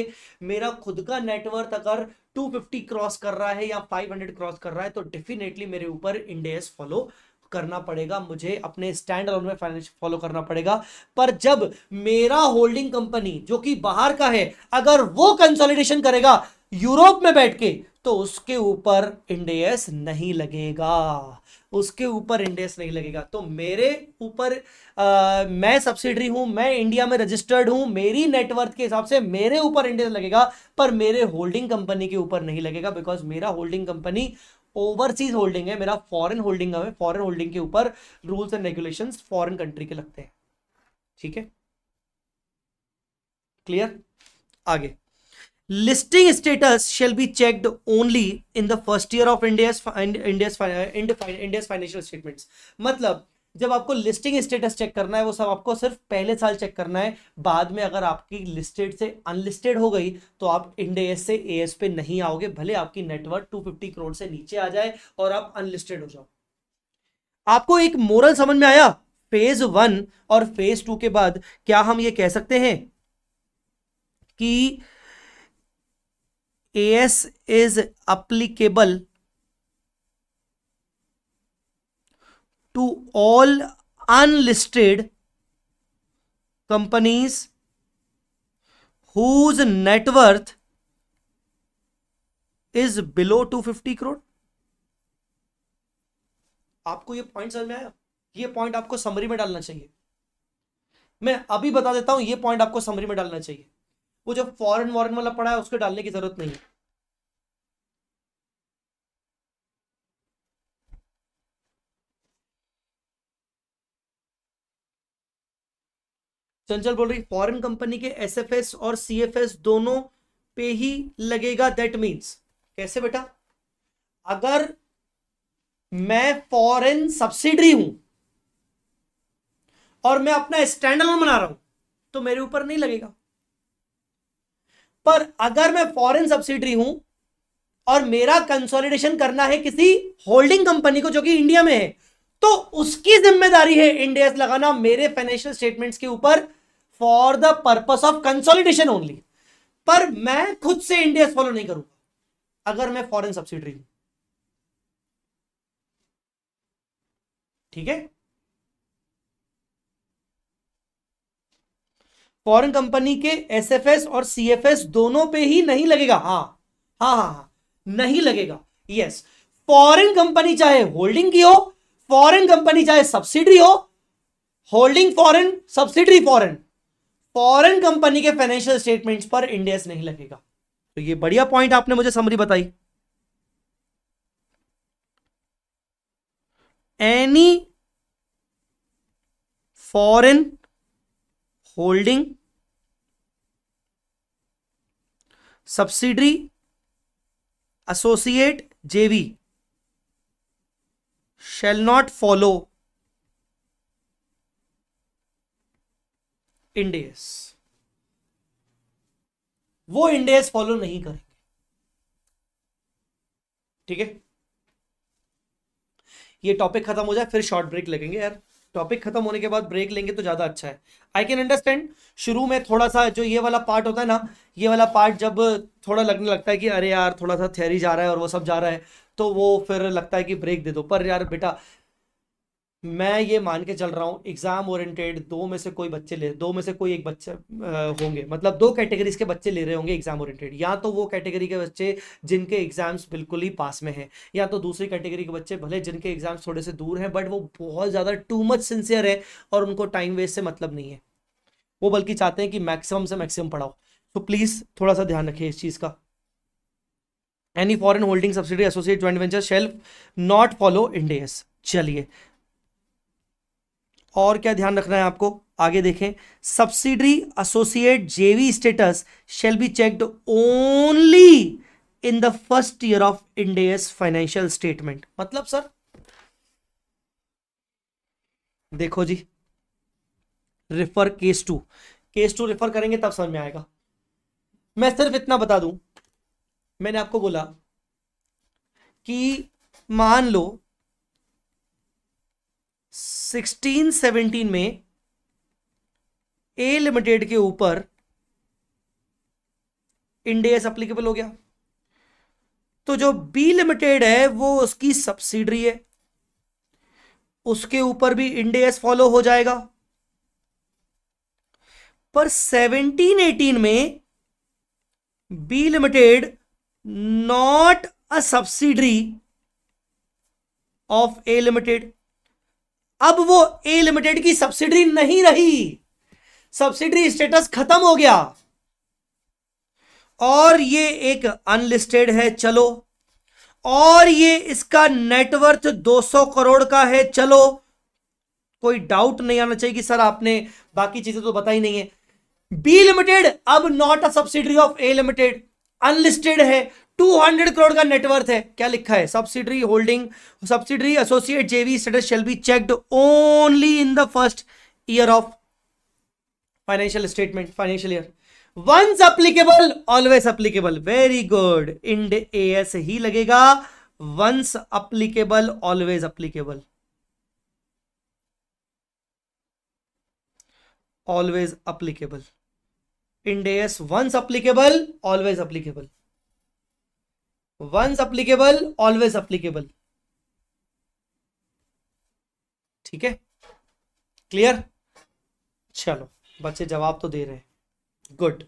S1: मेरा खुद का नेटवर्थ अगर 250 क्रॉस कर रहा है या 500 क्रॉस कर रहा है तो डेफिनेटली मेरे ऊपर इंडेक्स फॉलो करना पड़ेगा मुझे अपने स्टैंड अलोन में फाइनेंशियल फॉलो करना पड़ेगा पर जब मेरा होल्डिंग कंपनी जो कि बाहर का है अगर वो कंसोलिडेशन करेगा यूरोप में बैठ के तो उसके ऊपर इंडेस नहीं लगेगा उसके ऊपर इंडेक्स नहीं लगेगा तो मेरे ऊपर मैं सब्सिडरी हूं मैं इंडिया में रजिस्टर्ड हूं मेरी नेटवर्थ के हिसाब से मेरे ऊपर इंडेक्स लगेगा पर मेरे होल्डिंग कंपनी के ऊपर नहीं लगेगा बिकॉज मेरा होल्डिंग कंपनी ओवरसीज होल्डिंग है मेरा फॉरन होल्डिंग है फॉरन होल्डिंग के ऊपर rules and regulation foreign country के लगते हैं ठीक है क्लियर आगे listing status shall be checked only in the first year of India's India's India's financial statements मतलब जब आपको लिस्टिंग स्टेटस चेक करना है वो सब आपको सिर्फ पहले साल चेक करना है बाद में अगर आपकी लिस्टेड से अनलिस्टेड हो गई तो आप इंडेस से एएस पे नहीं आओगे भले आपकी नेटवर्क 250 करोड़ से नीचे आ जाए और आप अनलिस्टेड हो जाओ आपको एक मोरल समझ में आया फेज वन और फेज टू के बाद क्या हम ये कह सकते हैं कि S is applicable to all unlisted companies whose net worth is below two fifty crore आपको ये पॉइंट समझ में आया ये पॉइंट आपको समरी में डालना चाहिए मैं अभी बता देता हूं ये पॉइंट आपको समरी में डालना चाहिए वो जो फॉरन वॉरन वाला पड़ा है उसको डालने की जरूरत नहीं चंचल बोल रही फॉरेन कंपनी के एसएफएस और सीएफएस दोनों पे ही लगेगा दैट मीन्स कैसे बेटा अगर मैं फॉरेन सब्सिडरी हूं और मैं अपना स्टैंडर्ड बना रहा हूं तो मेरे ऊपर नहीं लगेगा पर अगर मैं फॉरेन सब्सिडरी हूं और मेरा कंसोलिडेशन करना है किसी होल्डिंग कंपनी को जो कि इंडिया में है तो उसकी जिम्मेदारी है इंडिया लगाना मेरे फाइनेंशियल स्टेटमेंट्स के ऊपर for the purpose of consolidation only पर मैं खुद से इंडिया फॉलो नहीं करूंगा अगर मैं फॉरेन सब्सिडरी हूं ठीक है फॉरेन कंपनी के एसएफएस और सीएफएस दोनों पे ही नहीं लगेगा हाँ हाँ हाँ हाँ नहीं लगेगा यस फॉरेन कंपनी चाहे होल्डिंग की हो फॉरेन कंपनी चाहे सब्सिडी हो holding foreign subsidy foreign foreign company के फाइनेंशियल स्टेटमेंट्स पर इंडियस नहीं लगेगा तो ये बढ़िया पॉइंट आपने मुझे समरी बताई any foreign holding subsidiary associate JV shall not follow Ind AS वो इंडेस फॉलो नहीं करेंगे ठीक है ये टॉपिक खत्म हो जाए फिर शॉर्ट ब्रेक लगेंगे यार टॉपिक खत्म होने के बाद ब्रेक लेंगे तो ज़्यादा अच्छा है आई कैन अंडरस्टैंड शुरू में थोड़ा सा जो ये वाला पार्ट होता है ना ये वाला पार्ट जब थोड़ा लगने लगता है कि अरे यार थोड़ा सा थेरी जा रहा है और वो सब जा रहा है तो वो फिर लगता है कि ब्रेक दे दो पर यार बेटा मैं ये मान के चल रहा हूँ एग्जाम ओरिएंटेड दो में से कोई बच्चे ले दो में से कोई एक बच्चे होंगे मतलब दो कैटेगरीज के बच्चे ले रहे होंगे एग्जाम ओरिएंटेड या तो वो कैटेगरी के बच्चे जिनके एग्जाम्स बिल्कुल ही पास में हैं या तो दूसरी कैटेगरी के बच्चे भले जिनके एग्जाम्स थोड़े से दूर हैं बट वो बहुत ज़्यादा टू मच सिंसियर है और उनको टाइम वेस्ट से मतलब नहीं है वो बल्कि चाहते हैं कि मैक्सिमम से मैक्सिमम पढ़ाओ तो प्लीज़ थोड़ा सा ध्यान रखिए इस चीज़ का any foreign holding subsidy associate joint venture shall not follow Ind AS चलिए और क्या ध्यान रखना है आपको आगे देखें subsidiary associate JV status shall be checked only in the first year of Ind AS financial statement मतलब सर देखो जी refer case two case two refer करेंगे तब समझ में आएगा मैं सिर्फ इतना बता दूं मैंने आपको बोला कि मान लो 1617 में ए लिमिटेड के ऊपर इंडेस अप्लीकेबल हो गया तो जो बी लिमिटेड है वो उसकी सब्सिडरी है उसके ऊपर भी इंडेस फॉलो हो जाएगा पर 1718 में B limited not a subsidiary of A limited अब वो ए लिमिटेड की सब्सिडी नहीं रही सब्सिडी स्टेटस खत्म हो गया और ये एक अनलिस्टेड है चलो और ये इसका नेटवर्थ 200 करोड़ का है चलो कोई डाउट नहीं आना चाहिए कि सर आपने बाकी चीजें तो बताई नहीं है बी लिमिटेड अब not a subsidy of A limited unlisted है 200 करोड़ का नेटवर्थ है क्या लिखा है subsidiary holding subsidiary associate JV status shall be checked only in the first year of financial statement financial year once applicable always applicable very good Ind AS ही लगेगा once applicable always applicable always applicable Ind AS once applicable always applicable once applicable always applicable ठीक है क्लियर चलो बच्चे जवाब तो दे रहे हैं गुड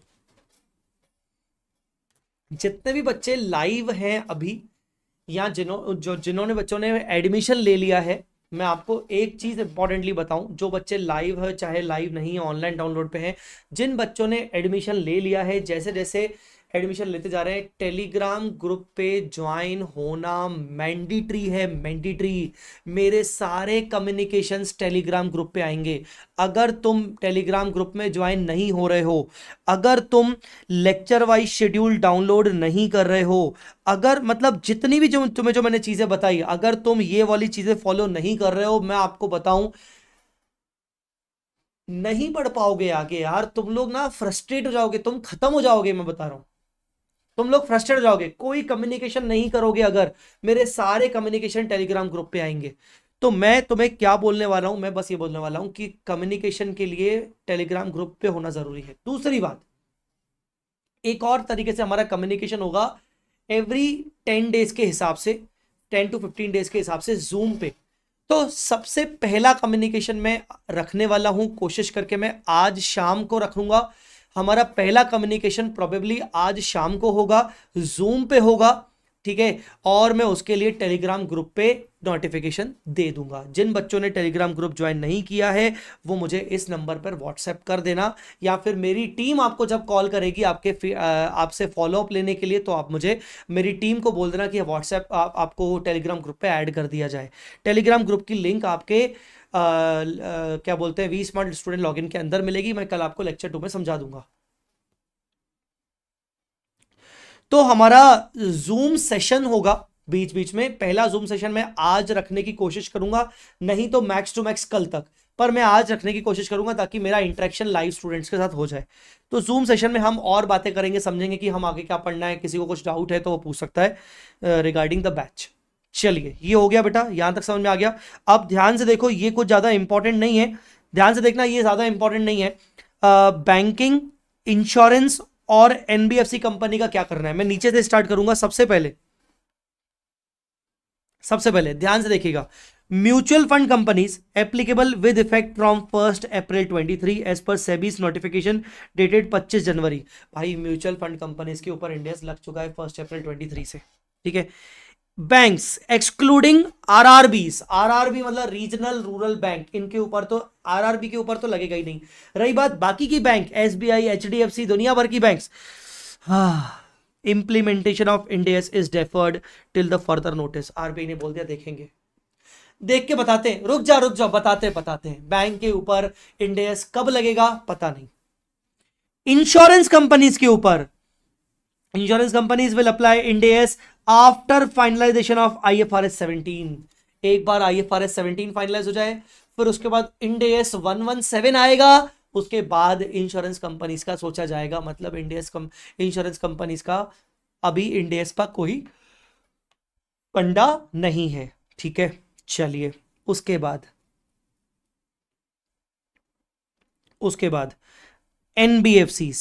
S1: जितने भी बच्चे लाइव हैं अभी या जिनो जो जिन्होंने बच्चों ने एडमिशन ले लिया है मैं आपको एक चीज़ इंपॉर्टेंटली बताऊं जो बच्चे लाइव है चाहे लाइव नहीं है ऑनलाइन डाउनलोड पे हैं जिन बच्चों ने एडमिशन ले लिया है जैसे जैसे एडमिशन लेते जा रहे हैं टेलीग्राम ग्रुप पे ज्वाइन होना मैंडेटरी है मैंडेटरी मेरे सारे कम्युनिकेशंस टेलीग्राम ग्रुप पे आएंगे अगर तुम टेलीग्राम ग्रुप में ज्वाइन नहीं हो रहे हो अगर तुम लेक्चर वाइज शेड्यूल डाउनलोड नहीं कर रहे हो अगर मतलब जितनी भी जो तुम्हें जो मैंने चीज़ें बताई अगर तुम ये वाली चीज़ें फॉलो नहीं कर रहे हो मैं आपको बताऊँ नहीं बढ़ पाओगे आगे यार तुम लोग ना फ्रस्ट्रेट हो जाओगे तुम खत्म हो जाओगे मैं बता रहा हूँ तुम लोग फ्रस्ट्रेट जाओगे कोई कम्युनिकेशन नहीं करोगे अगर मेरे सारे कम्युनिकेशन टेलीग्राम ग्रुप पे आएंगे तो मैं तुम्हें क्या बोलने वाला हूं मैं बस ये बोलने वाला हूँ कि कम्युनिकेशन के लिए टेलीग्राम ग्रुप पे होना जरूरी है दूसरी बात एक और तरीके से हमारा कम्युनिकेशन होगा एवरी टेन डेज के हिसाब से टेन टू फिफ्टीन डेज के हिसाब से जूम पे तो सबसे पहला कम्युनिकेशन मैं रखने वाला हूं कोशिश करके मैं आज शाम को रखूंगा हमारा पहला कम्युनिकेशन प्रॉबेबली आज शाम को होगा जूम पे होगा ठीक है और मैं उसके लिए टेलीग्राम ग्रुप पे नोटिफिकेशन दे दूंगा जिन बच्चों ने टेलीग्राम ग्रुप ज्वाइन नहीं किया है वो मुझे इस नंबर पर व्हाट्सएप कर देना या फिर मेरी टीम आपको जब कॉल करेगी आपके आपसे फॉलोअप लेने के लिए तो आप मुझे मेरी टीम को बोल देना कि व्हाट्सएप आप, आपको टेलीग्राम ग्रुप पे ऐड कर दिया जाए टेलीग्राम ग्रुप की लिंक आपके क्या बोलते हैं वी स्मार्ट स्टूडेंट लॉगिन के अंदर मिलेगी मैं कल आपको लेक्चर टू में समझा दूंगा तो हमारा जूम सेशन होगा बीच बीच में पहला जूम सेशन मैं आज रखने की कोशिश करूंगा नहीं तो मैक्स टू मैक्स कल तक पर मैं आज रखने की कोशिश करूंगा ताकि मेरा इंटरेक्शन लाइव स्टूडेंट्स के साथ हो जाए तो जूम सेशन में हम और बातें करेंगे समझेंगे कि हम आगे क्या पढ़ना है किसी को कुछ डाउट है तो वो पूछ सकता है रिगार्डिंग द बैच चलिए ये हो गया बेटा यहां तक समझ में आ गया अब ध्यान से देखो ये कुछ ज़्यादा इंपॉर्टेंट नहीं है ध्यान से देखना ये ज़्यादा इंपॉर्टेंट नहीं है बैंकिंग इंश्योरेंस और एनबीएफसी कंपनी का क्या करना है मैं नीचे से स्टार्ट करूंगा सबसे पहले सबसे पहले ध्यान से देखिएगा mutual fund companies applicable with effect from first April 23 as per SEBI's notification dated 25 January भाई म्यूचुअल फंड कंपनीज के ऊपर इंडेक्स लग चुका है फर्स्ट अप्रैल 23 से ठीक है बैंक्स एक्सक्लूडिंग आर आरआरबी मतलब रीजनल रूरल बैंक इनके ऊपर तो आरआरबी के ऊपर तो लगेगा ही नहीं रही बात बाकी की बैंक एसबीआई एचडीएफसी दुनिया भर की banks implementation of Ind AS is deferred till the further notice RBI ने बोल दिया देखेंगे देख के बताते हैं रुक जा रुक जाओ बताते बताते हैं बैंक के ऊपर इंडिया कब लगेगा पता नहीं इंश्योरेंस कंपनीज के ऊपर insurance companies will apply Ind AS after finalisation of I F R S seventeen एक बार I F R S seventeen finalise हो जाए फिर उसके बाद इंडेस वन वन सेवन आएगा उसके बाद इंश्योरेंस कंपनीज का सोचा जाएगा मतलब इंडियस कम इंश्योरेंस कंपनीज का अभी इंडियस पर कोई पंडा नहीं है ठीक है चलिए उसके बाद उसके बाद एनबीएफसी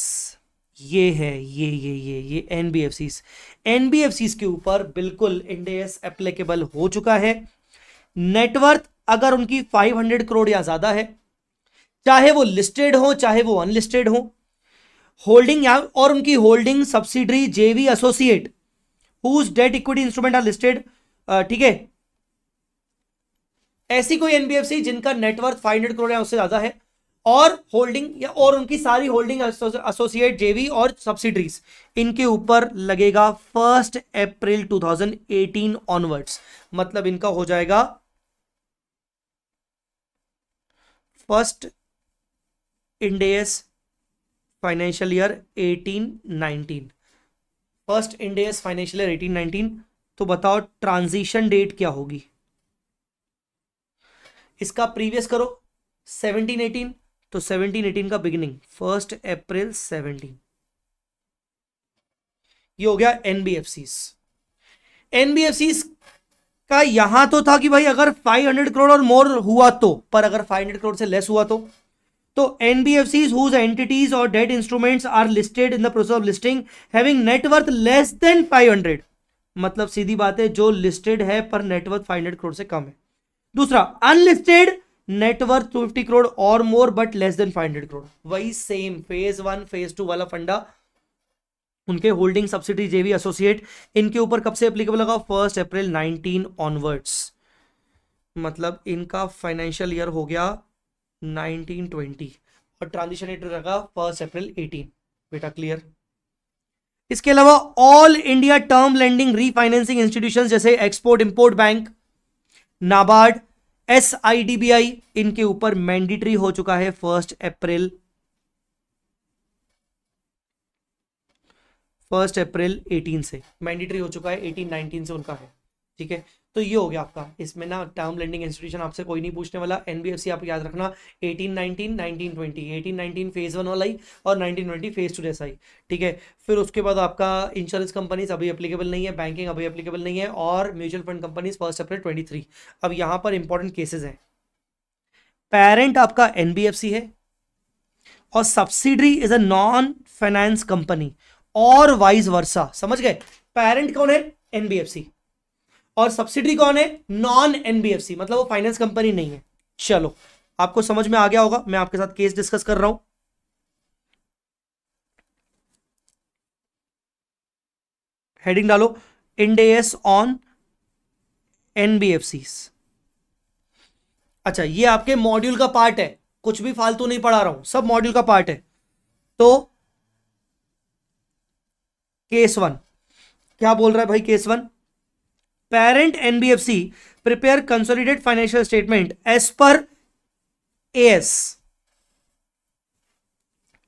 S1: ये है ये ये ये ये N B F Cs N B F Cs के ऊपर बिल्कुल इंडेस एप्लीकेबल हो चुका है नेटवर्थ अगर उनकी 500 करोड़ या ज्यादा है चाहे वो लिस्टेड हो चाहे वो अनलिस्टेड हो होल्डिंग या और उनकी holding subsidiary JV associate whose debt equity instrument are listed ठीक है ऐसी कोई एनबीएफसी जिनका नेटवर्थ 500 करोड़ या उससे ज्यादा है और होल्डिंग या और उनकी सारी होल्डिंग एसोसिएट जेवी और सब्सिडरीज इनके ऊपर लगेगा फर्स्ट अप्रैल 2018 ऑनवर्ड्स मतलब इनका हो जाएगा first Ind AS financial year 1819 first Ind AS financial year 1819 तो बताओ ट्रांजिशन डेट क्या होगी इसका प्रीवियस करो 1718 तो सेवनटीन एटीन का बिगिनिंग फर्स्ट अप्रैल सेवनटीन ये हो गया एनबीएफसीस एनबीएफसीस का यहां तो था कि भाई अगर 500 करोड़ और मोर हुआ तो पर अगर 500 करोड़ से लेस हुआ तो तो एनबीएफसीज हुज एंटिटीज और debt instruments are listed in the process of listing having net worth less than 500 मतलब सीधी बात है जो लिस्टेड है पर नेटवर्थ 500 करोड़ से कम है दूसरा अनलिस्टेड नेटवर्थ फिफ्टी करोड़ और more but less than five hundred crore वही same phase one phase two वाला फंडा उनके होल्डिंग सब्सिडी जेवी एसोसिएट इनके ऊपर कब से अप्लीकेबल होगा फर्स्ट अप्रैल नाइनटीन ऑनवर्ड्स मतलब इनका फाइनेंशियल ईयर हो गया नाइनटीन ट्वेंटी और ट्रांजिशन एट रहेगा फर्स्ट अप्रैल एटीन बेटा क्लियर इसके अलावा all India term lending refinancing institution जैसे export import bank NABARD S I D B I इनके ऊपर मैंडेटरी हो चुका है फर्स्ट अप्रैल फर्स्ट अप्रैल 18 से मैंडेटरी हो चुका है 18 19 से उनका है ठीक है तो ये हो गया आपका इसमें ना टर्म लेंडिंग इंस्टीट्यूशन आपसे कोई नहीं पूछने वाला एनबीएफसी आप याद रखना 18 19 19 20 18 19 फेज वन वाला ही और 19 20 फेज टू जैसा ही ठीक है फिर उसके बाद आपका इंश्योरेंस कंपनीज अभी अपलीकेबल नहीं है बैंकिंग अभी अपलीकेबल नहीं है और mutual fund companies first April twenty अब यहां पर इंपॉर्टेंट केसेज हैं पेरेंट आपका एन है और subsidiary is a non finance company और वाइज वर्षा समझ गए पेरेंट कौन है एनबीएफसी और सब्सिडी कौन है नॉन एनबीएफसी मतलब वो फाइनेंस कंपनी नहीं है चलो आपको समझ में आ गया होगा मैं आपके साथ केस डिस्कस कर रहा हूं हेडिंग डालो इंडेस ऑन एनबीएफसी अच्छा ये आपके मॉड्यूल का पार्ट है कुछ भी फालतू नहीं पढ़ा रहा हूं सब मॉड्यूल का पार्ट है तो केस वन क्या बोल रहा है भाई case one parent NBFC prepare consolidate financial statement as per AS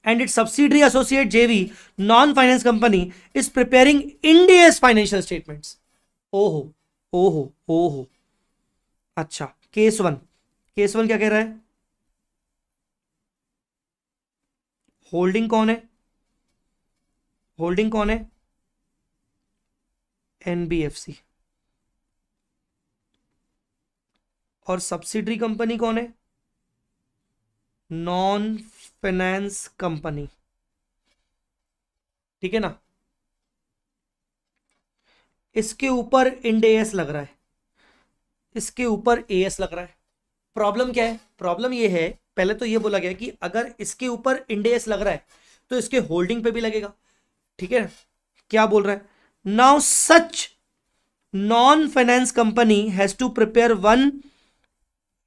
S1: and it subsidiary associate JV non finance company is preparing Ind AS financial statement ओहो ओहो ओहो अच्छा केस वन केस वन क्या कह रहा है होल्डिंग कौन है होल्डिंग कौन है एनबीएफसी और सब्सिडरी कंपनी कौन है नॉन फाइनेंस कंपनी ठीक है ना इसके ऊपर इंड एस लग रहा है इसके ऊपर ए एस लग रहा है प्रॉब्लम क्या है प्रॉब्लम ये है पहले तो ये बोला गया कि अगर इसके ऊपर इंड एस लग रहा है तो इसके होल्डिंग पे भी लगेगा ठीक है क्या बोल रहा है now such non finance company has to prepare one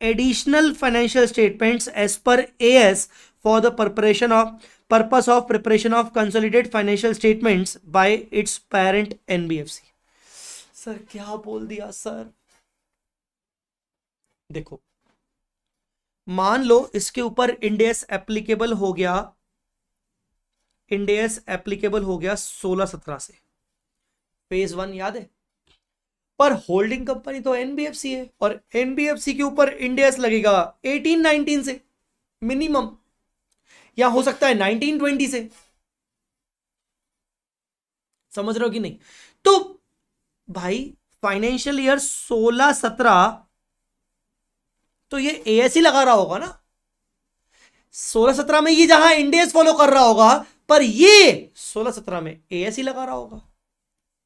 S1: additional financial statements as per AS for the preparation of purpose of preparation of consolidated financial statements by its parent NBFC. Sir, क्या बोल दिया सर देखो मान लो इसके ऊपर इंडेस एप्लीकेबल हो गया इंडेस एप्लीकेबल हो गया सोलह सत्रह से फेज वन याद है पर होल्डिंग कंपनी तो एनबीएफसी है और एनबीएफसी के ऊपर इंडेक्स लगेगा 19 से मिनिमम या हो सकता है 20 से समझ रहे हो कि नहीं तो भाई फाइनेंशियल ईयर 16 17 तो ये एएससी e लगा रहा होगा ना 16 17 में ये जहां इंडेक्स फॉलो कर रहा होगा पर ये 16 17 में एएससी e लगा रहा होगा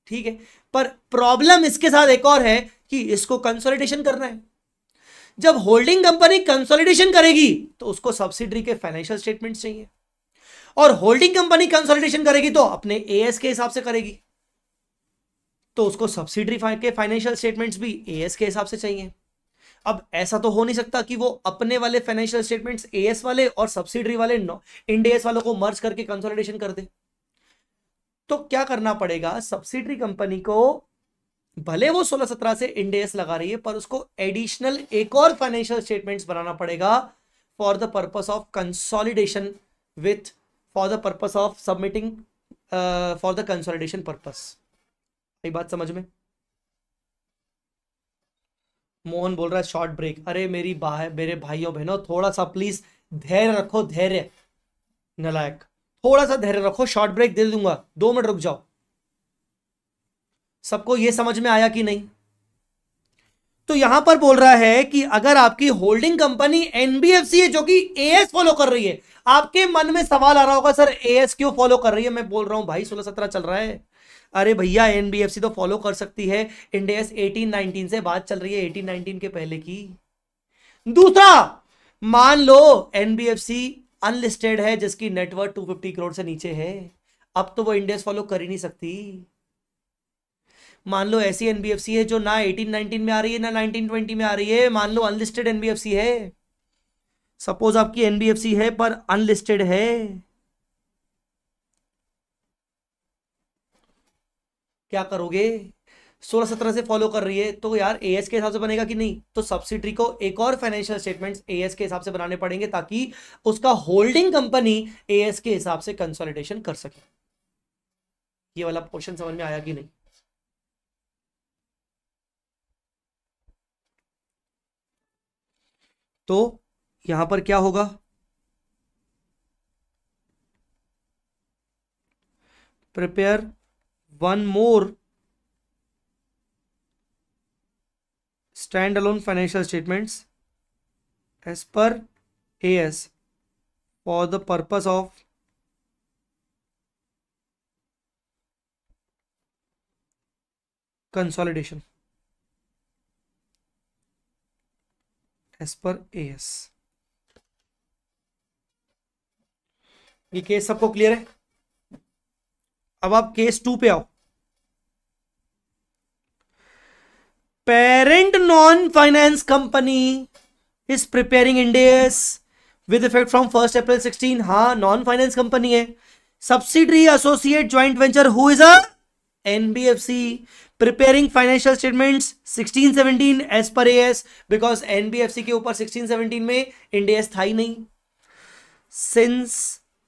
S1: ठीक है पर प्रॉब्लम इसके साथ एक और है कि इसको कंसोलिडेशन करना है जब होल्डिंग कंपनी कंसोलिडेशन करेगी तो उसको सब्सिडरी के फाइनेंशियल स्टेटमेंट चाहिए और होल्डिंग कंपनी कंसोलिडेशन करेगी तो अपने एएस के हिसाब से करेगी तो उसको सब्सिडरी के फाइनेंशियल स्टेटमेंट्स भी एएस के हिसाब से चाहिए अब ऐसा तो हो नहीं सकता कि वो अपने वाले फाइनेंशियल स्टेटमेंट्स एएस वाले और सब्सिडरी वाले इंडेस वालों को मर्ज करके कंसोलिडेशन कर दे तो क्या करना पड़ेगा सब्सिडरी कंपनी को भले वो 16-17 से इंडेस लगा रही है पर उसको एडिशनल एक और फाइनेंशियल स्टेटमेंट्स बनाना पड़ेगा for the purpose of consolidation with for the purpose of submitting for the consolidation purpose ये बात समझ में मोहन बोल रहा है शॉर्ट ब्रेक अरे मेरी भाई मेरे भाइयों बहनों थोड़ा सा प्लीज धैर्य रखो धैर्य नलायक थोड़ा सा धैर्य रखो शॉर्ट ब्रेक दे दूंगा दो मिनट रुक जाओ सबको यह समझ में आया कि नहीं तो यहां पर बोल रहा है कि अगर आपकी होल्डिंग कंपनी एनबीएफसी है जो कि एएस फॉलो कर रही है आपके मन में सवाल आ रहा होगा सर एएस क्यों फॉलो कर रही है मैं बोल रहा हूं भाई सोलह सत्रह चल रहा है अरे भैया एनबीएफसी तो फॉलो कर सकती है एटीन 1819 से बात चल रही है 1819 के पहले की दूसरा मान लो एनबीएफसी अनलिस्टेड है जिसकी नेटवर्क टू फिफ्टी करोड़ से नीचे है अब तो वो इंडेक्स फॉलो कर ही नहीं सकती मान लो ऐसी एनबीएफसी है जो ना नाइनटीन में आ रही है ना ट्वेंटी में आ रही है मान लो अनलिस्टेड एनबीएफसी है सपोज आपकी एनबीएफसी है पर अनलिस्टेड है क्या करोगे सोलह सत्रह से फॉलो कर रही है तो यार ए के हिसाब से बनेगा कि नहीं तो सब्सिडी को एक और फाइनेंशियल स्टेटमेंट्स ए के हिसाब से बनाने पड़ेंगे ताकि उसका होल्डिंग कंपनी ए के हिसाब से कंसोलिडेशन कर सके ये वाला पोर्शन समझ में आया कि नहीं तो यहां पर क्या होगा prepare one more stand alone financial statements as per A S for the purpose of consolidation as per A S ये केस सबको क्लियर है अब आप केस टू पे आओ parent non-finance company is preparing India's with effect from 1st April 16. हाँ non-finance company है subsidiary associate joint venture who is a NBFC preparing financial statements 16 17 as per AS because NBFC के ऊपर 17 में इंडियस था ही नहीं since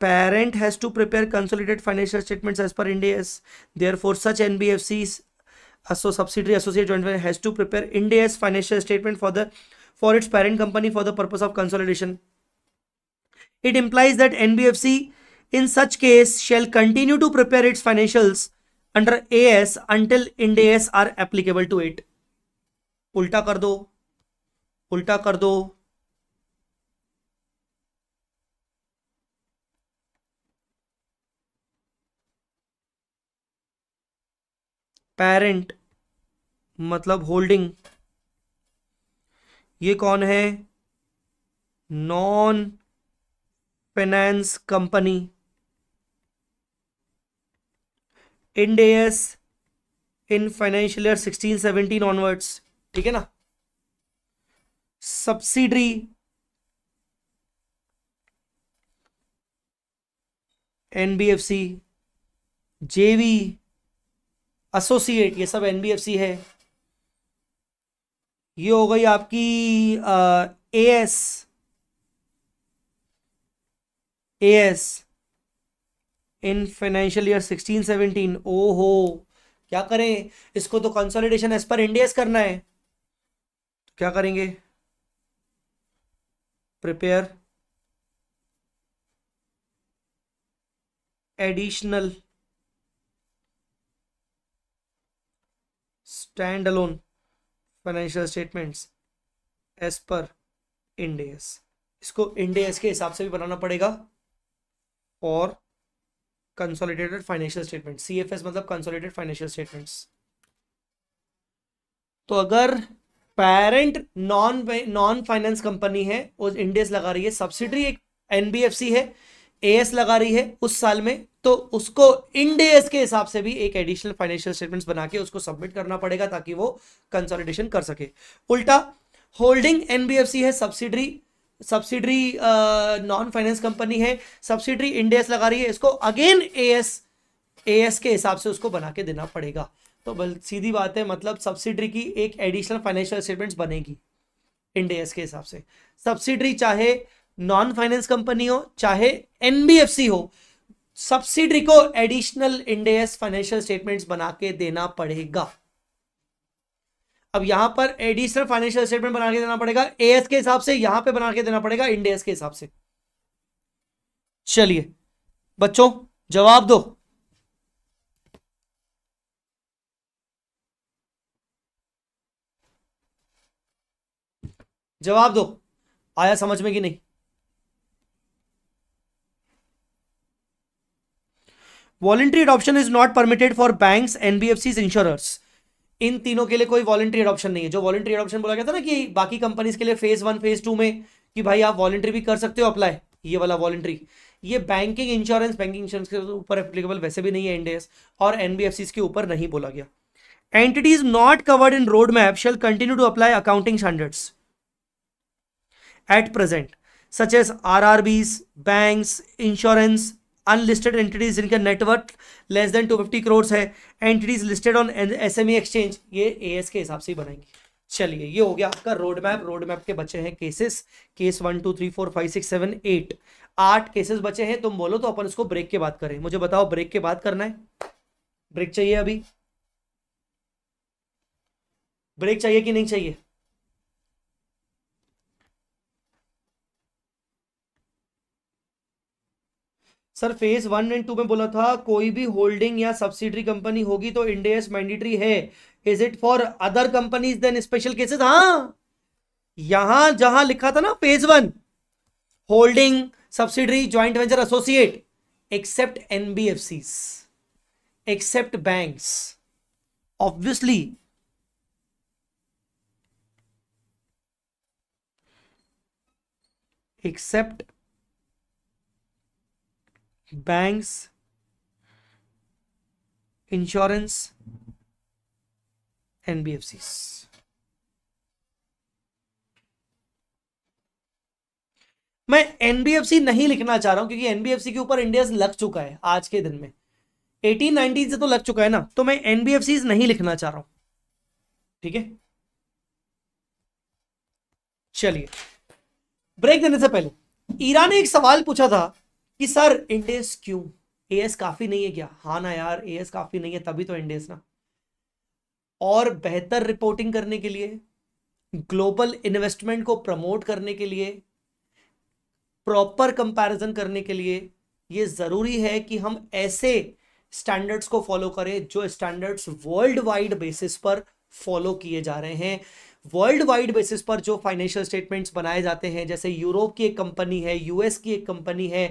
S1: parent has to prepare consolidated financial statements as per Ind therefore such NBFCs also subsidiary associate joint venture has to prepare Ind AS financial statement for the for its parent company for the purpose of consolidation it implies that NBFC in such case shall continue to prepare its financials under A S until Ind AS are applicable to it उल्टा कर दो उल्टा कर दो पेरेंट मतलब होल्डिंग ये कौन है non finance company Ind AS in financial year sixteen seventeen onwards ठीक है ना सब्सिडरी एनबीएफसी जेवी एसोसिएट ये सब एनबीएफसी है ये हो गई आपकी A S A S in financial year sixteen seventeen ओ हो क्या करें इसको तो कंसोलिडेशन एज पर इंडियस करना है तो क्या करेंगे prepare additional stand alone financial statements as per Ind AS इसको इंडेस के हिसाब से भी बनाना पड़ेगा और consolidated financial statement C F S मतलब कंसोलिडेटेड फाइनेंशियल स्टेटमेंट्स तो अगर parent non non finance company है उस इंडेस लगा रही है सब्सिडरी एक एनबीएफसी है एएस लगा रही है उस साल में तो उसको इंडेस के हिसाब से भी एक एडिशनल फाइनेंशियल स्टेटमेंट्स बना के उसको सबमिट करना पड़ेगा ताकि वो कंसोलिडेशन कर सके उल्टा होल्डिंग एनबीएफसी है subsidiary subsidiary non finance company है सब्सिडरी इंडेस लगा रही है इसको अगेन एएस एएस के हिसाब से उसको बना के देना पड़ेगा तो बल सीधी बात है मतलब सब्सिडरी की एक एडिशनल फाइनेंशियल स्टेटमेंट्स बनेगी इंडेस के हिसाब से सब्सिडरी चाहे नॉन फाइनेंस कंपनी हो चाहे एनबीएफसी हो सब्सिडी को एडिशनल इंडेस फाइनेंशियल स्टेटमेंट्स बना के देना पड़ेगा अब यहां पर एडिशनल फाइनेंशियल स्टेटमेंट बना के देना पड़ेगा एएस के हिसाब से यहां पे बना के देना पड़ेगा इंडेस के हिसाब से चलिए बच्चों जवाब दो जवाब दो आया समझ में कि नहीं voluntary adoption is not permitted for bank NBFCs insurers इन तीनों के लिए कोई वॉलेंट्री अडॉप्शन नहीं है जो वॉलेंट्री अडॉप्शन बोला गया था ना कि बाकी कंपनीज के लिए फेज वन फेज टू में कि भाई आप वॉलेंट्री भी कर सकते हो अप्लाई ये वाला वॉलेंट्री ये बैंकिंग इंश्योरेंस बैंकिंग इंश्योरेंस के ऊपर एप्लीकेबल वैसे भी नहीं है एनडीएस और एनबीएफसीज के ऊपर नहीं बोला गया entities not covered in road map shall continue to apply accounting standards at present such as R R Bs bank insurance unlisted entities जिनका network less than two fifty crore है entities listed on E exchange ये एस के हिसाब से ही बनाएंगे चलिए ये हो गया आपका रोड मैप रोड मैप के बचे हैं cases case one two three four five six seven eight आठ केसेस बचे हैं तुम बोलो तो अपन इसको ब्रेक के बाद करें मुझे बताओ ब्रेक के बाद करना है ब्रेक चाहिए अभी ब्रेक चाहिए कि नहीं चाहिए sir phase one and two में बोला था कोई भी होल्डिंग या सब्सिडरी कंपनी होगी तो इंडेस मैंडेटरी है is it for other companies than special cases हाँ यहां जहां लिखा था ना phase one holding subsidiary joint venture associate except NBFC except banks obviously except banks insurance nbfcs मैं एनबीएफसी नहीं लिखना चाह रहा हूं क्योंकि एनबीएफसी के ऊपर इंडिया लग चुका है आज के दिन में एटीन नाइनटीन से तो लग चुका है ना तो मैं एनबीएफसी नहीं लिखना चाह रहा हूं ठीक है चलिए ब्रेक देने से पहले ईरा ने एक सवाल पूछा था कि सर इंडेस क्यों एएस काफी नहीं है क्या हाँ ना यार एएस काफी नहीं है तभी तो इंडेस ना और बेहतर रिपोर्टिंग करने के लिए ग्लोबल इन्वेस्टमेंट को प्रमोट करने के लिए प्रॉपर कंपैरिजन करने के लिए ये ज़रूरी है कि हम ऐसे स्टैंडर्ड्स को फॉलो करें जो स्टैंडर्ड्स वर्ल्ड वाइड बेसिस पर फॉलो किए जा रहे हैं वर्ल्ड वाइड बेसिस पर जो फाइनेंशियल स्टेटमेंट्स बनाए जाते हैं जैसे यूरोप की एक कंपनी है यूएस की एक कंपनी है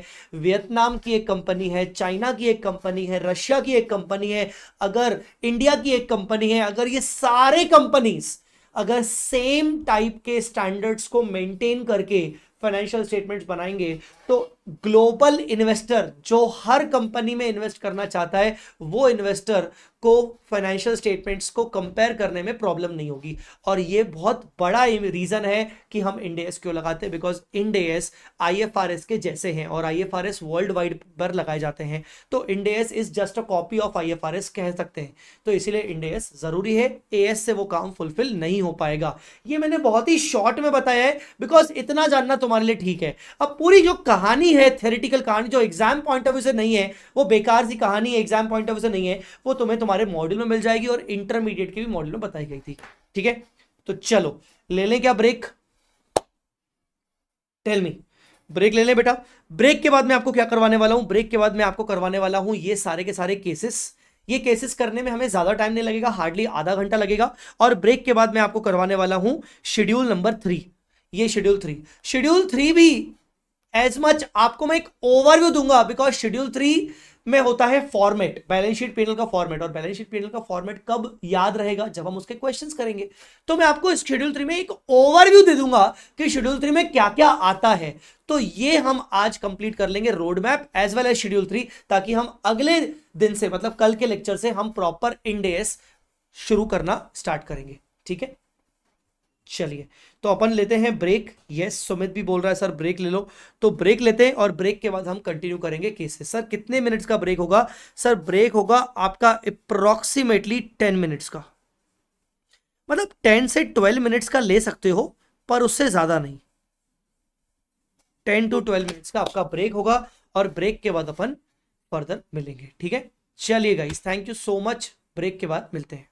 S1: वियतनाम की एक कंपनी है चाइना की एक कंपनी है रशिया की एक कंपनी है अगर इंडिया की एक कंपनी है अगर ये सारे कंपनीज अगर सेम टाइप के स्टैंडर्ड्स को मेंटेन करके फाइनेंशियल स्टेटमेंट्स बनाएंगे तो ग्लोबल इन्वेस्टर जो हर कंपनी में इन्वेस्ट करना चाहता है वो इन्वेस्टर को फाइनेंशियल स्टेटमेंट्स को कंपेयर करने में प्रॉब्लम नहीं होगी और ये बहुत बड़ा रीज़न है कि हम इंडेस क्यों लगाते हैं बिकॉज इंडेस आईएफआरएस के जैसे हैं और आईएफआरएस वर्ल्ड वाइड पर लगाए जाते हैं तो Ind AS is just a copy of IFRS कह सकते हैं तो इसीलिए इंडेस ज़रूरी है ए से वो काम फुलफिल नहीं हो पाएगा ये मैंने बहुत ही शॉर्ट में बताया है बिकॉज इतना जानना तुम्हारे लिए ठीक है अब पूरी जो कहा कहानी है थेरेटिकल कहानी जो एग्जाम पॉइंट ऑफ व्यू से नहीं है वो बेकार सी कहानी है एग्जाम पॉइंट ऑफ व्यू से नहीं है वो तुम्हें तुम्हारे मॉड्यूल में मिल जाएगी और इंटरमीडिएट के भी मॉड्यूल में बताई गई थी ठीक है तो चलो ले लें क्या ब्रेक टेल मी ब्रेक ले लें बेटा ब्रेक के बाद मैं आपको क्या करवाने वाला हूं ब्रेक के बाद मैं आपको करवाने वाला हूं ये सारे के सारे केसेस ये केसेस करने में हमें ज़्यादा टाइम नहीं लगेगा हार्डली आधा घंटा लगेगा और ब्रेक के बाद मैं आपको करवाने वाला हूं शेड्यूल नंबर थ्री ये शेड्यूल थ्री शेड्यूल थ्री भी एज मच आपको मैं एक ओवरव्यू दूंगा बिकॉज शेड्यूल थ्री में होता है फॉर्मेट बैलेंस शीट पीएनएल का फॉर्मेट और बैलेंस शीट पीएनएल का फॉर्मेट कब याद रहेगा जब हम उसके क्वेश्चंस करेंगे तो मैं आपको शेड्यूल थ्री में एक ओवरव्यू दे दूंगा कि शेड्यूल थ्री में क्या क्या आता है तो ये हम आज कंप्लीट कर लेंगे road map as well as schedule three ताकि हम अगले दिन से मतलब कल के लेक्चर से हम प्रॉपर इंडेस शुरू करना स्टार्ट करेंगे ठीक है चलिए तो अपन लेते हैं ब्रेक यस सुमित भी बोल रहा है सर ब्रेक ले लो तो ब्रेक लेते हैं और ब्रेक के बाद हम कंटिन्यू करेंगे केसेस सर कितने मिनट्स का ब्रेक होगा सर ब्रेक होगा आपका अप्रोक्सीमेटली टेन मिनट्स का मतलब टेन से ट्वेल्व मिनट्स का ले सकते हो पर उससे ज़्यादा नहीं टेन टू ट्वेल्व मिनट्स का आपका ब्रेक होगा और ब्रेक के बाद अपन फर्दर मिलेंगे ठीक है चलिए guys thank you so much break के बाद मिलते हैं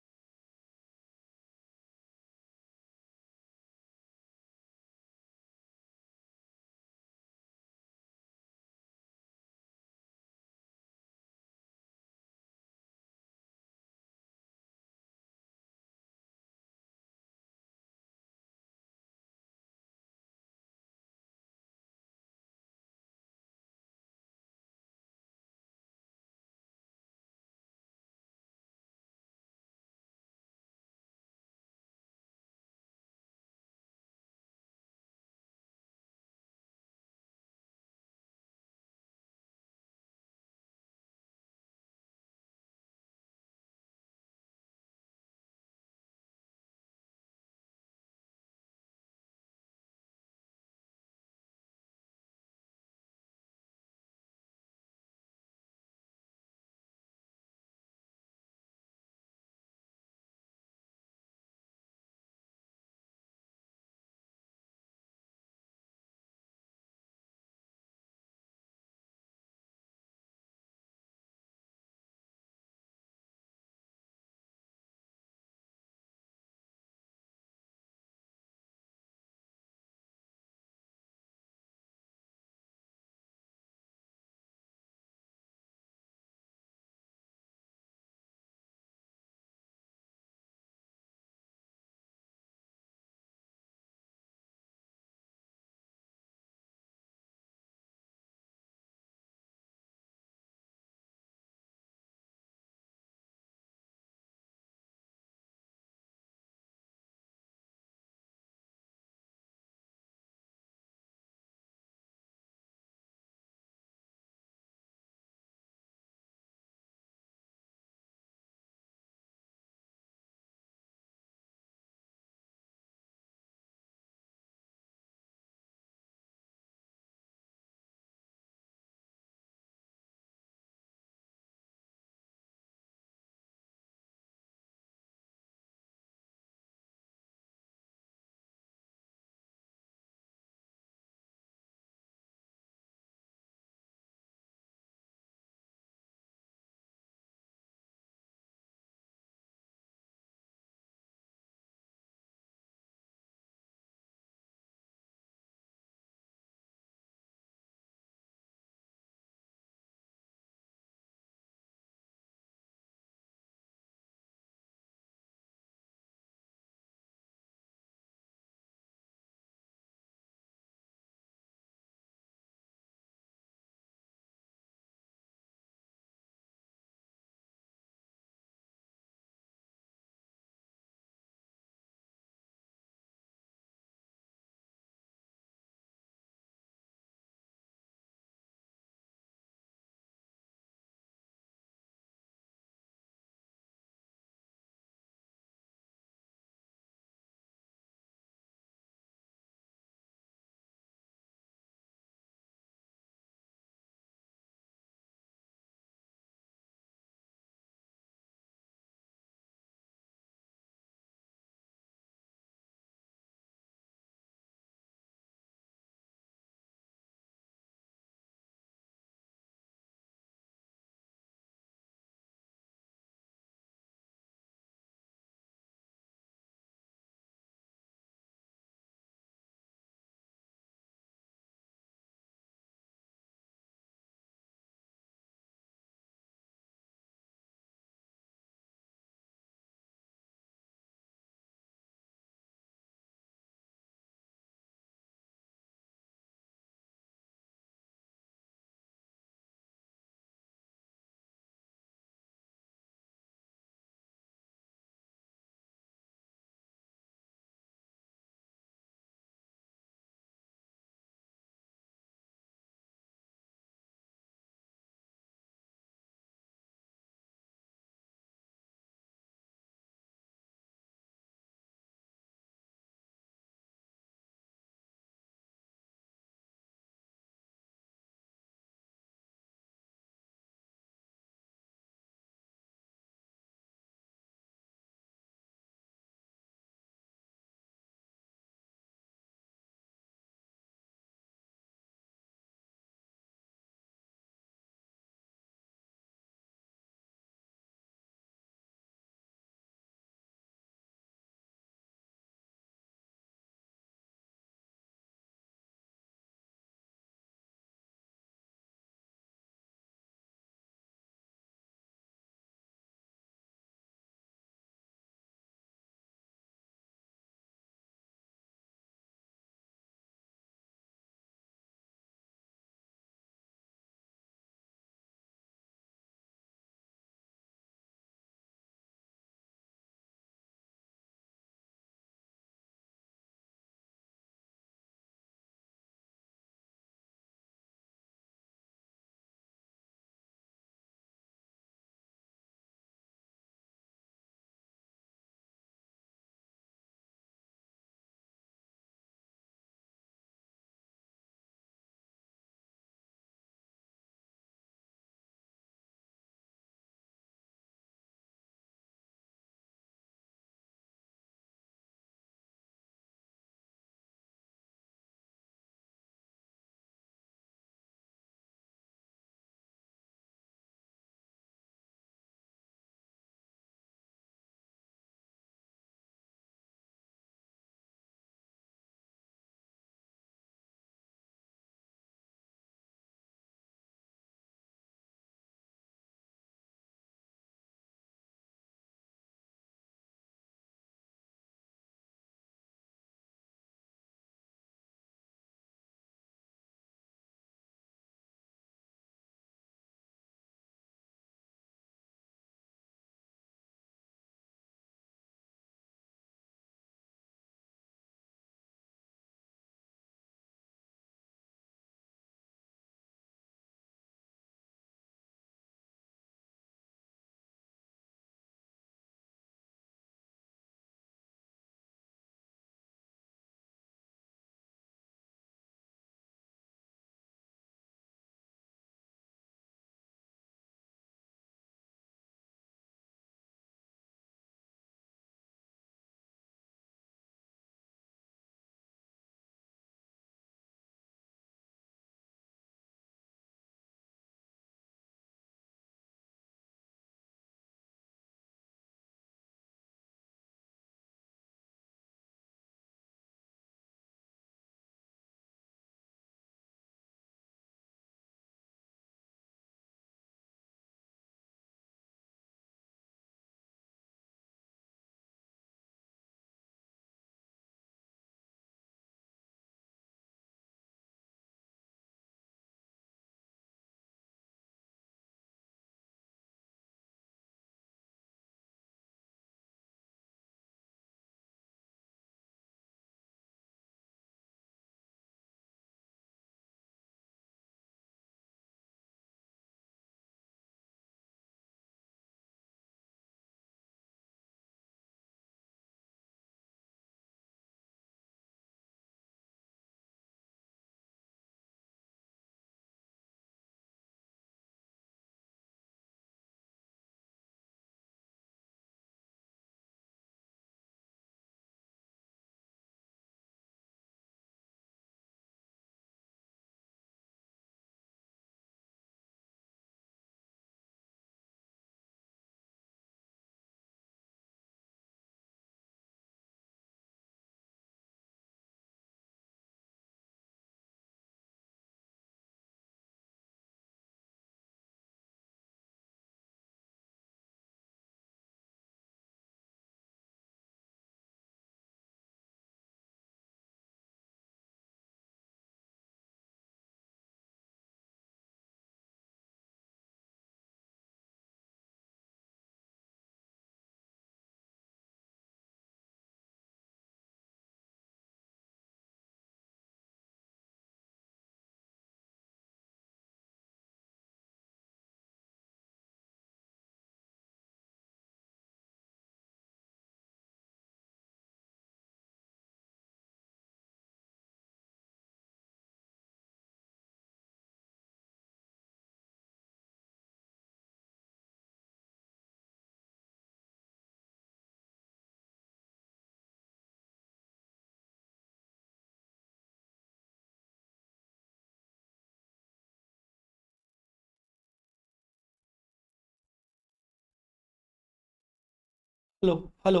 S1: hello hello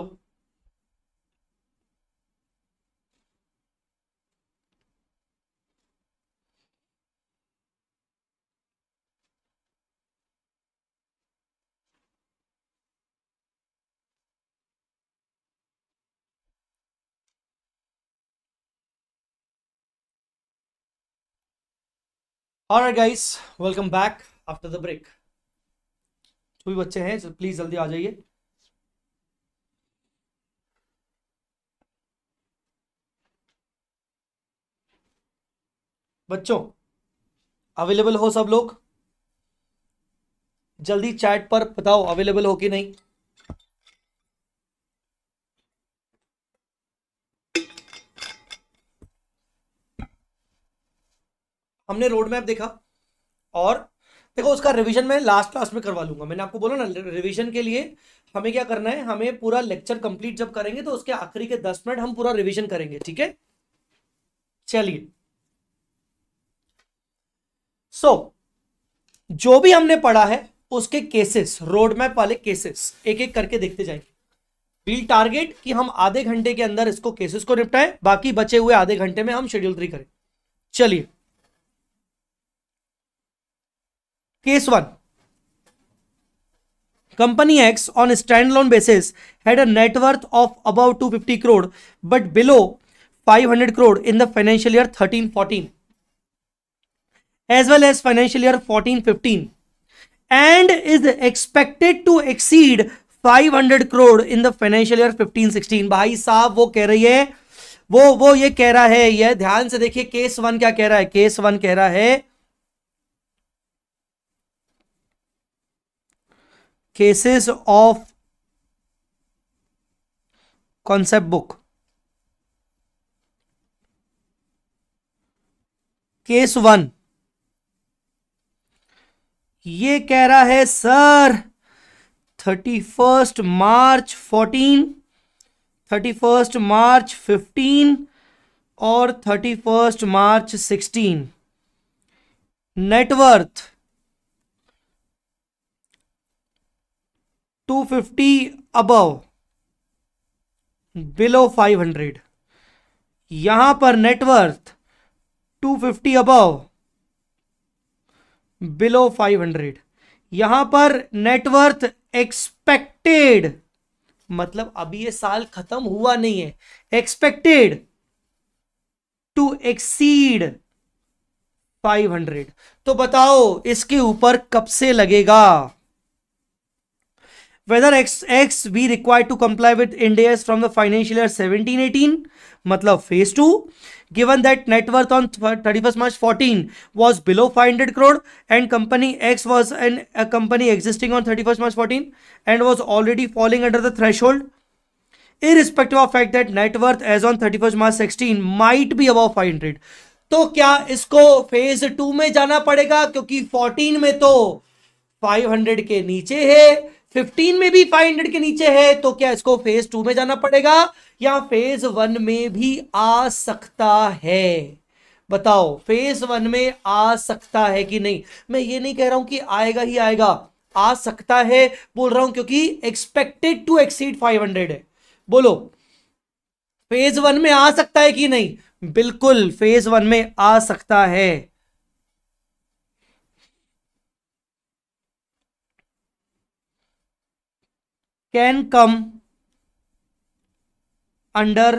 S1: guys welcome back after the break तो भी बच्चे हैं प्लीज जल्दी आ जाइए बच्चों अवेलेबल हो सब लोग जल्दी चैट पर बताओ अवेलेबल हो कि नहीं हमने रोड मैप देखा और देखो उसका रिवीजन मैं लास्ट क्लास में करवा लूंगा मैंने आपको बोला ना रिवीजन के लिए हमें क्या करना है हमें पूरा लेक्चर कंप्लीट जब करेंगे तो उसके आखिरी के दस मिनट हम पूरा रिवीजन करेंगे ठीक है चलिए सो so, जो भी हमने पढ़ा है उसके केसेस रोड मैप वाले केसेस एक एक करके देखते जाएंगे विल टारगेट कि हम आधे घंटे के अंदर इसको केसेस को निपटाएं बाकी बचे हुए आधे घंटे में हम शेड्यूल थ्री करें चलिए case one company X on stand alone basis had a net worth of about 250 crore but below 500 crore in the financial year 13 14 as well as financial year fourteen fifteen and is expected to exceed five hundred crore in the financial year fifteen sixteen भाई साहब वो कह रही है वो वो ये कह रहा है यह ध्यान से देखिए केस वन क्या कह रहा है केस वन कह रहा है cases of concept book case one ये कह रहा है sir thirty first March fourteen thirty first March fifteen और thirty first March sixteen net worth two fifty above below five hundred यहां पर net worth two fifty above below 500 यहां पर नेटवर्थ एक्सपेक्टेड मतलब अभी ये साल खत्म हुआ नहीं है एक्सपेक्टेड टू एक्सीड 500 तो बताओ इसके ऊपर कब से लगेगा whether X X we require to comply with Ind AS from the financial seventeen 17 18 मतलब phase two given that net worth on thirty first March fourteen was below five hundred crore and company X was an company existing on thirty first March fourteen and was already falling under the threshold in irrespective of fact that net worth as on thirty first March sixteen might be about five hundred तो क्या इसको फेज टू में जाना पड़ेगा क्योंकि फोर्टीन में तो फाइव हंड्रेड के नीचे है फिफ्टीन में भी फाइव हंड्रेड के नीचे है तो क्या इसको फेज टू में जाना पड़ेगा या फेज वन में भी आ सकता है बताओ फेज वन में आ सकता है कि नहीं मैं ये नहीं कह रहा हूं कि आएगा ही आएगा आ सकता है बोल रहा हूं क्योंकि एक्सपेक्टेड टू एक्सीड 500 है बोलो फेज वन में आ सकता है कि नहीं बिल्कुल फेज वन में आ सकता है can come under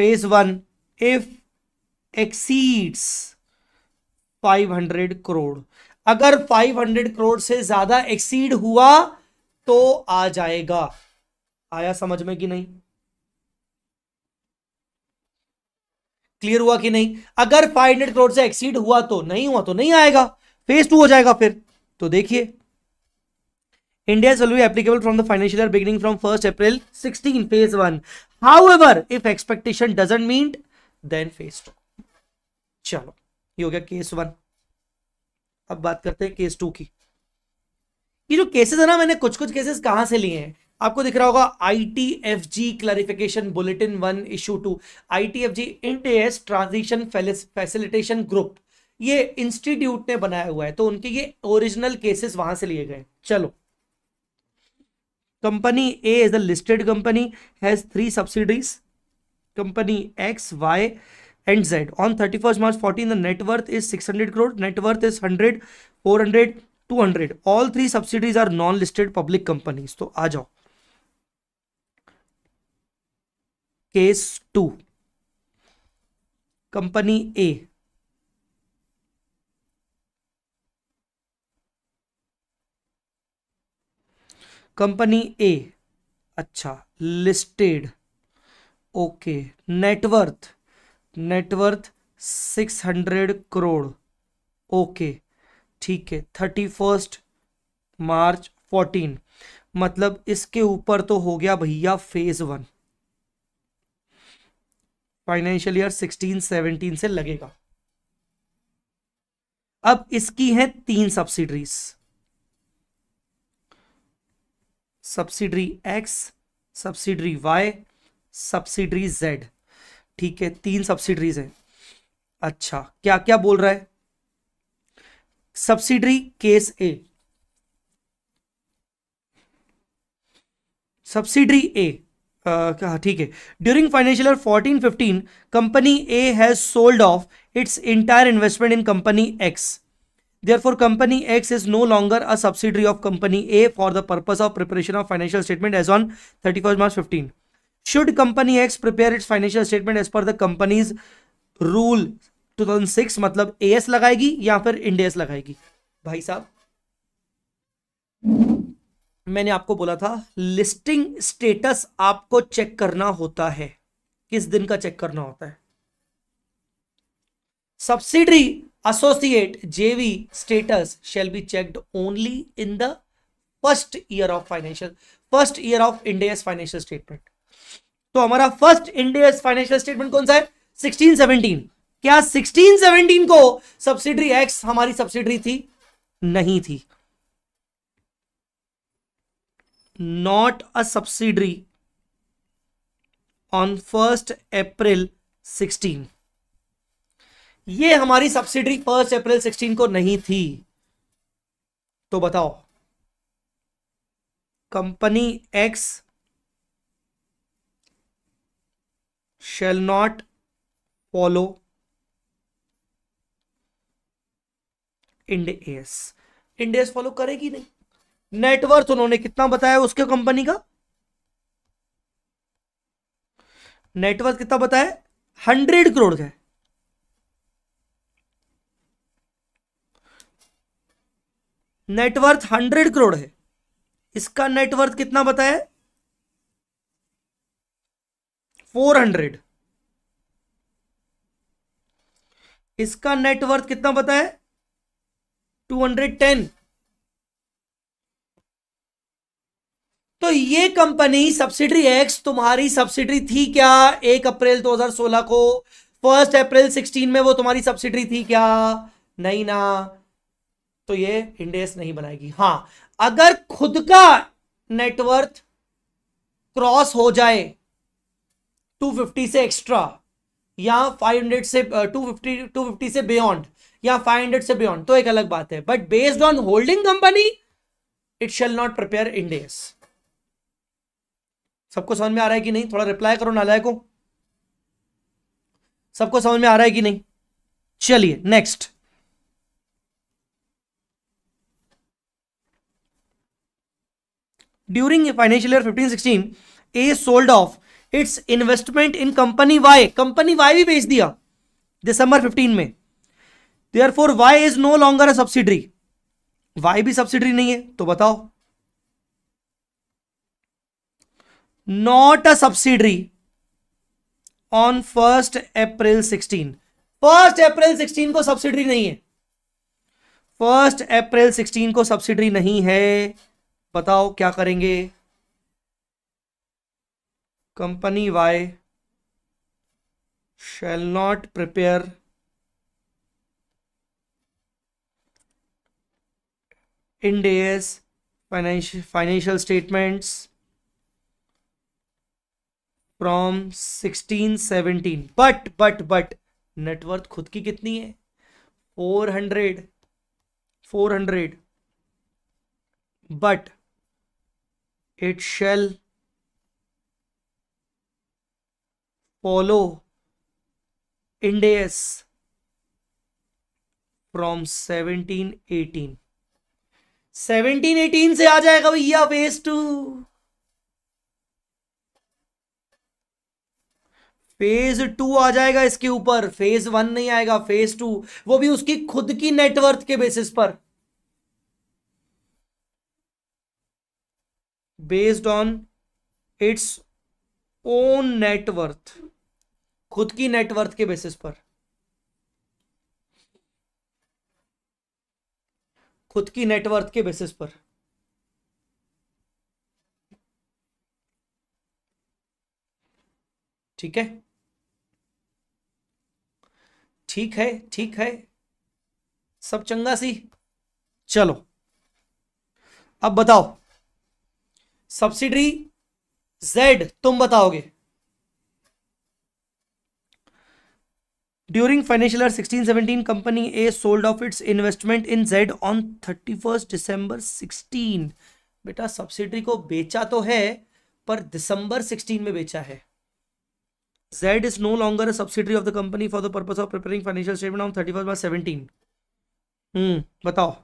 S1: phase 1 if exceeds 500 crore अगर 500 करोड़ से ज्यादा एक्सीड हुआ तो आ जाएगा आया समझ में कि नहीं क्लियर हुआ कि नहीं अगर 500 करोड़ से एक्सीड हुआ तो नहीं हुआ तो नहीं आएगा फेज टू हो जाएगा फिर तो देखिए India's will be applicable from the financial year beginning from 1st April 16, phase 1. However, if expectation doesn't meet, then phase 2. चलो ये हो गया केस वन अब बात करते हैं केस टू की ये जो केसेस है ना मैंने कुछ कुछ केसेस कहां से लिए हैं आपको दिख रहा होगा I T F G clarification bulletin one issue two I T F G Ind AS transition facilitation group ये इंस्टीट्यूट ने बनाया हुआ है तो उनके ये ओरिजिनल केसेस वहां से लिए गए चलो company A is a listed company has three subsidies company X Y and Z on thirty first March fourteen the net worth is six hundred crore net worth is hundred four hundred two hundred all three subsidies are non listed public companies तो आ जाओ case two company A company A अच्छा listed okay net worth net worth six hundred crore okay ठीक है थर्टी फर्स्ट मार्च फोर्टीन मतलब इसके ऊपर तो हो गया भैया phase one financial year sixteen seventeen से लगेगा अब इसकी है तीन subsidiaries subsidiary X subsidiary Y subsidiary Z ठीक है तीन सब्सिडरीज हैं अच्छा क्या क्या बोल रहा है subsidiary case A subsidiary A ठीक है during financial fourteen fifteen company A has sold off its entire investment in company X therefore company x is no longer a subsidiary of company a for the purpose of preparation of financial statement as on 31st march 15 should company x prepare its financial statement as per the company's rule 2006 मतलब as लगाएगी या फिर इंडेस लगाएगी भाई साहब मैंने आपको बोला था लिस्टिंग स्टेटस आपको चेक करना होता है किस दिन का चेक करना होता है subsidy associate JV status shall be checked only in the first year of financial first year of India's financial statement. तो हमारा फर्स्ट इंडियस फाइनेंशियल स्टेटमेंट कौन सा है 1617 क्या 1617 को सब्सिडरी एक्स हमारी सब्सिडरी थी नहीं थी not a subsidiary on first April 16 ये हमारी सब्सिडी फर्स्ट अप्रैल सिक्सटीन को नहीं थी तो बताओ company X shall not follow Ind AS Ind AS follow करेगी नहीं नेटवर्थ उन्होंने कितना बताया उसके कंपनी का नेटवर्थ कितना बताया हंड्रेड करोड़ का है नेटवर्थ हंड्रेड करोड़ है इसका नेटवर्थ कितना बताया फोर हंड्रेड इसका नेटवर्थ कितना बताया टू हंड्रेड टेन तो ये कंपनी सब्सिडरी एक्स तुम्हारी सब्सिडरी थी क्या एक अप्रैल 2016 को फर्स्ट अप्रैल 16 में वो तुम्हारी सब्सिडरी थी क्या नहीं ना तो ये इंडेस नहीं बनाएगी हाँ अगर खुद का नेटवर्थ क्रॉस हो जाए 250 से एक्स्ट्रा या 500 से uh, 250 250 से बियॉन्ड या 500 से बियॉन्ड तो एक अलग बात है but based on holding company it shall not prepare Ind AS सबको समझ में आ रहा है कि नहीं थोड़ा रिप्लाई करो नालाय को सबको समझ में आ रहा है कि नहीं चलिए next during financial year sixteen A sold off its investment in company Y company Y भी बेच दिया दिसंबर फिफ्टीन में therefore Y is no longer a subsidiary Y भी सब्सिडरी नहीं है तो बताओ not a subsidiary on first April sixteen first April sixteen को सब्सिडरी नहीं है फर्स्ट अप्रैल सिक्सटीन को सब्सिडरी नहीं है बताओ क्या करेंगे company Y shall not prepare in day AS financial financial statements from sixteen seventeen but but but net worth खुद की कितनी है four hundred four hundred but it shall follow Indias फ्रॉम 1718 एटीन से आ जाएगा भैया फेज टू फेज टू आ जाएगा इसके ऊपर फेज वन नहीं आएगा फेज टू वो भी उसकी खुद की नेटवर्थ के बेसिस पर based on its own net worth खुद की नेटवर्थ के बेसिस पर खुद की नेटवर्थ के बेसिस पर ठीक है ठीक है ठीक है सब चंगा सी चलो अब बताओ सब्सिडरी जेड तुम बताओगे during financial year 1617 company A sold off its investment in Z on 31 December 16 बेटा सब्सिडरी को बेचा तो है पर दिसंबर 16 में बेचा है Z is no longer subsidiary of the company for the purpose of preparing financial statement on thirty first seventeen बताओ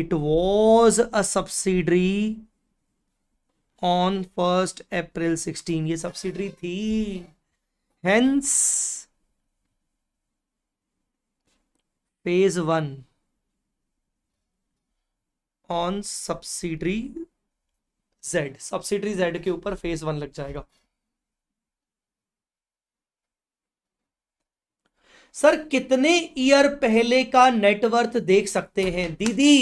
S1: it was a subsidiary on first April sixteen ये सब्सिडरी थी hence phase one on subsidiary Z subsidiary Z के ऊपर फेज वन लग जाएगा सर कितने ईयर पहले का नेटवर्थ देख सकते हैं दीदी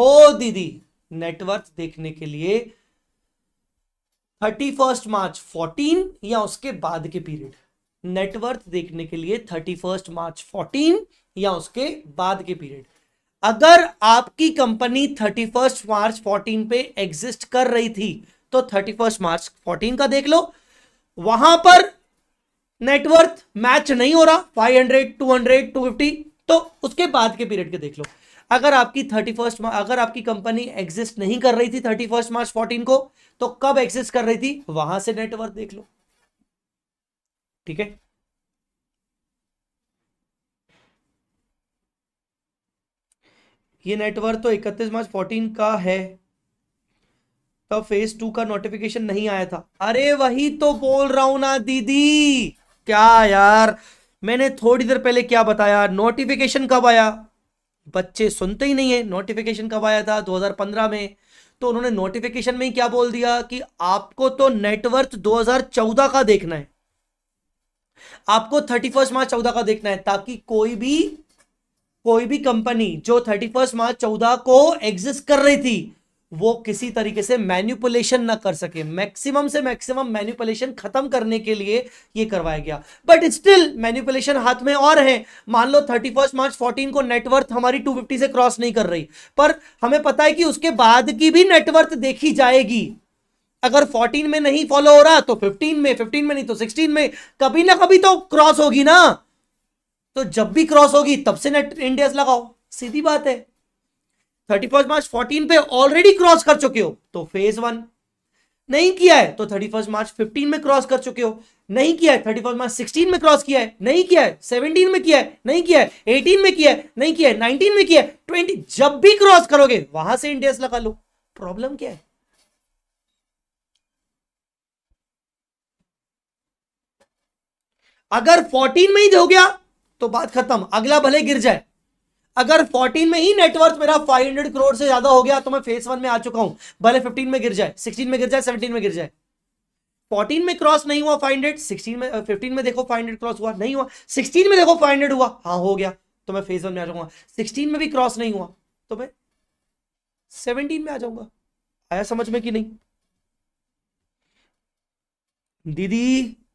S1: ओ दीदी नेटवर्थ देखने के लिए थर्टी फर्स्ट मार्च फोर्टीन या उसके बाद के पीरियड नेटवर्थ देखने के लिए थर्टी फर्स्ट मार्च फोर्टीन या उसके बाद के पीरियड अगर आपकी company thirty first March fourteen पे एग्जिस्ट कर रही थी तो थर्टी फर्स्ट मार्च फोर्टीन का देख लो वहां पर नेटवर्थ मैच नहीं हो रहा five hundred two hundred two fifty तो उसके बाद के पीरियड के देख लो अगर आपकी थर्टी फर्स्ट अगर आपकी कंपनी एग्जिस्ट नहीं कर रही थी थर्टी फर्स्ट मार्च फोर्टीन को तो कब एग्जिस्ट कर रही थी वहां से नेटवर्क देख लो ठीक है ये नेटवर्क तो 31 मार्च 14 का है तब फेज टू का नोटिफिकेशन नहीं आया था अरे वही तो बोल रहा हूं ना दीदी क्या यार मैंने थोड़ी देर पहले क्या बताया नोटिफिकेशन कब आया बच्चे सुनते ही नहीं है नोटिफिकेशन कब आया था 2015 में तो उन्होंने नोटिफिकेशन में ही क्या बोल दिया कि आपको तो नेटवर्थ 2014 का देखना है आपको थर्टी फर्स्ट मार्च चौदह का देखना है ताकि कोई भी कोई भी कंपनी जो थर्टी फर्स्ट मार्च चौदह को एग्जिस्ट कर रही थी वो किसी तरीके से मैन्युपुलेशन ना कर सके मैक्सिमम से मैक्सिमम मैन्युपुलेशन खत्म करने के लिए ये करवाया गया बट स्टिल मैन्युपुलेशन हाथ में और है मान लो थर्टी फर्स्ट मार्च फोर्टीन को नेटवर्थ हमारी टू फिफ्टी से क्रॉस नहीं कर रही पर हमें पता है कि उसके बाद की भी नेटवर्थ देखी जाएगी अगर 14 में नहीं फॉलो हो रहा तो 15 में 15 में नहीं तो 16 में कभी ना कभी तो क्रॉस होगी ना तो जब भी क्रॉस होगी तब से नेट इंडिया लगाओ सीधी बात है थर्टी फर्स्ट मार्च फोर्टीन पे ऑलरेडी क्रॉस कर चुके हो तो फेज वन नहीं किया है तो थर्टी फर्स्ट मार्च फिफ्टीन में क्रॉस कर चुके हो नहीं किया है थर्टी फर्स्ट मार्च सिक्सटीन में क्रॉस किया है नहीं किया है सेवनटीन में किया है नहीं किया है एटीन में किया है नहीं किया है नाइनटीन में किया है ट्वेंटी जब भी क्रॉस करोगे वहां से इंडियस लगा लो प्रॉब्लम क्या है अगर 14 में ही हो गया तो बात खत्म अगला भले गिर जाए अगर 14 में ही नेटवर्थ मेरा 500 करोड़ से ज्यादा हो गया तो मैं फेस वन में आ चुका हूं भले 15 में गिर जाए 16 में गिर जाए 17 में गिर जाए 14 में क्रॉस नहीं हुआ 500 16 में 15 में देखो 500 क्रॉस हुआ नहीं हुआ 16 में देखो 500 हुआ हाँ हो गया तो मैं फेस वन में आ जाऊंगा 16 में भी क्रॉस नहीं हुआ तो मैं सेवनटीन में आ जाऊंगा आया समझ में कि नहीं दीदी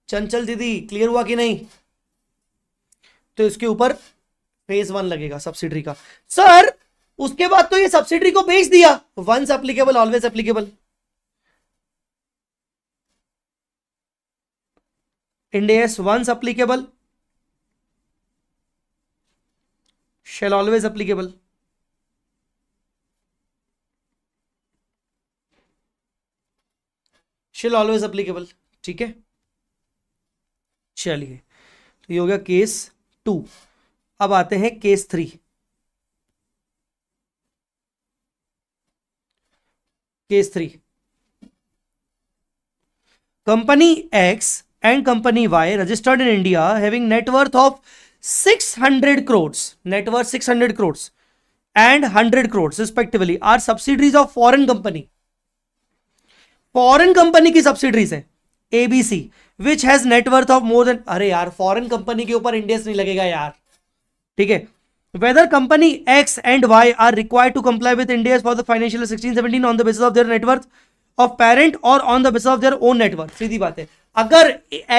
S1: चंचल दीदी क्लियर हुआ कि नहीं तो इसके ऊपर फेज वन लगेगा सब्सिडी का सर उसके बाद तो ये सब्सिडी को बेच दिया once applicable always applicable Ind AS once applicable shall always applicable shall always applicable ठीक है चलिए तो ये हो गया केस टू अब आते हैं case three case three company X and company Y registered in India having net worth of six hundred crores net worth six hundred crores and hundred crores respectively are subsidiaries of foreign company foreign company की सब्सिडीज है ABC which has net worth of more than अरे यार फॉरन कंपनी के ऊपर इंडियस नहीं लगेगा यार ठीक है whether company X and Y are require to comply with India for the financial sixteen seventeen on the basis of their network of parent और on the basis of their own network सीधी बात है अगर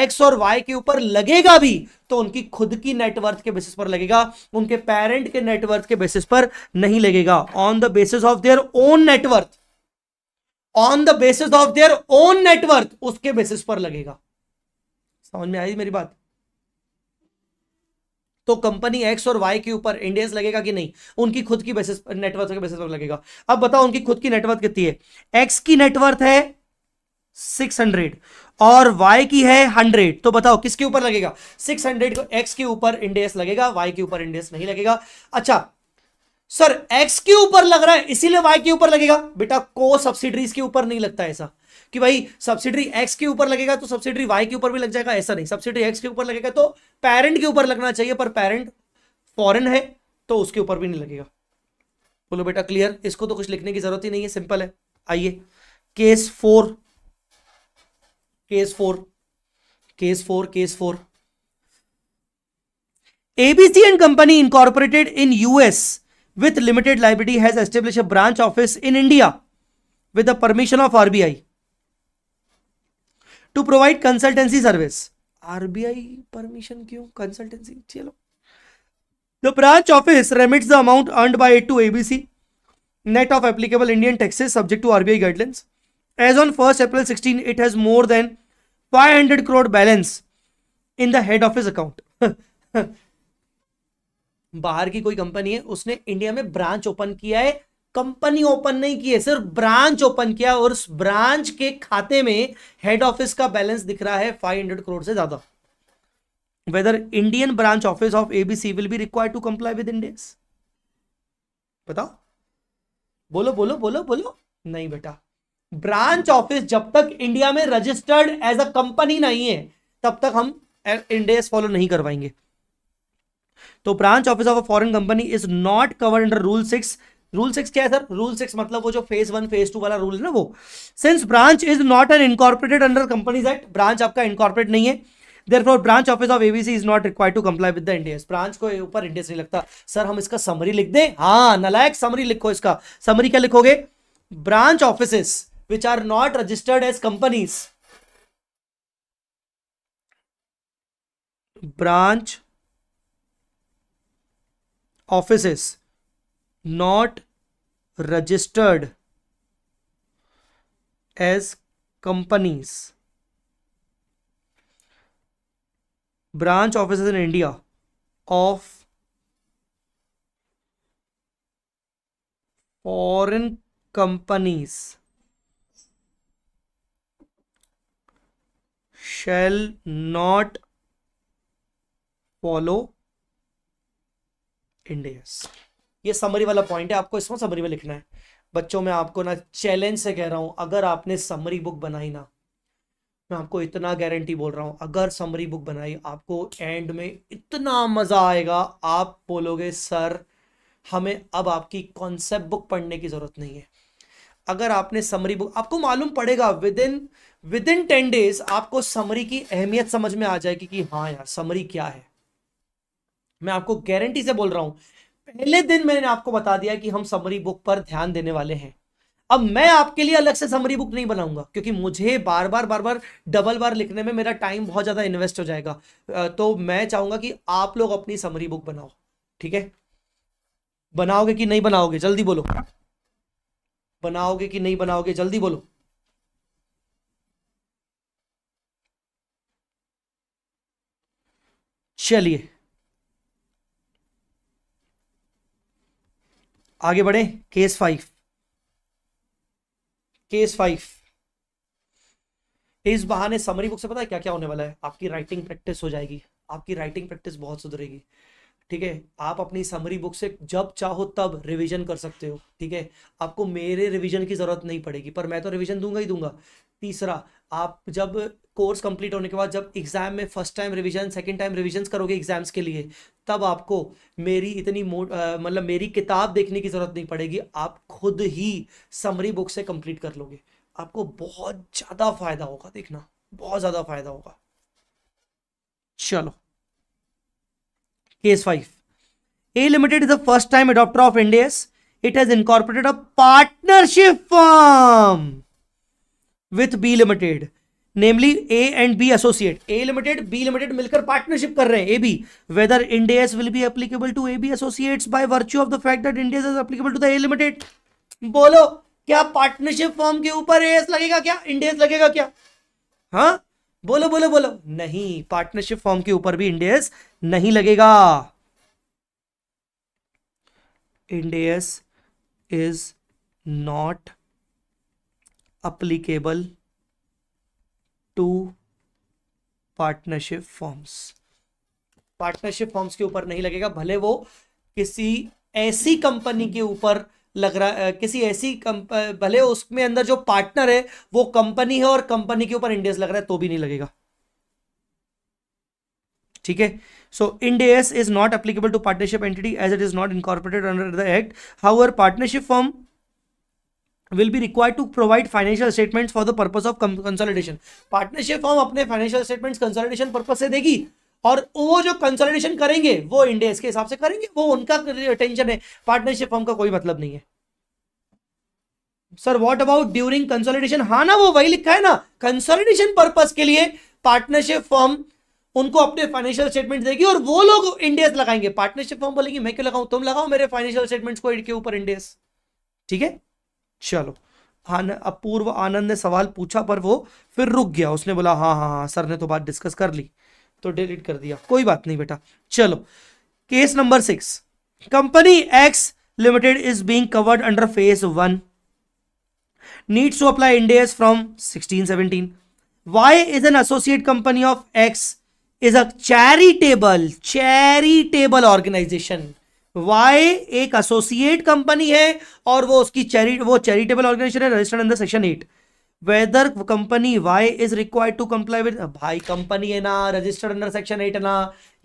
S1: एक्स और वाई के ऊपर लगेगा भी तो उनकी खुद की नेटवर्थ के बेसिस पर लगेगा उनके पेरेंट के नेटवर्थ के बेसिस पर नहीं लगेगा on the basis of their own net worth on the basis of their own net worth उसके बेसिस पर लगेगा समझ में आई मेरी बात तो कंपनी एक्स और वाई के ऊपर इंडियंस लगेगा कि नहीं उनकी खुद की बेसिस पर नेटवर्थ के बेसिस पर लगेगा अब बताओ उनकी खुद की नेटवर्थ कितनी है एक्स की नेटवर्थ है सिक्स हंड्रेड और वाई की है हंड्रेड तो बताओ किसके ऊपर लगेगा सिक्स हंड्रेड को एक्स के ऊपर इंडेस लगेगा वाई के ऊपर इंडेस नहीं लगेगा अच्छा सर एक्स के ऊपर लग रहा है इसीलिए वाई के ऊपर लगेगा बेटा को सब्सिडरीज के ऊपर नहीं लगता ऐसा कि भाई सब्सिडी एक्स के ऊपर लगेगा तो सब्सिडी वाई के ऊपर भी लग जाएगा ऐसा नहीं सब्सिडी एक्स के ऊपर लगेगा तो पेरेंट के ऊपर लगना चाहिए पर पेरेंट फॉरन है तो उसके ऊपर भी नहीं लगेगा बोलो बेटा क्लियर इसको तो कुछ लिखने की जरूरत ही नहीं है सिंपल है आइए case four case four case four case four ABC and company incorporated in US with limited liability has establish branch office in India India with the permission of to provide consultancy service RBI permission क्यों कंसल्टेंसी चलो the branch office remit the amount earn by to ABC net of applicable Indian taxes subject to RBI guidelines as on first April sixteen it has more than five hundred crore balance in the head office account बाहर की कोई कंपनी है उसने इंडिया में ब्रांच ओपन किया है कंपनी ओपन नहीं की है सिर्फ ब्रांच ओपन किया और उस ब्रांच के खाते में हेड ऑफिस का बैलेंस दिख रहा है 500 करोड़ से ज्यादा whether Indian branch office of ABC will be required to comply with index बताओ बोलो बोलो बोलो बोलो नहीं बेटा ब्रांच ऑफिस जब तक इंडिया में रजिस्टर्ड एज अ कंपनी नहीं है तब तक हम इंडियस फॉलो नहीं करवाएंगे तो branch office of a foreign company is not covered under rule six rule six क्या है सर रूल सिक्स मतलब वो जो फेज वन फेज टू वाला रूल है ना वो since branch is not an incorporated under companies act branch आपका इनकॉर्पोरेट नहीं है therefore branch office of ABC is not required to comply with the Ind AS branch को ऊपर इंडियस नहीं लगता सर हम इसका समरी लिख दें हाँ नलायक समरी लिखो इसका समरी क्या लिखोगे branch office which are not registered as companies branch office not registered as companies branch offices in india of foreign companies shall not follow India's. ये समरी वाला पॉइंट है आपको इसमें समरी में लिखना है बच्चों मैं आपको ना चैलेंज से कह रहा हूँ अगर आपने समरी बुक बनाई ना मैं आपको इतना गारंटी बोल रहा हूँ अगर समरी बुक बनाई आपको एंड में इतना मज़ा आएगा आप बोलोगे सर हमें अब आपकी कॉन्सेप्ट बुक पढ़ने की ज़रूरत नहीं है अगर आपने समरी बुक आपको मालूम पड़ेगा within within ten days आपको समरी की अहमियत समझ में आ जाएगी कि हाँ यार समरी क्या है मैं आपको गारंटी से बोल रहा हूँ पहले दिन मैंने आपको बता दिया कि हम समरी बुक पर ध्यान देने वाले हैं अब मैं आपके लिए अलग से समरी बुक नहीं बनाऊंगा क्योंकि मुझे बार बार बार बार डबल बार लिखने में मेरा टाइम बहुत ज़्यादा इन्वेस्ट हो जाएगा तो मैं चाहूंगा कि आप लोग अपनी समरी बुक बनाओ ठीक है बनाओगे कि नहीं बनाओगे जल्दी बोलो बनाओगे कि नहीं बनाओगे जल्दी बोलो चलिए आगे बढ़े केस फाइव केस फाइव इस बहाने समरी बुक से पता है क्या क्या होने वाला है आपकी राइटिंग प्रैक्टिस हो जाएगी आपकी राइटिंग प्रैक्टिस बहुत सुधरेगी ठीक है आप अपनी समरी बुक से जब चाहो तब रिवीजन कर सकते हो ठीक है आपको मेरे रिवीजन की ज़रूरत नहीं पड़ेगी पर मैं तो रिवीजन दूंगा ही दूंगा तीसरा आप जब कोर्स कंप्लीट होने के बाद जब एग्ज़ाम में first time revision second time revision करोगे एग्ज़ाम्स के लिए तब आपको मेरी इतनी मतलब मेरी किताब देखने की ज़रूरत नहीं पड़ेगी आप खुद ही समरी बुक से कंप्लीट कर लोगे आपको बहुत ज़्यादा फ़ायदा होगा देखना बहुत ज़्यादा फ़ायदा होगा चलो case five A limited is the first time adopter of Ind AS it has incorporated a partnership firm with B limited namely A and B associate A limited B limited मिलकर पार्टनरशिप कर रहे हैं A B whether Ind AS will be applicable to A B associates by virtue of the fact that Ind AS is applicable to the A limited बोलो क्या पार्टनरशिप फॉर्म के ऊपर एएस लगेगा क्या इंडियस लगेगा क्या हाँ बोलो बोलो बोलो नहीं पार्टनरशिप फॉर्म के ऊपर भी इंडिया नहीं लगेगा India is not applicable to partnership firms partnership firms के ऊपर नहीं लगेगा भले वो किसी ऐसी कंपनी के ऊपर लग रहा किसी ऐसी भले उसमें अंदर जो पार्टनर है वो कंपनी है और कंपनी के ऊपर इंडेस लग रहा है तो भी नहीं लगेगा ठीक है so Ind AS is not applicable to partnership entity as it is not incorporated under the act how partnership firm will be required to provide financial statements for the purpose of consolidation partnership firm अपने financial statements consolidation purpose से देगी और वो जो कंसोलिडेशन करेंगे वो इंडिया के हिसाब से करेंगे वो उनका टेंशन है पार्टनरशिप फर्म का कोई मतलब नहीं है sir what about during consolidation हाँ ना वो वही लिखा है ना कंसोलिडेशन पर्पज के लिए पार्टनरशिप फर्म उनको अपने फाइनेंशियल स्टेटमेंट देगी और वो लोग इंडेस लगाएंगे पार्टनरशिप फॉर्म बोलेगी मैं क्यों लगाऊं तुम लगाओ मेरे फाइनेंशियल स्टेटमेंट्स को के ऊपर इंडेस ठीक है चलो आन, अपूर्व आनंद ने सवाल पूछा पर वो फिर रुक गया उसने बोला हाँ हाँ हाँ सर ने तो बात डिस्कस कर ली तो डिलीट कर दिया कोई बात नहीं बेटा चलो case number six company X limited is being covered under phase one needs to apply Ind from sixteen 1617. Y is an associate company of X is a charitable charitable organization Y एक एसोसिएट कंपनी है और वो उसकी चैरि वो चैरिटेबल ऑर्गेनाइजेशन है registered under section eight whether company Y is required to comply with भाई कंपनी है ना रजिस्टर्ड अंडर सेक्शन एट ना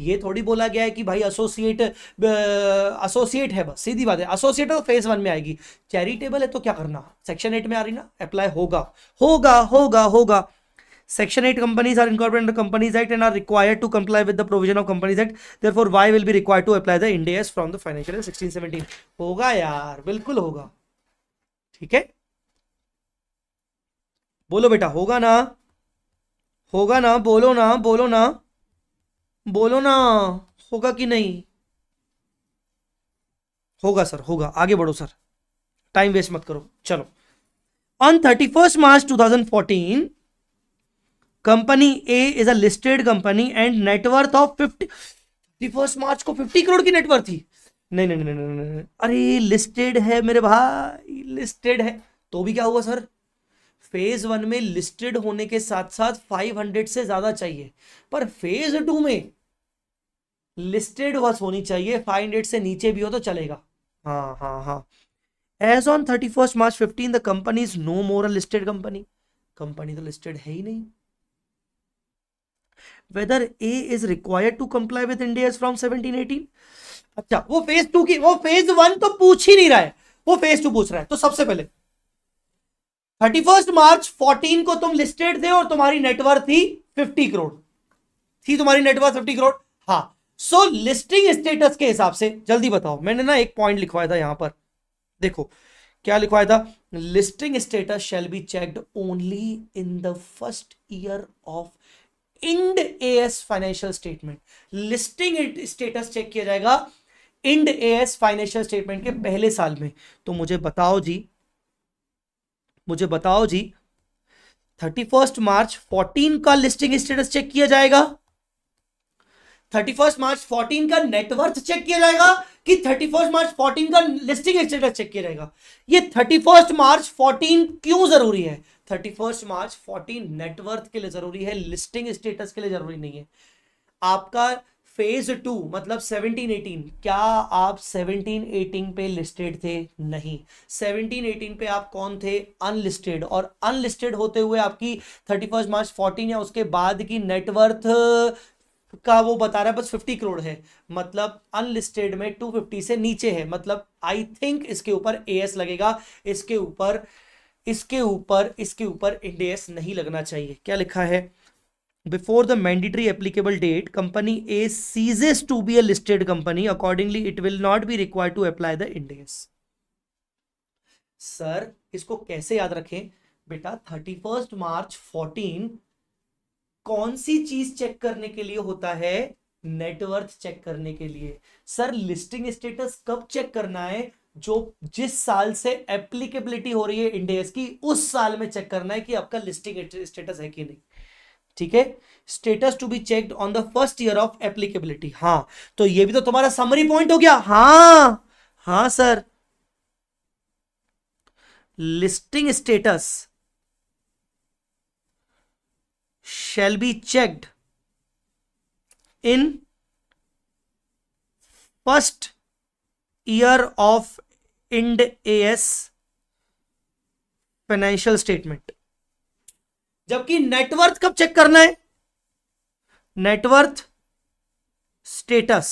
S1: ये थोड़ी बोला गया है कि भाई एसोसिएट एसोसिएट है बस सीधी बात है एसोसिएट तो फेज वन में आएगी चैरिटेबल है तो क्या करना सेक्शन एट में आ रही ना अप्लाई होगा होगा होगा होगा Section 8 companies are incorporated under Companies Act and are required to comply with the provision of Companies Act. Therefore, why will be required to apply the Ind AS from the financial year 1617? होगा यार बिल्कुल होगा ठीक है बोलो बेटा होगा ना होगा ना बोलो ना बोलो ना बोलो ना होगा कि नहीं होगा सर होगा आगे बढ़ो सर टाइम वेस्ट मत करो चलो on thirty first March two thousand fourteen company A is a listed company and net worth of fifty first March को फिफ्टी करोड़ की नेटवर्थ थी नहीं नहीं नहीं नहीं नहीं अरे लिस्टेड है मेरे भाई लिस्टेड है तो भी क्या हुआ सर फेज वन में लिस्टेड होने के साथ साथ 500 से ज्यादा चाहिए पर फेज टू में लिस्टेड बस होनी चाहिए 500 से नीचे भी हो तो चलेगा हाँ हाँ हाँ as on thirty first March fifteen the company is no more listed company company तो लिस्टेड है ही नहीं whether A is required to comply with Ind AS from 1718 अच्छा वो phase two की वो phase one तो पूछ ही नहीं रहा है वो phase two पूछ रहा है तो सबसे पहले थर्टी मार्च 14 को तुम लिस्टेड थे और तुम्हारी नेटवर्क थी 50 करोड़ थी तुम्हारी नेटवर्क 50 करोड़ हाँ सो लिस्टिंग स्टेटस के हिसाब से जल्दी बताओ मैंने ना एक पॉइंट लिखवाया था यहां पर देखो क्या लिखवाया था listing status shall be checked only in the first year of Ind AS financial statement listing status check किया जाएगा इंड एएस फाइनेंशियल स्टेटमेंट के पहले साल में तो मुझे बताओ जी मुझे बताओ जी थर्टी फर्स्ट मार्च फोर्टीन का लिस्टिंग स्टेटस चेक किया जाएगा थर्टी फर्स्ट मार्च फोर्टीन का नेटवर्थ चेक किया जाएगा कि थर्टी फर्स्ट मार्च फोर्टीन का लिस्टिंग स्टेटस चेक किया जाएगा ये थर्टी फर्स्ट मार्च फोर्टीन क्यों जरूरी है thirty first March fourteen net worth के लिए जरूरी है लिस्टिंग स्टेटस के लिए जरूरी नहीं है आपका फेज टू मतलब सेवनटीन एटीन क्या आप सेवनटीन एटीन पे लिस्टेड थे नहीं सेवनटीन एटीन पे आप कौन थे अनलिस्टेड और अनलिस्टेड होते हुए आपकी थर्टी फर्स्ट मार्च फोर्टीन या उसके बाद की नेटवर्थ का वो बता रहा है बस फिफ्टी करोड़ है मतलब अनलिस्टेड में टू फिफ्टी से नीचे है मतलब आई थिंक इसके ऊपर ए एस लगेगा इसके ऊपर इसके ऊपर इसके ऊपर इंडेस नहीं लगना चाहिए क्या लिखा है before the mandatory applicable date company A ceases to be a listed company accordingly it will not be require to apply the Ind AS sir इसको कैसे याद रखें बेटा थर्टी फर्स्ट मार्च फोर्टीन कौन सी चीज चेक करने के लिए होता है नेटवर्थ चेक करने के लिए सर लिस्टिंग स्टेटस कब चेक करना है जो जिस साल से एप्लीकेबिलिटी हो रही है इंडेक्स की उस साल में चेक करना है कि आपका लिस्टिंग स्टेटस है कि नहीं ठीक है status to be checked on the first year of applicability हाँ तो ये भी तो तुम्हारा समरी पॉइंट हो गया हाँ हाँ sir listing status shall be checked in first year of Ind AS financial statement जबकि नेटवर्थ कब चेक करना है net worth status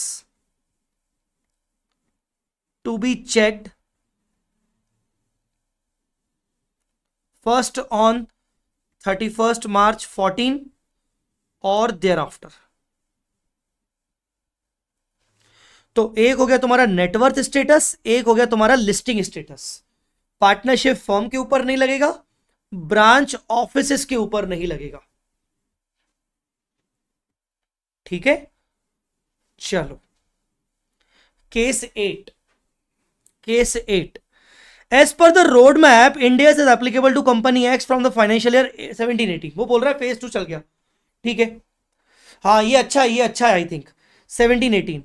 S1: to be checked first on thirty first March fourteen और देयर आफ्टर तो एक हो गया तुम्हारा नेटवर्थ स्टेटस एक हो गया तुम्हारा लिस्टिंग स्टेटस पार्टनरशिप फॉर्म के ऊपर नहीं लगेगा ब्रांच ऑफिस के ऊपर नहीं लगेगा ठीक है चलो case eight case eight as per the road map India is applicable to company X from the financial year seventeen eighteen वो बोल रहा है फेज टू चल गया ठीक है हाँ ये अच्छा ये अच्छा है I think seventeen eighteen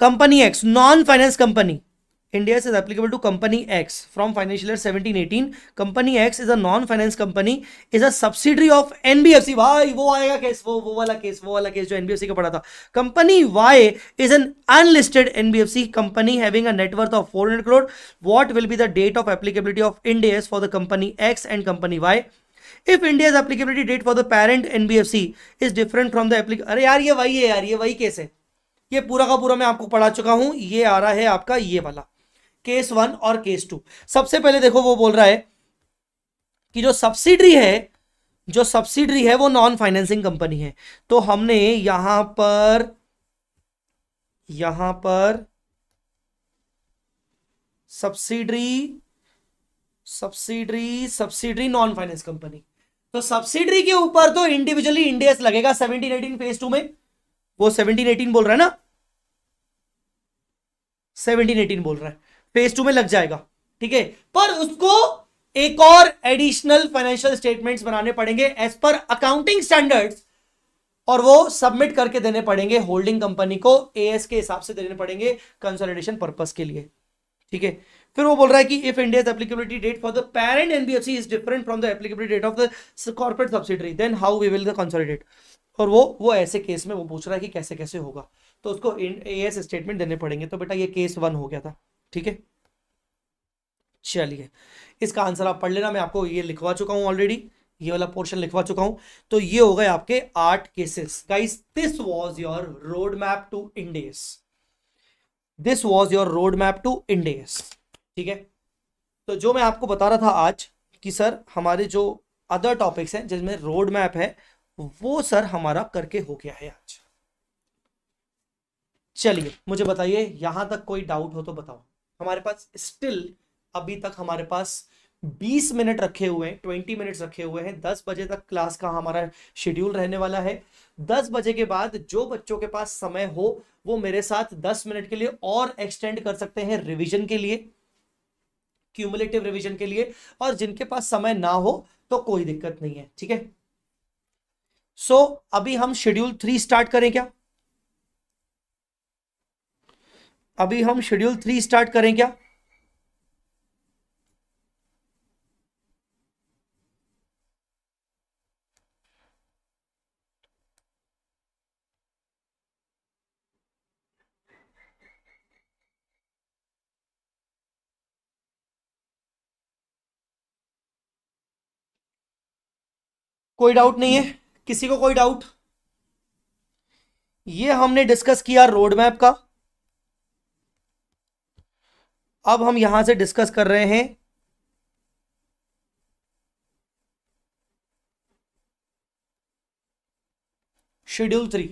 S1: company X non finance company India is applicable to company X from financial seventeen eighteen company X is a non finance company is a subsidiary of NBFC Y वो आएगा केस वो वो वाला केस वो वाला केस जो एनबीएफसी का पड़ा था company Y is an unlisted NBFC company having a net worth of four hundred crore what will be the date of applicability of India for the company X and company Y if Ind AS applicability date for the parent NBFC is different from the एप्लीके अरे यार ये वही है यार ये वही केस है ये पूरा का पूरा मैं आपको पढ़ा चुका हूं ये आ रहा है आपका ये वाला केस वन और केस टू सबसे पहले देखो वो बोल रहा है कि जो सब्सिडरी है जो सब्सिडरी है वो नॉन फाइनेंसिंग कंपनी है तो हमने यहां पर यहां पर subsidiary subsidiary subsidiary non finance company तो सब्सिडरी के ऊपर तो इंडिविजुअली इंडियस लगेगा सेवनटीन एटीन फेज टू में वो सेवनटीन एटीन बोल रहा है ना सेवनटीन एटीन बोल रहा है फेज टू में लग जाएगा ठीक है पर उसको एक और एडिशनल फाइनेंशियल स्टेटमेंट्स बनाने पड़ेंगे एज पर अकाउंटिंग स्टैंडर्ड्स और वो सबमिट करके देने पड़ेंगे होल्डिंग कंपनी को एएस के हिसाब से देने पड़ेंगे कंसोलिडेशन पर्पस के लिए ठीक है फिर वो बोल रहा है कि if Ind AS applicability date for the parent NBFC is different from the applicability date of the corporate subsidiary then how we will the consolidate और वो वो ऐसे केस में वो पूछ रहा है कि कैसे कैसे होगा तो उसको ए एस स्टेटमेंट देने पड़ेंगे तो बेटा ये केस वन हो गया था ठीक है चलिए इसका आंसर आप पढ़ लेना मैं आपको ये लिखवा चुका हूँ ऑलरेडी ये वाला पोर्शन लिखवा चुका हूँ तो ये हो गए आपके आठ cases guys this was your road map to Ind AS this was your road map to Ind AS ठीक है तो जो मैं आपको बता रहा था आज कि सर हमारे जो अदर टॉपिक्स हैं जिसमें रोड मैप है वो सर हमारा करके हो गया है आज चलिए मुझे बताइए यहां तक कोई डाउट हो तो बताओ हमारे पास स्टिल अभी तक हमारे पास 20 मिनट रखे हुए हैं 20 मिनट रखे हुए हैं 10 बजे तक क्लास का हमारा शेड्यूल रहने वाला है 10 बजे के बाद जो बच्चों के पास समय हो वो मेरे साथ 10 मिनट के लिए और एक्सटेंड कर सकते हैं रिवीजन के लिए क्यूमुलेटिव रिवीजन के लिए और जिनके पास समय ना हो तो कोई दिक्कत नहीं है ठीक है सो अभी हम शेड्यूल थ्री स्टार्ट करें क्या अभी हम शेड्यूल थ्री स्टार्ट करें क्या कोई डाउट नहीं है किसी को कोई डाउट ये हमने डिस्कस किया रोड मैप का अब हम यहां से डिस्कस कर रहे हैं शेड्यूल थ्री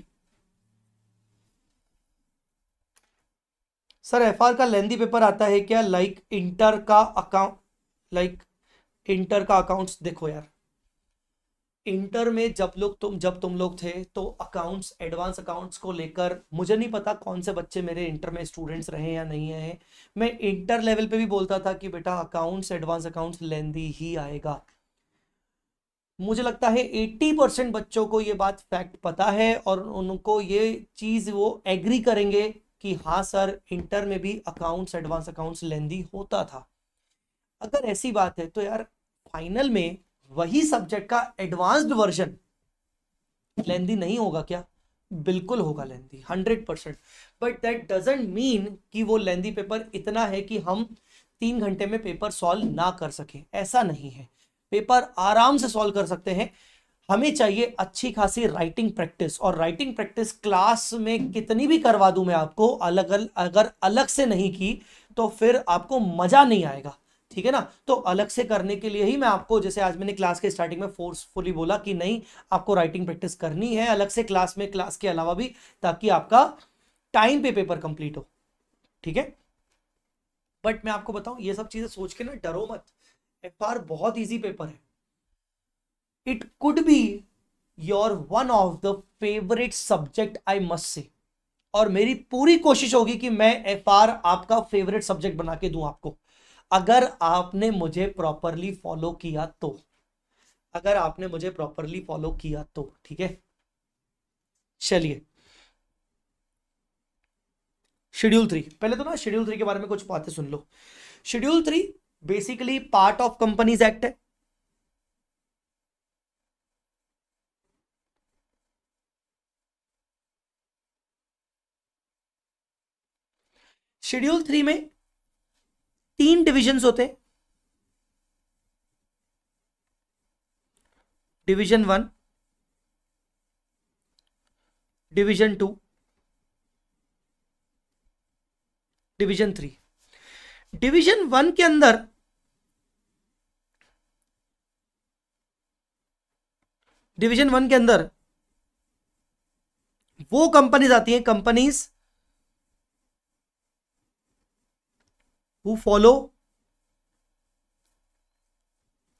S1: सर एफ का लेंदी पेपर आता है क्या लाइक like इंटर का अकाउंट लाइक like इंटर का अकाउंट्स देखो यार इंटर में जब लोग तुम जब तुम लोग थे तो अकाउंट्स एडवांस अकाउंट्स को लेकर मुझे नहीं पता कौन से बच्चे मेरे इंटर में स्टूडेंट्स रहे या नहीं है मैं इंटर लेवल पे भी बोलता था कि बेटा अकाउंट्स एडवांस अकाउंट्स लेंदी ही आएगा मुझे लगता है 80 परसेंट बच्चों को ये बात फैक्ट पता है और उनको ये चीज़ वो एग्री करेंगे कि हाँ सर इंटर में भी अकाउंट्स एडवांस अकाउंट्स लेंदी होता था अगर ऐसी बात है तो यार फाइनल में वही सब्जेक्ट का एडवांस्ड वर्जन लेंदी नहीं होगा क्या बिल्कुल होगा lengthy hundred percent but that doesn't mean कि वो लेंदी पेपर इतना है कि हम तीन घंटे में पेपर सॉल्व ना कर सकें ऐसा नहीं है पेपर आराम से सॉल्व कर सकते हैं हमें चाहिए अच्छी खासी राइटिंग प्रैक्टिस और राइटिंग प्रैक्टिस क्लास में कितनी भी करवा दूं मैं आपको अलग अलग अगर अलग से नहीं की तो फिर आपको मज़ा नहीं आएगा ठीक है ना तो अलग से करने के लिए ही मैं आपको जैसे आज मैंने क्लास के स्टार्टिंग में फोर्सफुली बोला कि नहीं आपको राइटिंग प्रैक्टिस करनी है अलग से क्लास में क्लास के अलावा भी ताकि आपका टाइम पे पेपर कंप्लीट हो ठीक है बट मैं आपको बताऊं ये सब चीजें सोच के ना डरो मत एफ आर बहुत ईजी पेपर है it could be your one of the favourite subject I must say और मेरी पूरी कोशिश होगी कि मैं एफ आर आपका फेवरेट सब्जेक्ट बना के दू आपको अगर आपने मुझे प्रॉपरली फॉलो किया तो अगर आपने मुझे प्रॉपरली फॉलो किया तो ठीक है चलिए शेड्यूल थ्री पहले तो ना शेड्यूल थ्री के बारे में कुछ बातें सुन लो schedule three basically part of companies act है शेड्यूल थ्री में तीन डिविजन होते division one division two division three division one के अंदर डिविजन वन के अंदर वो कंपनीज आती हैं companies who follow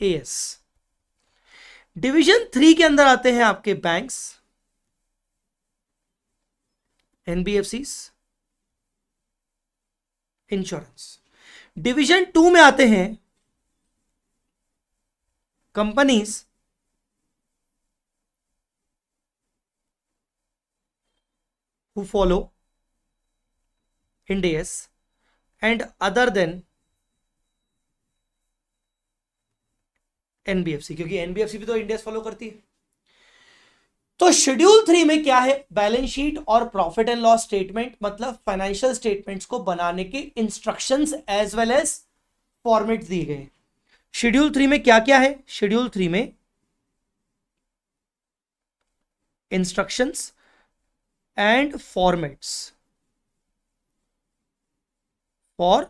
S1: S division three के अंदर आते हैं आपके banks NBFC insurance division two में आते हैं companies who follow Ind AS and other than NBFC क्योंकि एनबीएफसी भी तो इंडेक्स फॉलो करती है तो शेड्यूल थ्री में क्या है बैलेंस शीट और प्रॉफिट एंड लॉस स्टेटमेंट मतलब फाइनेंशियल स्टेटमेंट्स को बनाने के instructions as well as format दिए गए शेड्यूल थ्री में क्या क्या है शेड्यूल थ्री में instructions and formats for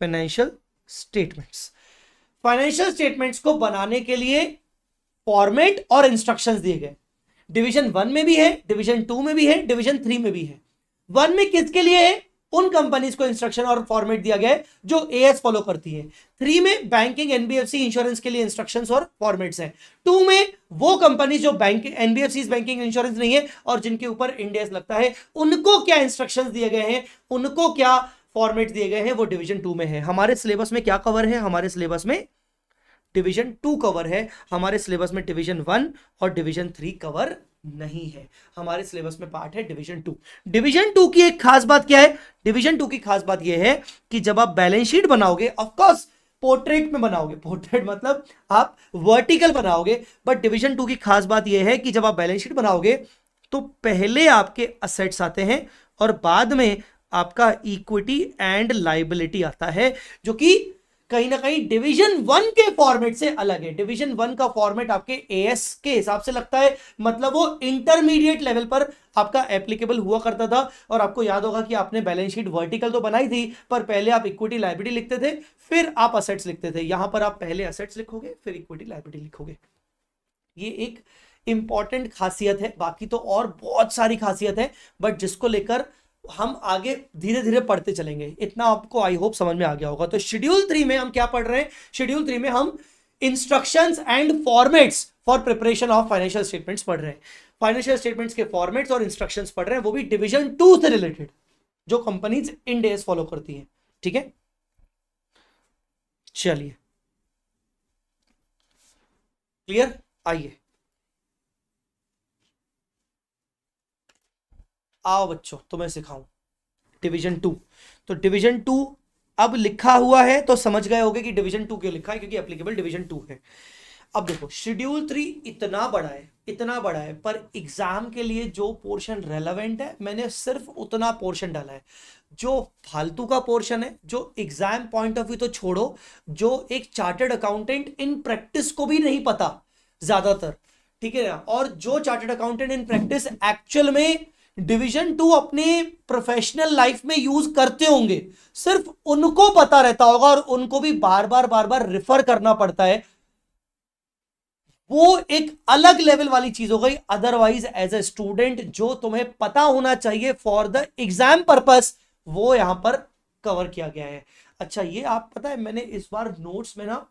S1: financial statements financial statements को बनाने के लिए फॉर्मेट और इंस्ट्रक्शंस दिए गए डिवीजन वन में भी है डिवीजन टू में भी है डिवीजन थ्री में भी है वन में किसके लिए है उन कंपनीज को इंस्ट्रक्शन और फॉर्मेट दिया गया है जो एस फॉलो करती है थ्री में बैंकिंग एनबीएफसी इंश्योरेंस के लिए इंस्ट्रक्शंस और फॉर्मेट्स हैं टू में वो कंपनी जो बैंक एनबीएफसी बैंकिंग इंश्योरेंस नहीं है और जिनके ऊपर इंडियस लगता है उनको क्या इंस्ट्रक्शंस दिए गए हैं उनको क्या फॉर्मेट दिए गए हैं वो डिवीजन टू में है हमारे सिलेबस में क्या कवर है हमारे सिलेबस में डिवीजन टू कवर है हमारे सिलेबस में डिवीजन वन और डिवीजन थ्री कवर नहीं है हमारे सिलेबस में पार्ट है डिवीजन टू डिवीजन टू की एक खास बात क्या है डिवीजन टू की खास बात यह है कि जब आप बैलेंस शीट बनाओगे ऑफकोर्स पोर्ट्रेट में बनाओगे पोर्ट्रेट मतलब आप वर्टिकल बनाओगे बट डिवीजन टू की खास बात यह है कि जब आप बैलेंस शीट बनाओगे तो पहले आपके असेट्स आते हैं और बाद में आपका इक्विटी एंड लाइबिलिटी आता है जो कि कहीं ना कहीं डिवीजन वन के फॉर्मेट से अलग है डिवीजन वन का फॉर्मेट आपके एएस के हिसाब से लगता है मतलब वो इंटरमीडिएट लेवल पर आपका एप्लीकेबल हुआ करता था और आपको याद होगा कि आपने बैलेंस शीट वर्टिकल तो बनाई थी पर पहले आप इक्विटी लाइब्रेटी लिखते थे फिर आप असेट्स लिखते थे यहां पर आप पहले असेट्स लिखोगे फिर इक्विटी लाइब्रेटी लिखोगे ये एक इंपॉर्टेंट खासियत है बाकी तो और बहुत सारी खासियत है बट जिसको लेकर हम आगे धीरे धीरे पढ़ते चलेंगे इतना आपको आई होप समझ में आ गया होगा तो शेड्यूल थ्री में हम क्या पढ़ रहे हैं शेड्यूल थ्री में हम instructions and formats for preparation of financial statements पढ़ रहे हैं फाइनेंशियल स्टेटमेंट्स के फॉर्मेट्स और इंस्ट्रक्शंस पढ़ रहे हैं वो भी डिविजन टू से रिलेटेड जो कंपनीज इन डेज फॉलो करती है ठीक है चलिए क्लियर आइए आओ बच्चों तो मैं सिखाऊं डिवीजन टू तो डिवीजन टू अब लिखा हुआ है तो समझ गए होगे कि डिवीजन टू क्यों लिखा है क्योंकि एप्लीकेबल डिवीजन टू है अब देखो शेड्यूल थ्री इतना बड़ा है इतना बड़ा है पर एग्जाम के लिए जो पोर्शन रेलेवेंट है मैंने सिर्फ उतना पोर्शन डाला है जो फालतू का पोर्शन है जो एग्जाम पॉइंट ऑफ व्यू तो छोड़ो जो एक चार्टर्ड अकाउंटेंट इन प्रैक्टिस को भी नहीं पता ज्यादातर ठीक है ना और जो chartered accountant in practice actual में डिवीजन टू अपने प्रोफेशनल लाइफ में यूज करते होंगे सिर्फ उनको पता रहता होगा और उनको भी बार बार बार बार रिफर करना पड़ता है वो एक अलग लेवल वाली चीज हो गई अदरवाइज एज ए स्टूडेंट जो तुम्हें पता होना चाहिए फॉर द एग्जाम पर्पस वो यहां पर कवर किया गया है अच्छा ये आप पता है मैंने इस बार नोट्स में ना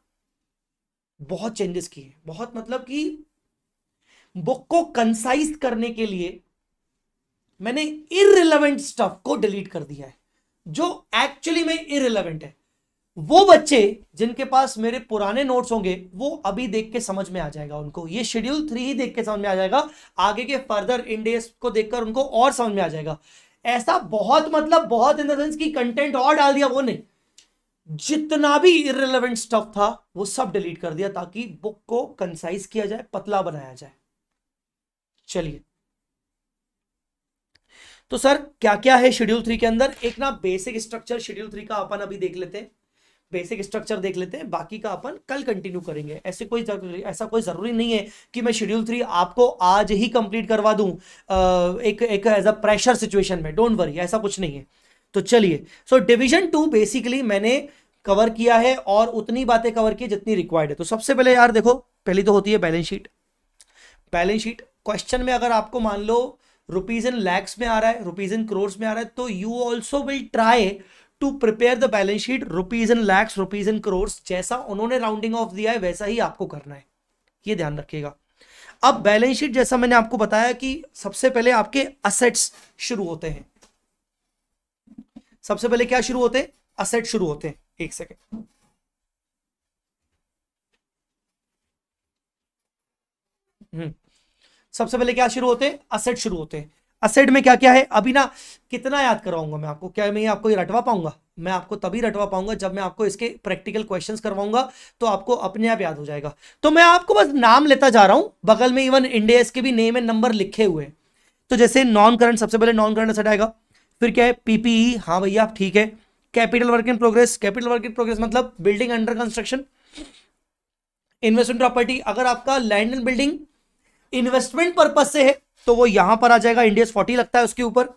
S1: बहुत चेंजेस किए बहुत मतलब कि बुक को कंसाइज करने के लिए मैंने इरेलीवेंट स्टफ को डिलीट कर दिया है जो एक्चुअली में इरेलीवेंट है वो बच्चे जिनके पास मेरे पुराने नोट्स होंगे वो अभी देख के समझ में आ जाएगा उनको ये शेड्यूल थ्री ही देख के समझ में आ जाएगा आगे के फर्दर इंडेस को देखकर उनको और समझ में आ जाएगा ऐसा बहुत मतलब बहुत इन द सेंस की कंटेंट और डाल दिया वो नहीं जितना भी इरेलीवेंट स्टफ था वो सब डिलीट कर दिया ताकि बुक को कंसाइज किया जाए पतला बनाया जाए चलिए तो सर क्या क्या है शेड्यूल थ्री के अंदर एक ना बेसिक स्ट्रक्चर शेड्यूल थ्री का अपन अभी देख लेते हैं बेसिक स्ट्रक्चर देख लेते हैं बाकी का अपन कल कंटिन्यू करेंगे ऐसे कोई ऐसा कोई ज़रूरी नहीं है कि मैं शेड्यूल थ्री आपको आज ही कंप्लीट करवा दूं एक एक एज अ प्रेशर सिचुएशन में डोंट वरी ऐसा कुछ नहीं है तो चलिए सो डिवीजन टू बेसिकली मैंने कवर किया है और उतनी बातें कवर की जितनी रिक्वायर्ड है तो सबसे पहले यार देखो पहली तो होती है balance sheet balance sheet question में अगर आपको मान लो रुपीज इन लैक्स में आ रहा है रुपीज इन क्रोर्स में आ रहा है तो you also will try to prepare the balance sheet rupees in lakhs rupees in crores जैसा उन्होंने राउंडिंग ऑफ दिया है वैसा ही आपको करना है ये ध्यान रखिएगा अब बैलेंस शीट जैसा मैंने आपको बताया कि सबसे पहले आपके असेट्स शुरू होते हैं सबसे पहले क्या शुरू होते हैं असेट शुरू होते हैं एक सेकेंड हम्म सबसे पहले क्या शुरू होते हैं असेट शुरू होते हैं असेट में क्या क्या है अभी ना कितना याद कराऊंगा मैं आपको क्या मैं आपको ये रटवा पाऊंगा मैं आपको तभी रटवा पाऊंगा जब मैं आपको इसके प्रैक्टिकल क्वेश्चंस करवाऊंगा तो आपको अपने आप याद हो जाएगा तो मैं आपको बस नाम लेता जा रहा हूं बगल में इवन इंडिया के भी नेम एंड नंबर लिखे हुए तो जैसे नॉन करंट सबसे पहले नॉन करंट असेट आएगा फिर क्या है पीपीई e। हाँ भैया आप ठीक है capital work in progress capital work in progress मतलब building under construction investment property अगर आपका land and building investment purpose से है तो वो यहां पर आ जाएगा इंडियस फोर्टी लगता है उसके ऊपर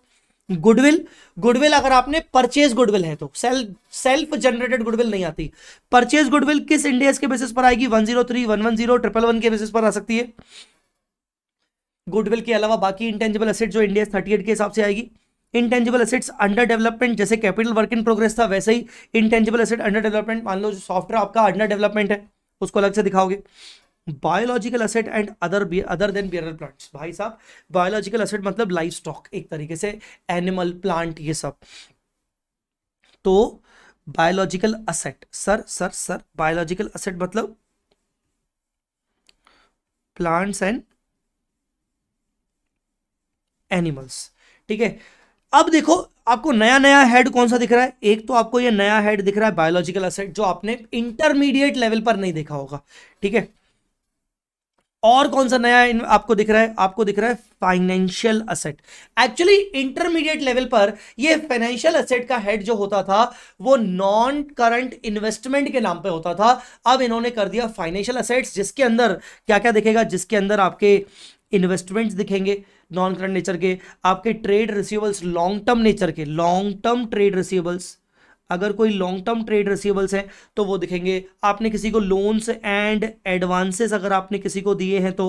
S1: गुडविल गुडविल अगर आपने परचेज गुडविल है तो सेल्फ जनरेटेड गुडविल नहीं आती परचेज गुडविल किस इंडियस के बेसिस पर आएगी one zero three one one zero triple one के बेसिस पर आ सकती है गुडविल के अलावा बाकी इंटेंजिबल असेट जो इंडियस थर्टी एट के हिसाब से आएगी इंटेंजिबल असेट्स अंडर डेवलपमेंट जैसे कैपिटल वर्क इन प्रोग्रेस था वैसे ही इंटेंजिबल असेट अंडर डेवलपमेंट मान लो सॉफ्टवेयर आपका अंडर डेवलपमेंट है उसको अलग से दिखाओगे biological asset and other other than bearer plants भाई साहब बायोलॉजिकल असेट मतलब लाइफ स्टॉक एक तरीके से एनिमल प्लांट ये सब तो biological asset sir sir sir biological asset मतलब प्लांट्स एंड एनिमल्स ठीक है अब देखो आपको नया नया हेड कौन सा दिख रहा है एक तो आपको ये नया हेड दिख रहा है बायोलॉजिकल असेट जो आपने इंटरमीडिएट लेवल पर नहीं देखा होगा ठीक है और कौन सा नया इन, आपको दिख रहा है आपको दिख रहा है financial asset actually intermediate level पर ये फाइनेंशियल असेट का हेड जो होता था वो नॉन करंट इन्वेस्टमेंट के नाम पे होता था अब इन्होंने कर दिया फाइनेंशियल असेट्स जिसके अंदर क्या क्या दिखेगा जिसके अंदर आपके इन्वेस्टमेंट्स दिखेंगे नॉन करंट नेचर के आपके trade receivables long term nature के लॉन्ग टर्म ट्रेड रिसीवल्स अगर कोई लॉन्ग टर्म ट्रेड रिसीवेबल्स हैं तो वो दिखेंगे आपने किसी को लोन्स एंड एडवांसेस अगर आपने किसी को दिए हैं तो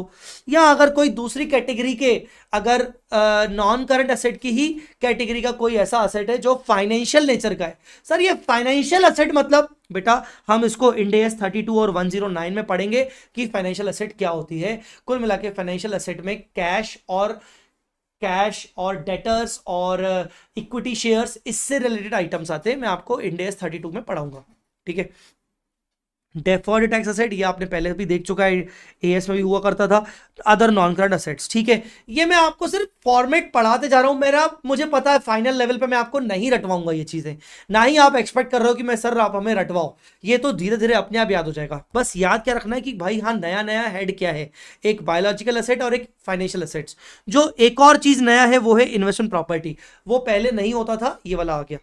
S1: या अगर कोई दूसरी कैटेगरी के अगर नॉन करंट असेट की ही कैटेगरी का कोई ऐसा असेट है जो फाइनेंशियल नेचर का है सर ये फाइनेंशियल असेट मतलब बेटा हम इसको इंडेस टू और वन जीरो नाइन में पढ़ेंगे कि फाइनेंशियल असेट क्या होती है कुल मिला के फाइनेंशियल असेट में कैश और कैश और डेटर्स और इक्विटी शेयर्स इससे रिलेटेड आइटम्स आते हैं मैं आपको इंडेस 32 में पढ़ाऊंगा ठीक है डेफर्ड टैक्स असेट ये आपने पहले भी देख चुका है ए एस में भी हुआ करता था अदर नॉन करंट असेट्स ठीक है ये मैं आपको सिर्फ फॉर्मेट पढ़ाते जा रहा हूँ मेरा मुझे पता है फाइनल लेवल पे मैं आपको नहीं रटवाऊंगा ये चीज़ें ना ही आप एक्सपेक्ट कर रहे हो कि मैं सर आप हमें रटवाओ ये तो धीरे धीरे अपने आप याद हो जाएगा बस याद क्या रखना है कि भाई हाँ नया नया हेड क्या है एक बायोलॉजिकल असेट और एक फाइनेंशियल असेट्स जो एक और चीज़ नया है वो है इन्वेस्टमेंट प्रॉपर्टी वो पहले नहीं होता था ये वाला आ गया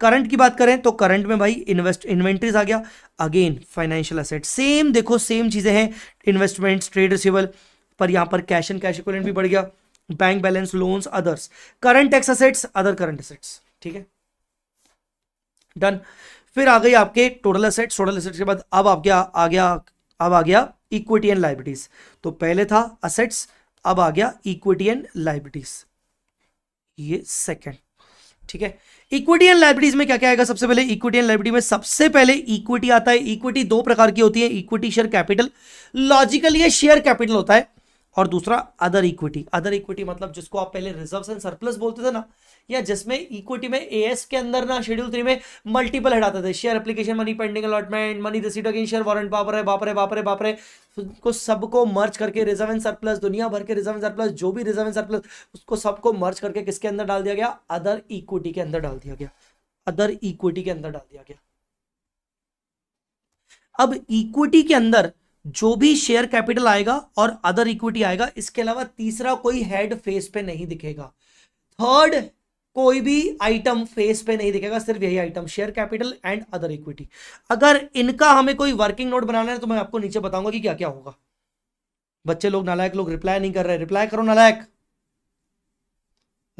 S1: करंट की बात करें तो करंट में भाई इन्वेस्ट इन्वेंट्रीज आ गया अगेन फाइनेंशियल असेट सेम देखो सेम चीज़ें हैं इन्वेस्टमेंट ट्रेड रिसिवल पर यहां पर कैश एंड कैश इक्वलेंट भी बढ़ गया bank balance loans others current tax assets other current assets ठीक है डन फिर आ गई आपके टोटल असेट्स टोटल असेट्स के बाद अब आपके गया आ गया अब आ गया इक्विटी एंड लाइबिलिटीज तो पहले था असेट्स अब आ गया इक्विटी एंड लाइबिलिटीज ये सेकंड ठीक है इक्विटी एंड लाइब्रेटीज में क्या क्या आएगा सबसे पहले इक्विटी एंड लाइब्रेटी में सबसे पहले इक्विटी आता है इक्विटी दो प्रकार की होती है इक्विटी शेयर कैपिटल लॉजिकल ये शेयर कैपिटल होता है और दूसरा अदर इक्विटी अदर इक्विटी मतलब जिसको आप पहले रिजर्व एंड सरप्लस बोलते थे ना या जिसमें इक्विटी में एएस के अंदर ना शेड्यूल थ्री में मल्टीपल हटाते थे share application money pending allotment money receipt again share warrant है बापरे बापरे बापरे उसको सबको मर्ज करके रिजर्व एंड सरप्लस दुनिया भर के रिजर्व एंड सरप्लस जो भी रिजर्व एंड सरप्लस उसको सबको मर्ज करके किसके अंदर डाल दिया गया अदर इक्विटी के अंदर डाल दिया गया अदर इक्विटी के अंदर डाल दिया गया अब इक्विटी के अंदर जो भी शेयर कैपिटल आएगा और अदर इक्विटी आएगा इसके अलावा तीसरा कोई हेड फेस पे नहीं दिखेगा थर्ड कोई भी आइटम फेस पे नहीं दिखेगा सिर्फ यही item share capital and other equity अगर इनका हमें कोई वर्किंग नोट बनाना है तो मैं आपको नीचे बताऊंगा कि क्या क्या होगा बच्चे लोग नालायक लोग रिप्लाई नहीं कर रहे रिप्लाई करो नालायक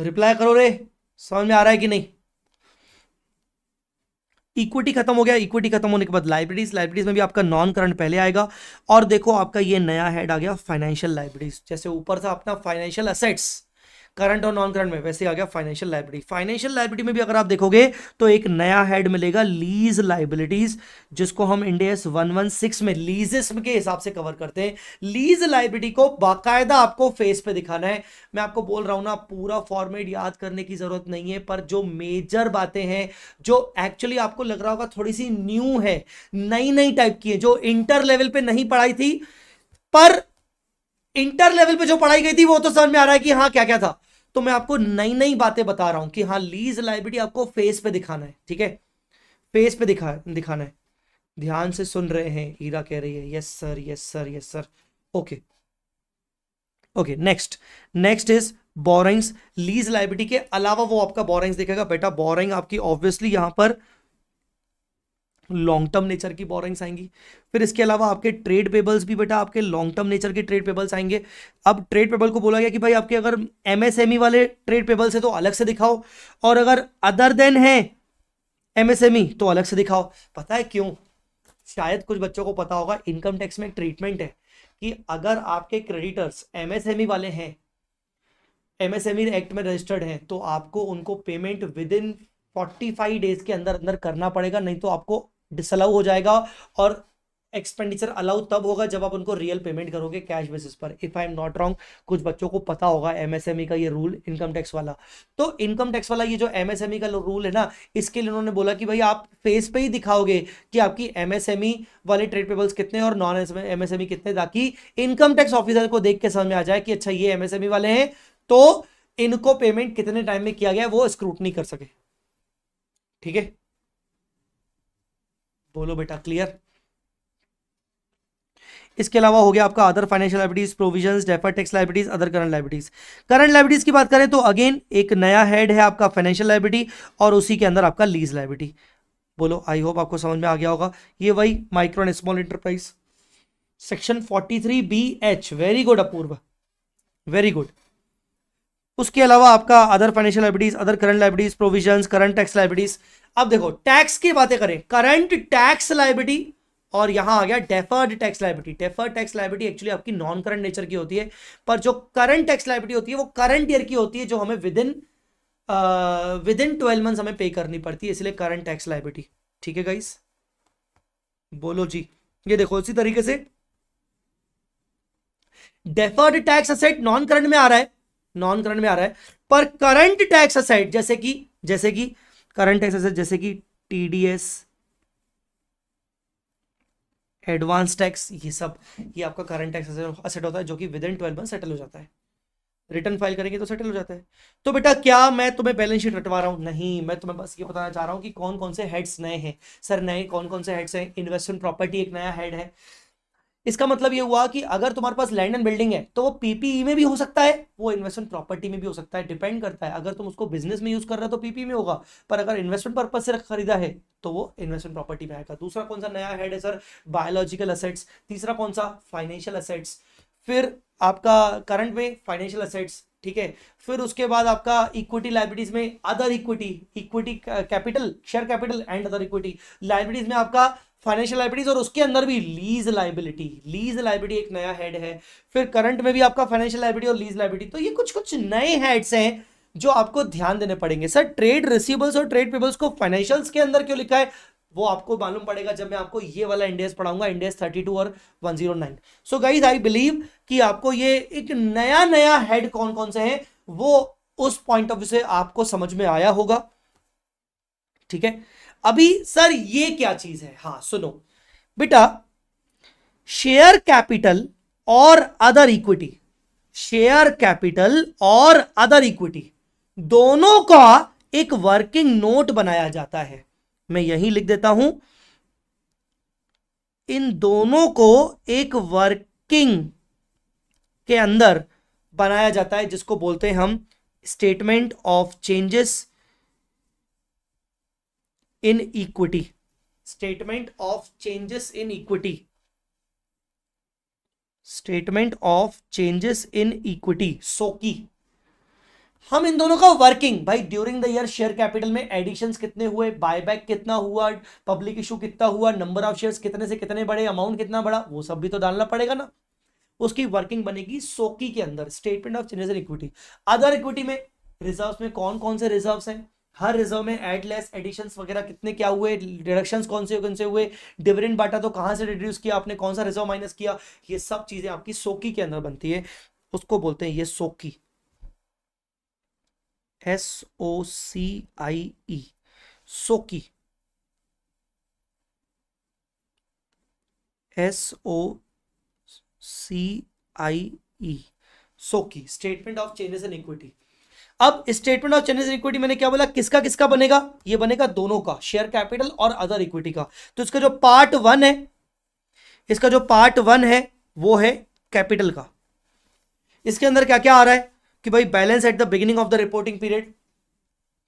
S1: रिप्लाई करो रे समझ में आ रहा है कि नहीं इक्विटी खत्म हो गया इक्विटी खत्म होने के बाद लाइब्रेरीज लाइब्रेरीज में भी आपका नॉन करंट पहले आएगा और देखो आपका ये नया हेड आ गया फाइनेंशियल लाइब्रेरीज जैसे ऊपर था अपना फाइनेंशियल असेट्स करंट और नॉन करंट में वैसे आ गया फाइनेंशियल लाइबिलिटी फाइनेंशियल लाइबिलिटी में भी अगर आप देखोगे तो एक नया हेड मिलेगा लीज लाइबिलिटीज जिसको हम इंडियस 116 में लीजिस के हिसाब से कवर करते हैं लीज लाइबिलिटी को बाकायदा आपको फेस पे दिखाना है मैं आपको बोल रहा हूं ना पूरा फॉर्मेट याद करने की जरूरत नहीं है पर जो मेजर बातें हैं जो एक्चुअली आपको लग रहा होगा थोड़ी सी न्यू है नई नई टाइप की है जो इंटर लेवल पे नहीं पढ़ाई थी पर इंटर लेवल पे जो पढ़ाई गई थी वो तो समझ में आ रहा है कि हाँ क्या क्या था तो मैं आपको नई नई बातें बता रहा हूं कि हाँ लीज लाइब्रेटी आपको फेस पे दिखाना है ठीक है फेस पे दिखा दिखाना है ध्यान से सुन रहे हैं हीरा कह रही है yes sir yes sir yes sir okay okay next next is borrowings lease liability के अलावा वो आपका बोरिंग्स देखेगा बेटा बोरिंग आपकी ऑब्वियसली यहां पर लॉन्ग टर्म नेचर की बोरिंग्स आएंगी फिर इसके अलावा आपके ट्रेड पेबल्स भी बेटा आपके लॉन्ग टर्म नेचर के ट्रेड पेबल्स आएंगे अब ट्रेड पेबल को बोला गया कि भाई आपके अगर एमएसएमई e वाले ट्रेड पेबल्स है तो अलग से दिखाओ और अगर अदर देन है एमएसएमई तो अलग से दिखाओ पता है क्यों शायद कुछ बच्चों को पता होगा इनकम टैक्स में एक ट्रीटमेंट है कि अगर आपके क्रेडिटर्स एमएसएमई e वाले हैं एमएसएमई एक्ट e में रजिस्टर्ड हैं तो आपको उनको payment within forty five days के अंदर अंदर करना पड़ेगा नहीं तो आपको डिसअलाउ हो जाएगा और एक्सपेंडिचर अलाउ तब होगा जब आप उनको रियल पेमेंट करोगे कैश बेसिस पर if I am not wrong कुछ बच्चों को पता होगा एमएसएमई e का ये रूल इनकम टैक्स वाला तो इनकम टैक्स वाला ये जो एमएसएमई e का रूल है ना इसके लिए उन्होंने बोला कि भाई आप फेस पे ही दिखाओगे कि आपकी एमएसएमई e वाले ट्रेड पेबल्स कितने और नॉन एमएसएमई कितने ताकि इनकम टैक्स ऑफिसर को देख के समझ में आ जाए कि अच्छा ये एमएसएमई वाले हैं तो इनको पेमेंट कितने टाइम में किया गया वो स्क्रूटनी कर सके ठीक है बोलो बेटा क्लियर इसके अलावा हो गया आपका other financial liabilities provision defer tax liabilities other current liabilities current liabilities की बात करें तो अगेन एक नया हेड है आपका फाइनेंशियल लाइबिलिटी और उसी के अंदर आपका लीज लाइबिलिटी बोलो आई होप आपको समझ में आ गया होगा ये वही micro and small enterprise section forty three B H very good Apurv very good उसके अलावा आपका other financial liabilities other current liabilities provision current tax liabilities अब देखो टैक्स की बातें करें करंट टैक्स लाइबिलिटी और यहां आ गया deferred tax liability deferred tax liability actually आपकी नॉन करंट नेचर की होती है पर जो करंट टैक्स लाइबिलिटी होती है वो करंट ईयर की होती है जो हमें within within twelve month हमें पे करनी पड़ती है इसलिए करंट टैक्स लाइबिलिटी ठीक है गाइस बोलो जी ये देखो इसी तरीके से deferred tax asset non current में आ रहा है नॉन करंट में आ रहा है पर करंट टैक्स असाइड जैसे कि जैसे कि करंट टैक्स असाइड जैसे कि टीडीएस एडवांस टैक्स ये सब ये आपका करंट टैक्स असेट होता है जो कि within twelve month settle हो जाता है रिटर्न फाइल करेंगे तो सेटल हो जाता है तो बेटा क्या मैं तुम्हें बैलेंस शीट रटवा रहा हूँ नहीं मैं तुम्हें बस ये बताना चाह रहा हूँ कि कौन कौन से हेड्स नए हैं सर नए कौन कौन से हेड्स हैं इन्वेस्टमेंट प्रॉपर्टी एक नया हेड है इसका मतलब ये हुआ कि अगर तुम्हारे पास लैंड एंड बिल्डिंग है तो वो पीपीई e में भी हो सकता है वो इन्वेस्टमेंट प्रॉपर्टी में भी हो सकता है डिपेंड करता है अगर तुम उसको बिजनेस में यूज कर रहे हो तो पीपी e में होगा पर अगर इन्वेस्टमेंट पर्पज से खरीदा है तो वो इन्वेस्टमेंट प्रॉपर्टी में आएगा दूसरा कौन सा नया हेड है सर बायोलॉजिकल असेट्स तीसरा कौन सा फाइनेंशियल असेट्स फिर आपका करंट में फाइनेंशियल असेट्स ठीक है फिर उसके बाद आपका इक्विटी लाइब्रेटीज में other equity equity capital share capital and other equity liabilities में आपका फाइनेंशियल लाइबिलिटीज और उसके अंदर भी लीज लाइबिलिटी लीज लाइबिलिटी एक नया हेड है फिर करंट में भी आपका फाइनेंशियल लाइबिलिटी और लीज लाइबिलिटी तो ये कुछ कुछ नए हेड्स हैं जो आपको ध्यान देने पड़ेंगे सर ट्रेड रिसीबल्स और ट्रेड पेबल्स को फाइनेंशियल्स के अंदर क्यों लिखा है वो आपको मालूम पड़ेगा जब मैं आपको ये वाला इंडेस पढ़ाऊंगा इंडेस 32 और 109 सो गाइज आई बिलीव कि आपको ये एक नया नया हेड कौन कौन से हैं वो उस पॉइंट ऑफ व्यू से आपको समझ में आया होगा ठीक है अभी सर ये क्या चीज है हाँ सुनो बेटा शेयर कैपिटल और अदर इक्विटी शेयर कैपिटल और अदर इक्विटी दोनों का एक वर्किंग नोट बनाया जाता है मैं यही लिख देता हूं इन दोनों को एक वर्किंग के अंदर बनाया जाता है जिसको बोलते हैं हम statement of changes in equity statement of changes in equity statement of changes in equity SOCIE हम इन दोनों का वर्किंग भाई during the year share capital में एडिशंस कितने हुए बायबैक कितना हुआ पब्लिक इशू कितना हुआ नंबर ऑफ शेयर्स कितने से कितने बड़े अमाउंट कितना बढ़ा वो सब भी तो डालना पड़ेगा ना उसकी वर्किंग बनेगी सोकी के अंदर statement of changes in equity other equity में रिजर्व में कौन कौन से रिजर्व हैं हर रिजर्व में एडलेस एडिशंस वगैरह कितने क्या हुए डिडक्शन कौन से कौन से हुए डिविडेंड बांटा तो कहाँ से रिड्यूस किया आपने कौन सा रिजर्व माइनस किया ये सब चीजें आपकी सोकी के अंदर बनती है उसको बोलते हैं ये SOCIE S O C I E SOCIE S O C I E SOCIE statement of changes in equity अब स्टेटमेंट ऑफ चेंजेस इक्विटी मैंने क्या बोला किसका किसका बनेगा ये बनेगा दोनों का शेयर कैपिटल और अदर इक्विटी का तो इसका जो पार्ट वन है इसका जो पार्ट वन है वो है कैपिटल का इसके अंदर क्या क्या आ रहा है कि भाई balance at the beginning of the reporting period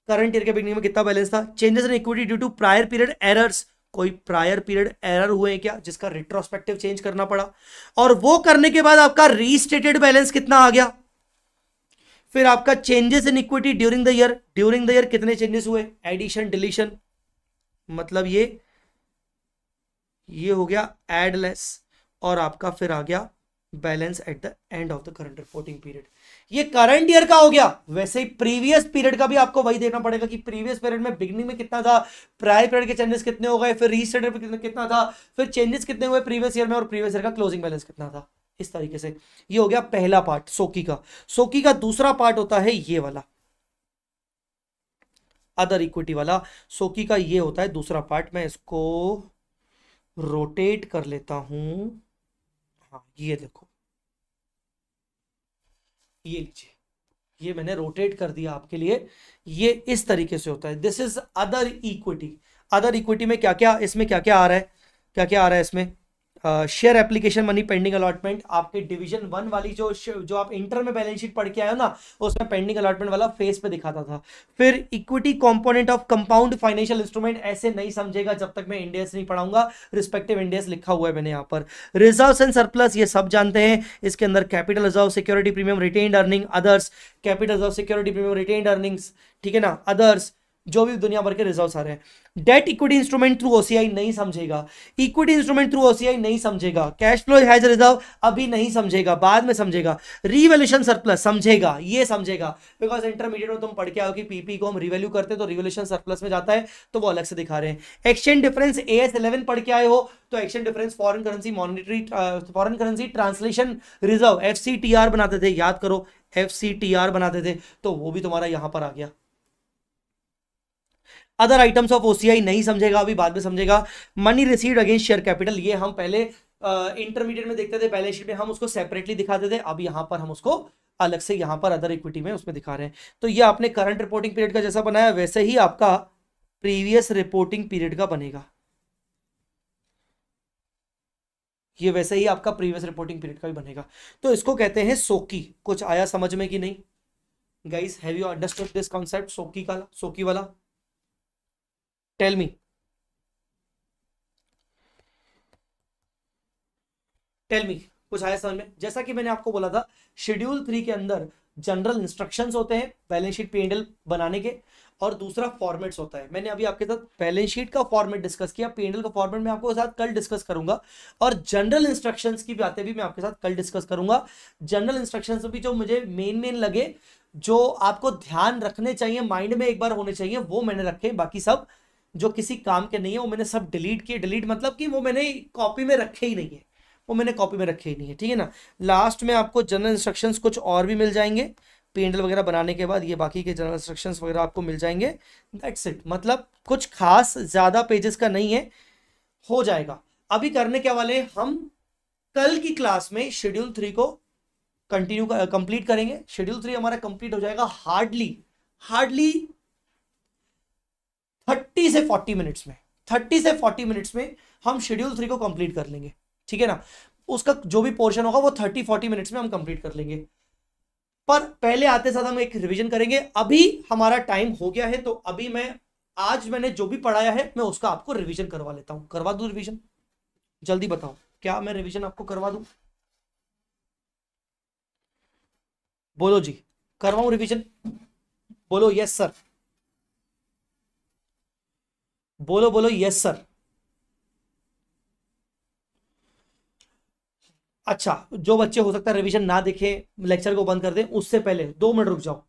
S1: current year के बिगनिंग में कितना बैलेंस था changes in equity due to prior period errors कोई प्रायर पीरियड एरर हुए क्या जिसका रिट्रोस्पेक्टिव चेंज करना पड़ा और वो करने के बाद आपका रीस्टेटेड बैलेंस कितना आ गया फिर आपका changes in equity during the year during the year कितने चेंजेस हुए एडिशन डिलीशन मतलब ये ये हो गया एडलेस और आपका फिर आ गया balance at the end of the current reporting period ये करंट ईयर का हो गया वैसे ही प्रीवियस पीरियड का भी आपको वही देखना पड़ेगा कि प्रीवियस पीरियड में बिगनिंग में कितना था प्रायर पीरियड के चेंजेस कितने हो गए फिर रीस्टेड कितना था फिर चेंजेस कितने हुए प्रीवियस ईयर में और प्रीवियस ईयर का क्लोजिंग बैलेंस कितना था इस तरीके से ये हो गया पहला पार्ट सोकी का सोकी का दूसरा पार्ट होता है ये वाला अदर इक्विटी वाला सोकी का ये होता है दूसरा पार्ट मैं इसको रोटेट कर लेता हूं हाँ ये देखो ये लीजिए ये मैंने रोटेट कर दिया आपके लिए ये इस तरीके से होता है this is other equity other equity में क्या क्या इसमें क्या क्या आ रहा है क्या क्या आ रहा है इसमें share application money pending allotment आपके डिवीजन वन वाली जो जो आप इंटर में बैलेंस शीट पढ़ के आए ना उसमें पेंडिंग अलॉटमेंट वाला फेस पे दिखाता था फिर equity component of compound financial instrument ऐसे नहीं समझेगा जब तक मैं इंडियस नहीं पढ़ाऊंगा रिस्पेक्टिव इंडियस लिखा हुआ है मैंने यहाँ पर रिजर्व एंड सरप्लस ये सब जानते हैं इसके अंदर capital reserve security premium retain earning others capital reserve security premium retain earnings ठीक है ना अदर्स जो भी दुनिया भर के रिजर्व आ रहे हैं debt equity instrument through OCI नहीं समझेगा इक्विटी इंस्ट्रूमेंट थ्रू ओसीआई नहीं समझेगा कैश फ्लो हैज रिजर्व अभी नहीं समझेगा बाद में समझेगा रिवेल्यूशन सरप्लस समझेगा ये समझेगा बिकॉज इंटरमीडिएट में तुम पढ़ के आओ कि पीपी को हम रिवेल्यू करते तो रिवेल्यूशन सरप्लस में जाता है तो वो अलग से दिखा रहे हैं exchange difference A S eleven पढ़ के आए हो तो exchange difference foreign currency monetary foreign currency translation reserve F बनाते थे याद करो एफ बनाते थे तो वो भी तुम्हारा यहां पर आ गया अदर आइटम्स ऑफ ओसीआई नहीं समझेगा अभी बाद में समझेगा money received against share capital ये हम पहले इंटरमीडिएट uh, में देखते थे बैलेंस शीट में हम उसको सेपरेटली दिखाते थे अब यहाँ पर हम उसको अलग से यहाँ पर अदर इक्विटी में उसमें दिखा रहे हैं तो ये आपने करंट रिपोर्टिंग पीरियड का जैसा बनाया वैसे ही आपका प्रीवियस रिपोर्टिंग पीरियड का बनेगा ये वैसे ही आपका प्रीवियस रिपोर्टिंग पीरियड का भी बनेगा तो इसको कहते हैं सोकी कुछ आया समझ में कि नहीं guys have you understood this concept SOCIE का सोकी वाला टेल मी टेल मी कुछ आया समझ में जैसा कि मैंने आपको बोला था शेड्यूल थ्री के अंदर जनरल इंस्ट्रक्शंस होते हैं बैलेंस शीट पी बनाने के और दूसरा फॉर्मेट्स होता है मैंने अभी आपके साथ बैलेंस शीट का फॉर्मेट डिस्कस किया पी का फॉर्मेट मैं आपको साथ कल डिस्कस करूंगा और जनरल इंस्ट्रक्शन की बातें भी मैं आपके साथ कल डिस्कस करूंगा जनरल इंस्ट्रक्शन भी जो मुझे मेन मेन लगे जो आपको ध्यान रखने चाहिए माइंड में एक बार होने चाहिए वो मैंने रखे बाकी सब जो किसी काम के नहीं है वो मैंने सब डिलीट किए डिलीट मतलब कि वो मैंने कॉपी में रखे ही नहीं है वो मैंने कॉपी में रखे ही नहीं है ठीक है ना लास्ट में आपको जनरल इंस्ट्रक्शंस कुछ और भी मिल जाएंगे पेंडल वगैरह बनाने के बाद ये बाकी के जनरल इंस्ट्रक्शंस वगैरह आपको मिल जाएंगे दैट्स इट मतलब कुछ खास ज़्यादा पेजेस का नहीं है हो जाएगा अभी करने क्या वाले हम कल की क्लास में शेड्यूल थ्री को कंटिन्यू कंप्लीट करेंगे शेड्यूल थ्री हमारा कंप्लीट हो जाएगा हार्डली हार्डली थर्टी से फोर्टी मिनट्स में थर्टी से फोर्टी मिनट्स में हम शेड्यूल थ्री को कंप्लीट कर लेंगे ठीक है ना उसका जो भी पोर्शन होगा वो थर्टी फोर्टी मिनट्स में हम कंप्लीट कर लेंगे पर पहले आते साथ हम एक रिवीजन करेंगे अभी हमारा टाइम हो गया है तो अभी मैं आज मैंने जो भी पढ़ाया है मैं उसका आपको रिवीजन करवा लेता हूँ करवा दू रिवीजन जल्दी बताओ क्या मैं रिवीजन आपको करवा दू बोलो जी करवाऊ रिवीजन बोलो यस सर बोलो बोलो यस सर अच्छा जो बच्चे हो सकता है रिवीजन ना देखे लेक्चर को बंद कर दें उससे पहले दो मिनट रुक जाओ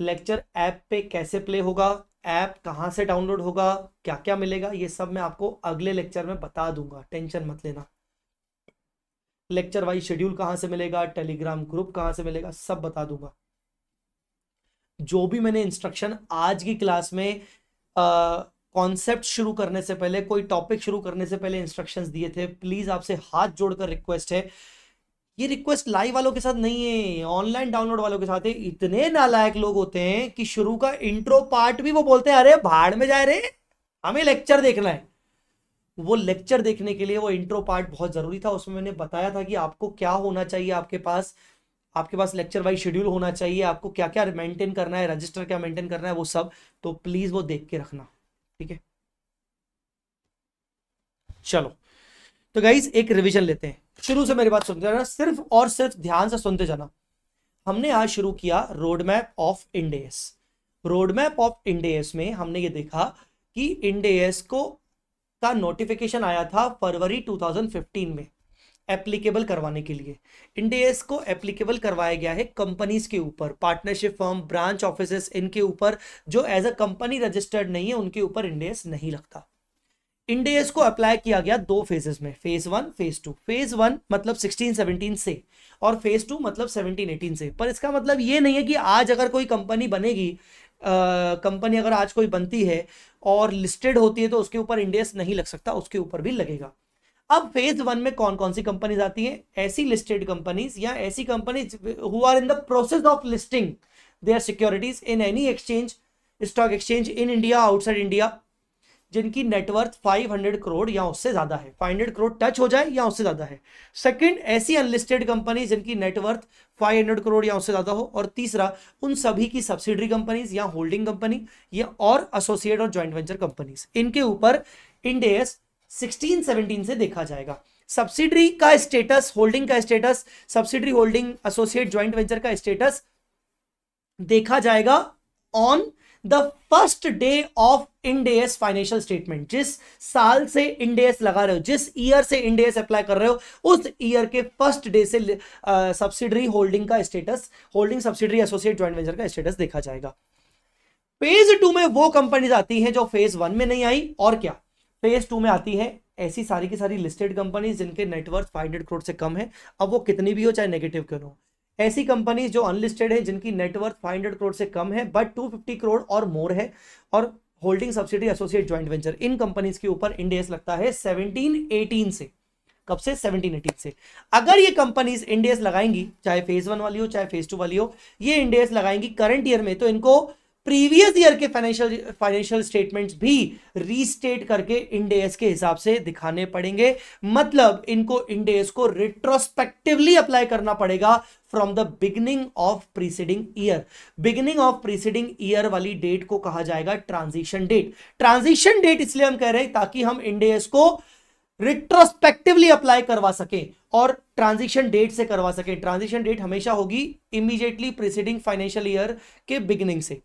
S1: लेक्चर ऐप पे कैसे प्ले होगा ऐप कहां से डाउनलोड होगा क्या क्या मिलेगा ये सब मैं आपको अगले लेक्चर में बता दूंगा टेंशन मत लेना लेक्चर वाइज शेड्यूल कहां से मिलेगा टेलीग्राम ग्रुप कहां से मिलेगा सब बता दूंगा जो भी मैंने इंस्ट्रक्शन आज की क्लास में आ, कॉन्सेप्ट शुरू करने से पहले कोई टॉपिक शुरू करने से पहले इंस्ट्रक्शन दिए थे प्लीज़ आपसे हाथ जोड़कर रिक्वेस्ट है ये रिक्वेस्ट लाइव वालों के साथ नहीं है ऑनलाइन डाउनलोड वालों के साथ है इतने नालायक लोग होते हैं कि शुरू का इंट्रो पार्ट भी वो बोलते हैं अरे भाड़ में जाए रे हमें लेक्चर देखना है वो लेक्चर देखने के लिए वो इंट्रो पार्ट बहुत ज़रूरी था उसमें मैंने बताया था कि आपको क्या होना चाहिए आपके पास आपके पास लेक्चर वाइज शेड्यूल होना चाहिए आपको क्या क्या मेंटेन करना है रजिस्टर क्या मेंटेन करना है वो सब तो प्लीज़ वो देख के रखना ठीक है चलो तो गाइज एक रिवीजन लेते हैं शुरू से मेरी बात सुनते जाना सिर्फ और सिर्फ ध्यान से सुनते जाना हमने आज शुरू किया roadmap of Ind AS roadmap of Ind AS में हमने ये देखा कि इंडेस को का नोटिफिकेशन आया था फरवरी 2015 में एप्लीकेबल करवाने के लिए इंडेस को एप्लीकेबल करवाया गया है कंपनीज के ऊपर पार्टनरशिप फर्म ब्रांच ऑफिस इनके ऊपर जो एज अ कंपनी रजिस्टर्ड नहीं है उनके ऊपर इंडेस नहीं लगता इंडेस को अप्लाई किया गया दो फेजेस में phase one phase two phase one मतलब सिक्सटीन सेवनटीन से और फेज टू मतलब सेवनटीन एटीन से पर इसका मतलब ये नहीं है कि आज अगर कोई कंपनी बनेगी कंपनी अगर आज कोई बनती है और लिस्टेड होती है तो उसके ऊपर इंडेस नहीं लग सकता उसके ऊपर भी लगेगा अब फेज वन में कौन कौन सी कंपनीज आती हैं ऐसी लिस्टेड कंपनीज या ऐसी companies who are in the process of listing they are securities in any exchange stock exchange in India outside India जिनकी नेटवर्थ 500 करोड़ या उससे ज्यादा है 500 करोड़ टच हो जाए या उससे ज्यादा है सेकंड ऐसी अनलिस्टेड कंपनीज जिनकी नेटवर्थ 500 करोड़ या उससे ज्यादा हो और तीसरा उन सभी की सब्सिडरी कंपनीज या होल्डिंग कंपनी या और एसोसिएट और ज्वाइंट वेंचर कंपनीज इनके ऊपर इंडेस सिक्सटीन सेवनटीन से देखा जाएगा सब्सिडरी का स्टेटस होल्डिंग का status subsidiary holding associate joint venture का स्टेटस देखा जाएगा on the first day of Ind AS financial statement जिस साल से इंडेस लगा रहे हो जिस ईयर से इंडेस अप्लाई कर रहे हो उस ईयर के फर्स्ट डे से सब्सिडरी होल्डिंग का status holding subsidiary associate joint venture का स्टेटस देखा जाएगा फेज टू में वो कंपनीज आती हैं जो फेज वन में नहीं आई और क्या फेज तो टू में आती है ऐसी सारी की सारी लिस्टेड कंपनीज जिनके नेटवर्थ फाइव हंड्रेड करोड़ से कम है अब वो कितनी भी हो चाहे नेगेटिव क्यों हो ऐसी कंपनीज जो अनलिस्टेड है जिनकी नेटवर्थ 500 करोड़ से कम है बट 250 करोड़ और मोर है और holding subsidy associate joint venture इन कंपनीज के ऊपर इंडेस लगता है सेवनटीन एटीन से कब से सेवनटीन एटीन से अगर ये कंपनीज इंडेस लगाएंगी चाहे फेज वन वाली हो चाहे फेज टू वाली हो ये इंडेस लगाएंगी करंट ईयर में तो इनको प्रीवियस ईयर के फाइनेंशियल फाइनेंशियल स्टेटमेंट्स भी रीस्टेट करके इंडेस के हिसाब से दिखाने पड़ेंगे मतलब इनको इंडेस को रिट्रोस्पेक्टिवली अप्लाई करना पड़ेगा from the beginning of preceding year beginning of preceding year वाली डेट को कहा जाएगा ट्रांजिशन डेट ट्रांजिशन डेट इसलिए हम कह रहे हैं ताकि हम इंडेस को रिट्रोस्पेक्टिवली अप्लाई करवा सकें और ट्रांजिशन डेट से करवा सकें ट्रांजिशन डेट हमेशा होगी इमीजिएटली प्रीसीडिंग फाइनेंशियल ईयर के बिगिनिंग से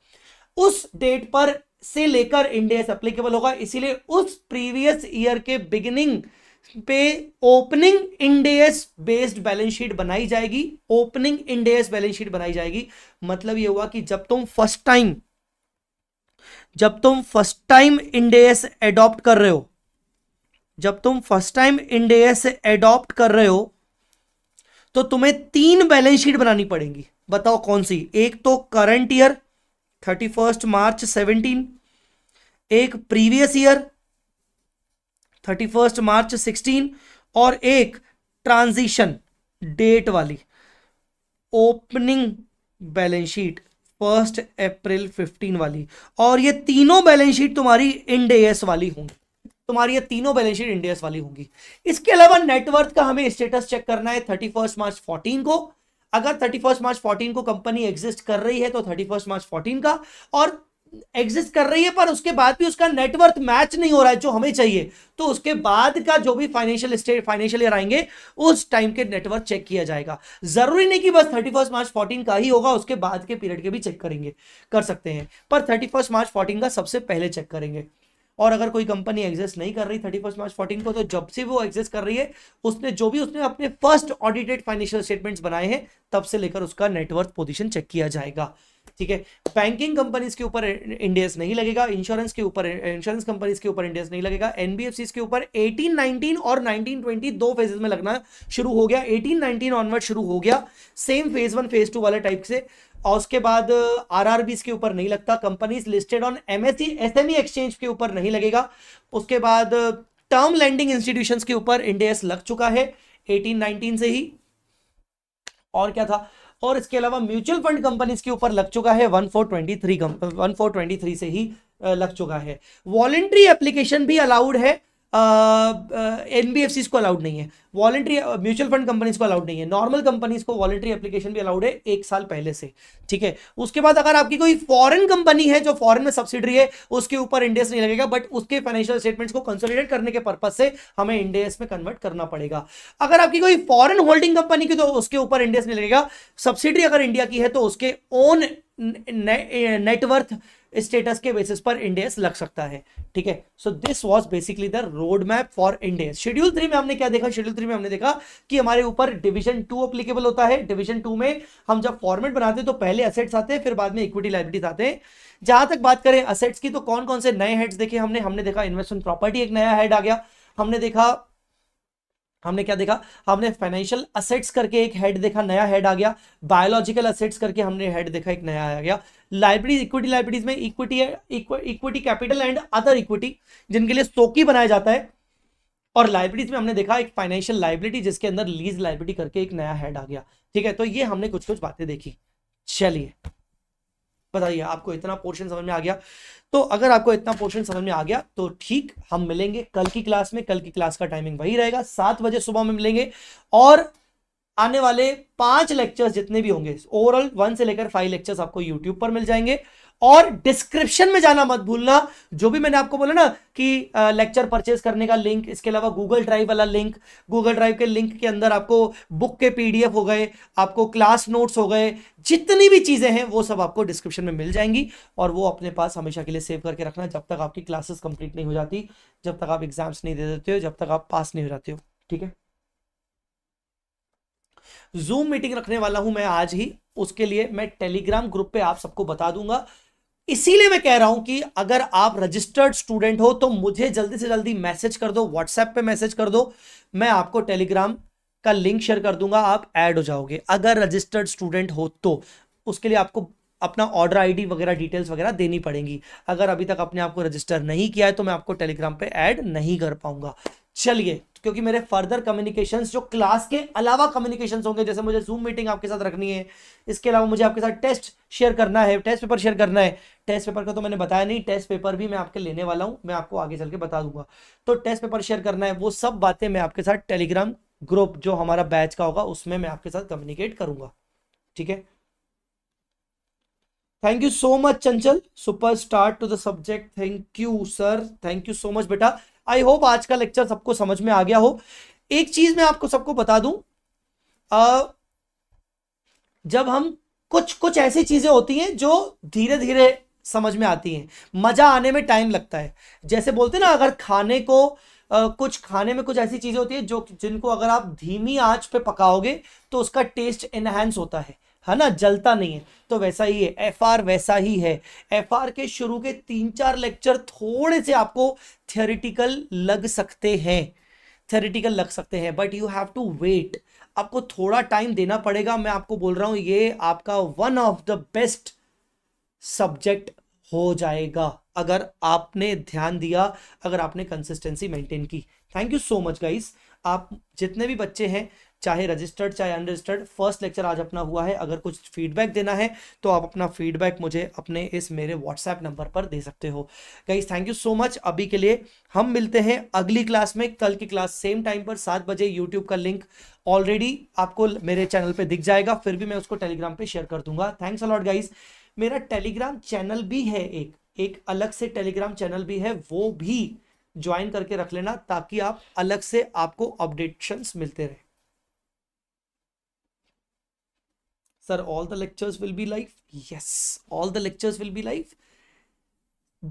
S1: उस डेट पर से लेकर इंडिया एप्लीकेबल होगा इसीलिए उस प्रीवियस ईयर के बिगिनिंग पे opening Ind AS based balance sheet बनाई जाएगी ओपनिंग इंडेस बैलेंस शीट बनाई जाएगी मतलब यह हुआ कि जब तुम फर्स्ट टाइम जब तुम फर्स्ट टाइम इंडेस एडॉप्ट कर रहे हो जब तुम फर्स्ट टाइम इंडेस एडॉप्ट कर रहे हो तो तुम्हें तीन बैलेंस शीट बनानी पड़ेगी बताओ कौन सी एक तो current year thirty first March seventeen एक previous year thirty first March sixteen और एक ट्रांजिशन डेट वाली opening balance sheet first April fifteen वाली और ये तीनों बैलेंस शीट तुम्हारी इंडेस वाली होंगी तुम्हारी ये तीनों बैलेंस शीट इंडिया वाली होंगी इसके अलावा नेटवर्थ का हमें स्टेटस चेक करना है थर्टी फर्स्ट मार्च फोर्टीन को अगर थर्टी फर्स्ट मार्च फोर्टीन को कंपनी एग्जिस्ट कर रही है तो थर्टी फर्स्ट मार्च फोर्टीन का और एग्जिस्ट कर रही है पर उसके बाद भी उसका नेटवर्थ मैच नहीं हो रहा है जो हमें चाहिए तो उसके बाद का जो भी फाइनेंशियल स्टेट फाइनेंशियल ईयर आएंगे उस टाइम के नेटवर्थ चेक किया जाएगा जरूरी नहीं कि बस थर्टी फर्स्ट मार्च फोर्टीन का ही होगा उसके बाद के पीरियड के भी चेक करेंगे कर सकते हैं पर थर्टी फर्स्ट मार्च फोर्टीन का सबसे पहले चेक करेंगे और अगर कोई कंपनी एग्जिस्ट नहीं कर रही थर्टी फर्स्ट मार्च फोर्टीन को तो जब से वो एग्जिस्ट कर रही है उसने जो भी उसने अपने फर्स्ट ऑडिटेड फाइनेंशियल स्टेटमेंट्स बनाए हैं तब से लेकर उसका नेटवर्थ पोजिशन चेक किया जाएगा ठीक है बैंकिंग कंपनीज के ऊपर इंडियस नहीं लगेगा इंश्योरेंस के ऊपर इंश्योरेंस कंपनीज के ऊपर इंडियस नहीं लगेगा एनबीएफसी के ऊपर 18, 19 और 19, 20 दो फेजेस में लगना शुरू हो गया 18, 19 ऑनवर्ड शुरू हो गया same phase one phase two वाले टाइप से और उसके बाद आर के ऊपर नहीं लगता companies listed on MSC SME exchange के ऊपर नहीं लगेगा उसके बाद टर्म लैंडिंग इंस्टीट्यूशन के ऊपर इंडियस लग चुका है एटीन नाइनटीन से ही और क्या था और इसके अलावा म्यूचुअल फंड कंपनीज के ऊपर लग चुका है one four twenty three one four twenty three से ही लग चुका है वॉलेंट्री एप्लीकेशन भी अलाउड है एन बी एफ सीज को अलाउड नहीं है वॉलेंट्री म्यूचुअल फंड कंपनीज को अलाउड नहीं है नॉर्मल कंपनीज को वॉलेंट्री एप्लीकेशन भी अलाउड है एक साल पहले से ठीक है उसके बाद अगर आपकी कोई फॉरेन कंपनी है जो फॉरेन में सब्सिडी है उसके ऊपर इंडेस नहीं लगेगा बट उसके फाइनेंशियल स्टेटमेंट्स को कंसोलिडेट करने के पर्पज से हमें इंडेस में कन्वर्ट करना पड़ेगा अगर आपकी कोई फॉरन होल्डिंग कंपनी की तो उसके ऊपर इंडेस नहीं लगेगा सब्सिडी अगर इंडिया की है तो उसके ओन नेटवर्थ ने, ने, स्टेटस के बेसिस पर इंडेस लग सकता है ठीक है so this was basically the road map for Ind AS schedule three में हमने क्या देखा शेड्यूल थ्री में हमने देखा कि हमारे ऊपर डिवीजन टू अप्लीकेबल होता है डिवीजन टू में हम जब फॉर्मेट बनाते हैं तो पहले असेट्स आते हैं फिर बाद में इक्विटी लाइबिलिटीज आते हैं जहां तक बात करें असेट्स की तो कौन कौन से नए हेड्स देखे हमने हमने देखा इन्वेस्टमेंट प्रॉपर्टी एक नया हेड आ गया हमने देखा हमने क्या देखा हमने फाइनेंशियल असेट्स करके एक हेड देखा नया हेड आ गया बायोलॉजिकल असेट्स करके हमने हेड देखा एक नया आ गया लाइब्रेरीज इक्विटी लाइब्रेरीज में equity equity capital and other equity जिनके लिए सोकी बनाया जाता है और लाइब्रेरीज में हमने देखा एक फाइनेंशियल लाइब्रेरी जिसके अंदर लीज लाइब्रेरी करके एक नया हेड आ गया ठीक है तो ये हमने कुछ कुछ बातें देखी चलिए बताइए आपको इतना पोर्शन समझ में आ गया तो अगर आपको इतना पोर्शन समझ में आ गया तो ठीक हम मिलेंगे कल की क्लास में कल की क्लास का टाइमिंग वही रहेगा सात बजे सुबह में मिलेंगे और आने वाले पांच लेक्चर्स जितने भी होंगे ओवरऑल वन से लेकर फाइव लेक्चर्स आपको यूट्यूब पर मिल जाएंगे और डिस्क्रिप्शन में जाना मत भूलना जो भी मैंने आपको बोला ना कि लेक्चर परचेज करने का लिंक इसके अलावा गूगल ड्राइव वाला लिंक गूगल ड्राइव के लिंक के अंदर आपको बुक के पीडीएफ हो गए आपको क्लास नोट्स हो गए जितनी भी चीज़ें हैं वो सब आपको डिस्क्रिप्शन में मिल जाएंगी और वो अपने पास हमेशा के लिए सेव करके रखना जब तक आपकी क्लासेस कंप्लीट नहीं हो जाती जब तक आप एग्जाम्स नहीं दे देते हो जब तक आप पास नहीं हो जाते हो ठीक है जूम मीटिंग रखने वाला हूं मैं आज ही उसके लिए मैं टेलीग्राम ग्रुप पे आप सबको बता दूंगा इसीलिए मैं कह रहा हूं कि अगर आप रजिस्टर्ड स्टूडेंट हो तो मुझे जल्दी से जल्दी मैसेज कर दो व्हाट्सएप पे मैसेज कर दो मैं आपको टेलीग्राम का लिंक शेयर कर दूंगा आप ऐड हो जाओगे अगर रजिस्टर्ड स्टूडेंट हो तो उसके लिए आपको अपना ऑर्डर आईडी वगैरह डिटेल्स वगैरह देनी पड़ेंगी अगर अभी तक अपने आपको रजिस्टर नहीं किया है तो मैं आपको टेलीग्राम पर ऐड नहीं कर पाऊंगा चलिए क्योंकि मेरे फर्दर कम्युनिकेशन जो क्लास के अलावा कम्युनिकेशन होंगे जैसे मुझे जूम मीटिंग आपके साथ रखनी है इसके अलावा मुझे आपके साथ टेस्ट शेयर करना है टेस्ट पेपर शेयर करना है टेस्ट पेपर का तो मैंने बताया नहीं टेस्ट पेपर भी मैं आपके लेने वाला हूँ मैं आपको आगे चल के बता दूंगा तो टेस्ट पेपर शेयर करना है वो सब बातें मैं आपके साथ टेलीग्राम ग्रुप जो हमारा बैच का होगा उसमें मैं आपके साथ कम्युनिकेट करूंगा ठीक है thank you so much Chanchal super start to the subject thank you sir thank you so much बेटा आई होप आज का लेक्चर सबको समझ में आ गया हो एक चीज मैं आपको सबको बता दूं uh, जब हम कुछ कुछ ऐसी चीजें होती हैं जो धीरे धीरे समझ में आती हैं मजा आने में टाइम लगता है जैसे बोलते ना अगर खाने को Uh, कुछ खाने में कुछ ऐसी चीजें होती है जो जिनको अगर आप धीमी आंच पे पकाओगे तो उसका टेस्ट एनहेंस होता है है ना जलता नहीं है तो वैसा ही है एफ वैसा ही है एफ के शुरू के तीन चार लेक्चर थोड़े से आपको थियोरिटिकल लग सकते हैं थियोरिटिकल लग सकते हैं but you have to wait आपको थोड़ा टाइम देना पड़ेगा मैं आपको बोल रहा हूं ये आपका one of the best subject हो जाएगा अगर आपने ध्यान दिया अगर आपने कंसिस्टेंसी मेंटेन की thank you so much guys आप जितने भी बच्चे हैं चाहे रजिस्टर्ड चाहे अनरजिस्टर्ड फर्स्ट लेक्चर आज अपना हुआ है अगर कुछ फीडबैक देना है तो आप अपना फीडबैक मुझे अपने इस मेरे व्हाट्सएप नंबर पर दे सकते हो guys thank you so much अभी के लिए हम मिलते हैं अगली क्लास में कल की क्लास सेम टाइम पर सात बजे यूट्यूब का लिंक ऑलरेडी आपको मेरे चैनल पे दिख जाएगा फिर भी मैं उसको टेलीग्राम पे शेयर कर दूंगा थैंक्स अलॉट गाइज मेरा टेलीग्राम चैनल भी है एक एक अलग से टेलीग्राम चैनल भी है वो भी ज्वाइन करके रख लेना ताकि आप अलग से आपको अपडेट्स मिलते रहे sir all the lectures will be live yes all the lectures will be live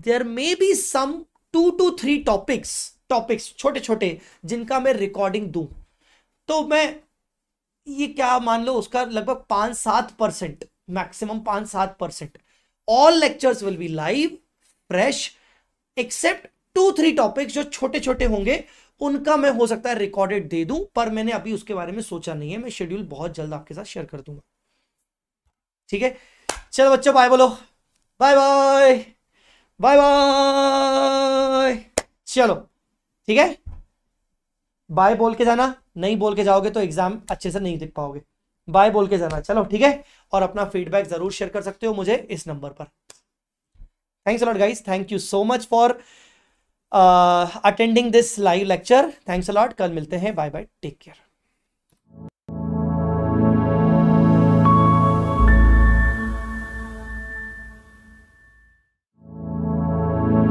S1: there may be some two two three topics topics छोटे छोटे जिनका मैं रिकॉर्डिंग दू तो मैं ये क्या मान लो उसका लगभग पांच सात परसेंट मैक्सिमम पांच सात percent all lectures will be live fresh except two three topics जो छोटे छोटे होंगे उनका मैं हो सकता है रिकॉर्डेड दे दूं पर मैंने अभी उसके बारे में सोचा नहीं है मैं शेड्यूल बहुत जल्द आपके साथ शेयर कर दूंगा ठीक है चलो बच्चों बाय बोलो बाय बाय बाय बाय चलो ठीक है बाय बोल के जाना नहीं बोल के जाओगे तो एग्जाम अच्छे से नहीं दिख पाओगे बाय बोल के जाना चलो ठीक है और अपना फीडबैक जरूर शेयर कर सकते हो मुझे इस नंबर पर thanks a lot guys thank you so much for attending this live lecture thanks a lot कल मिलते हैं बाय बाय टेक केयर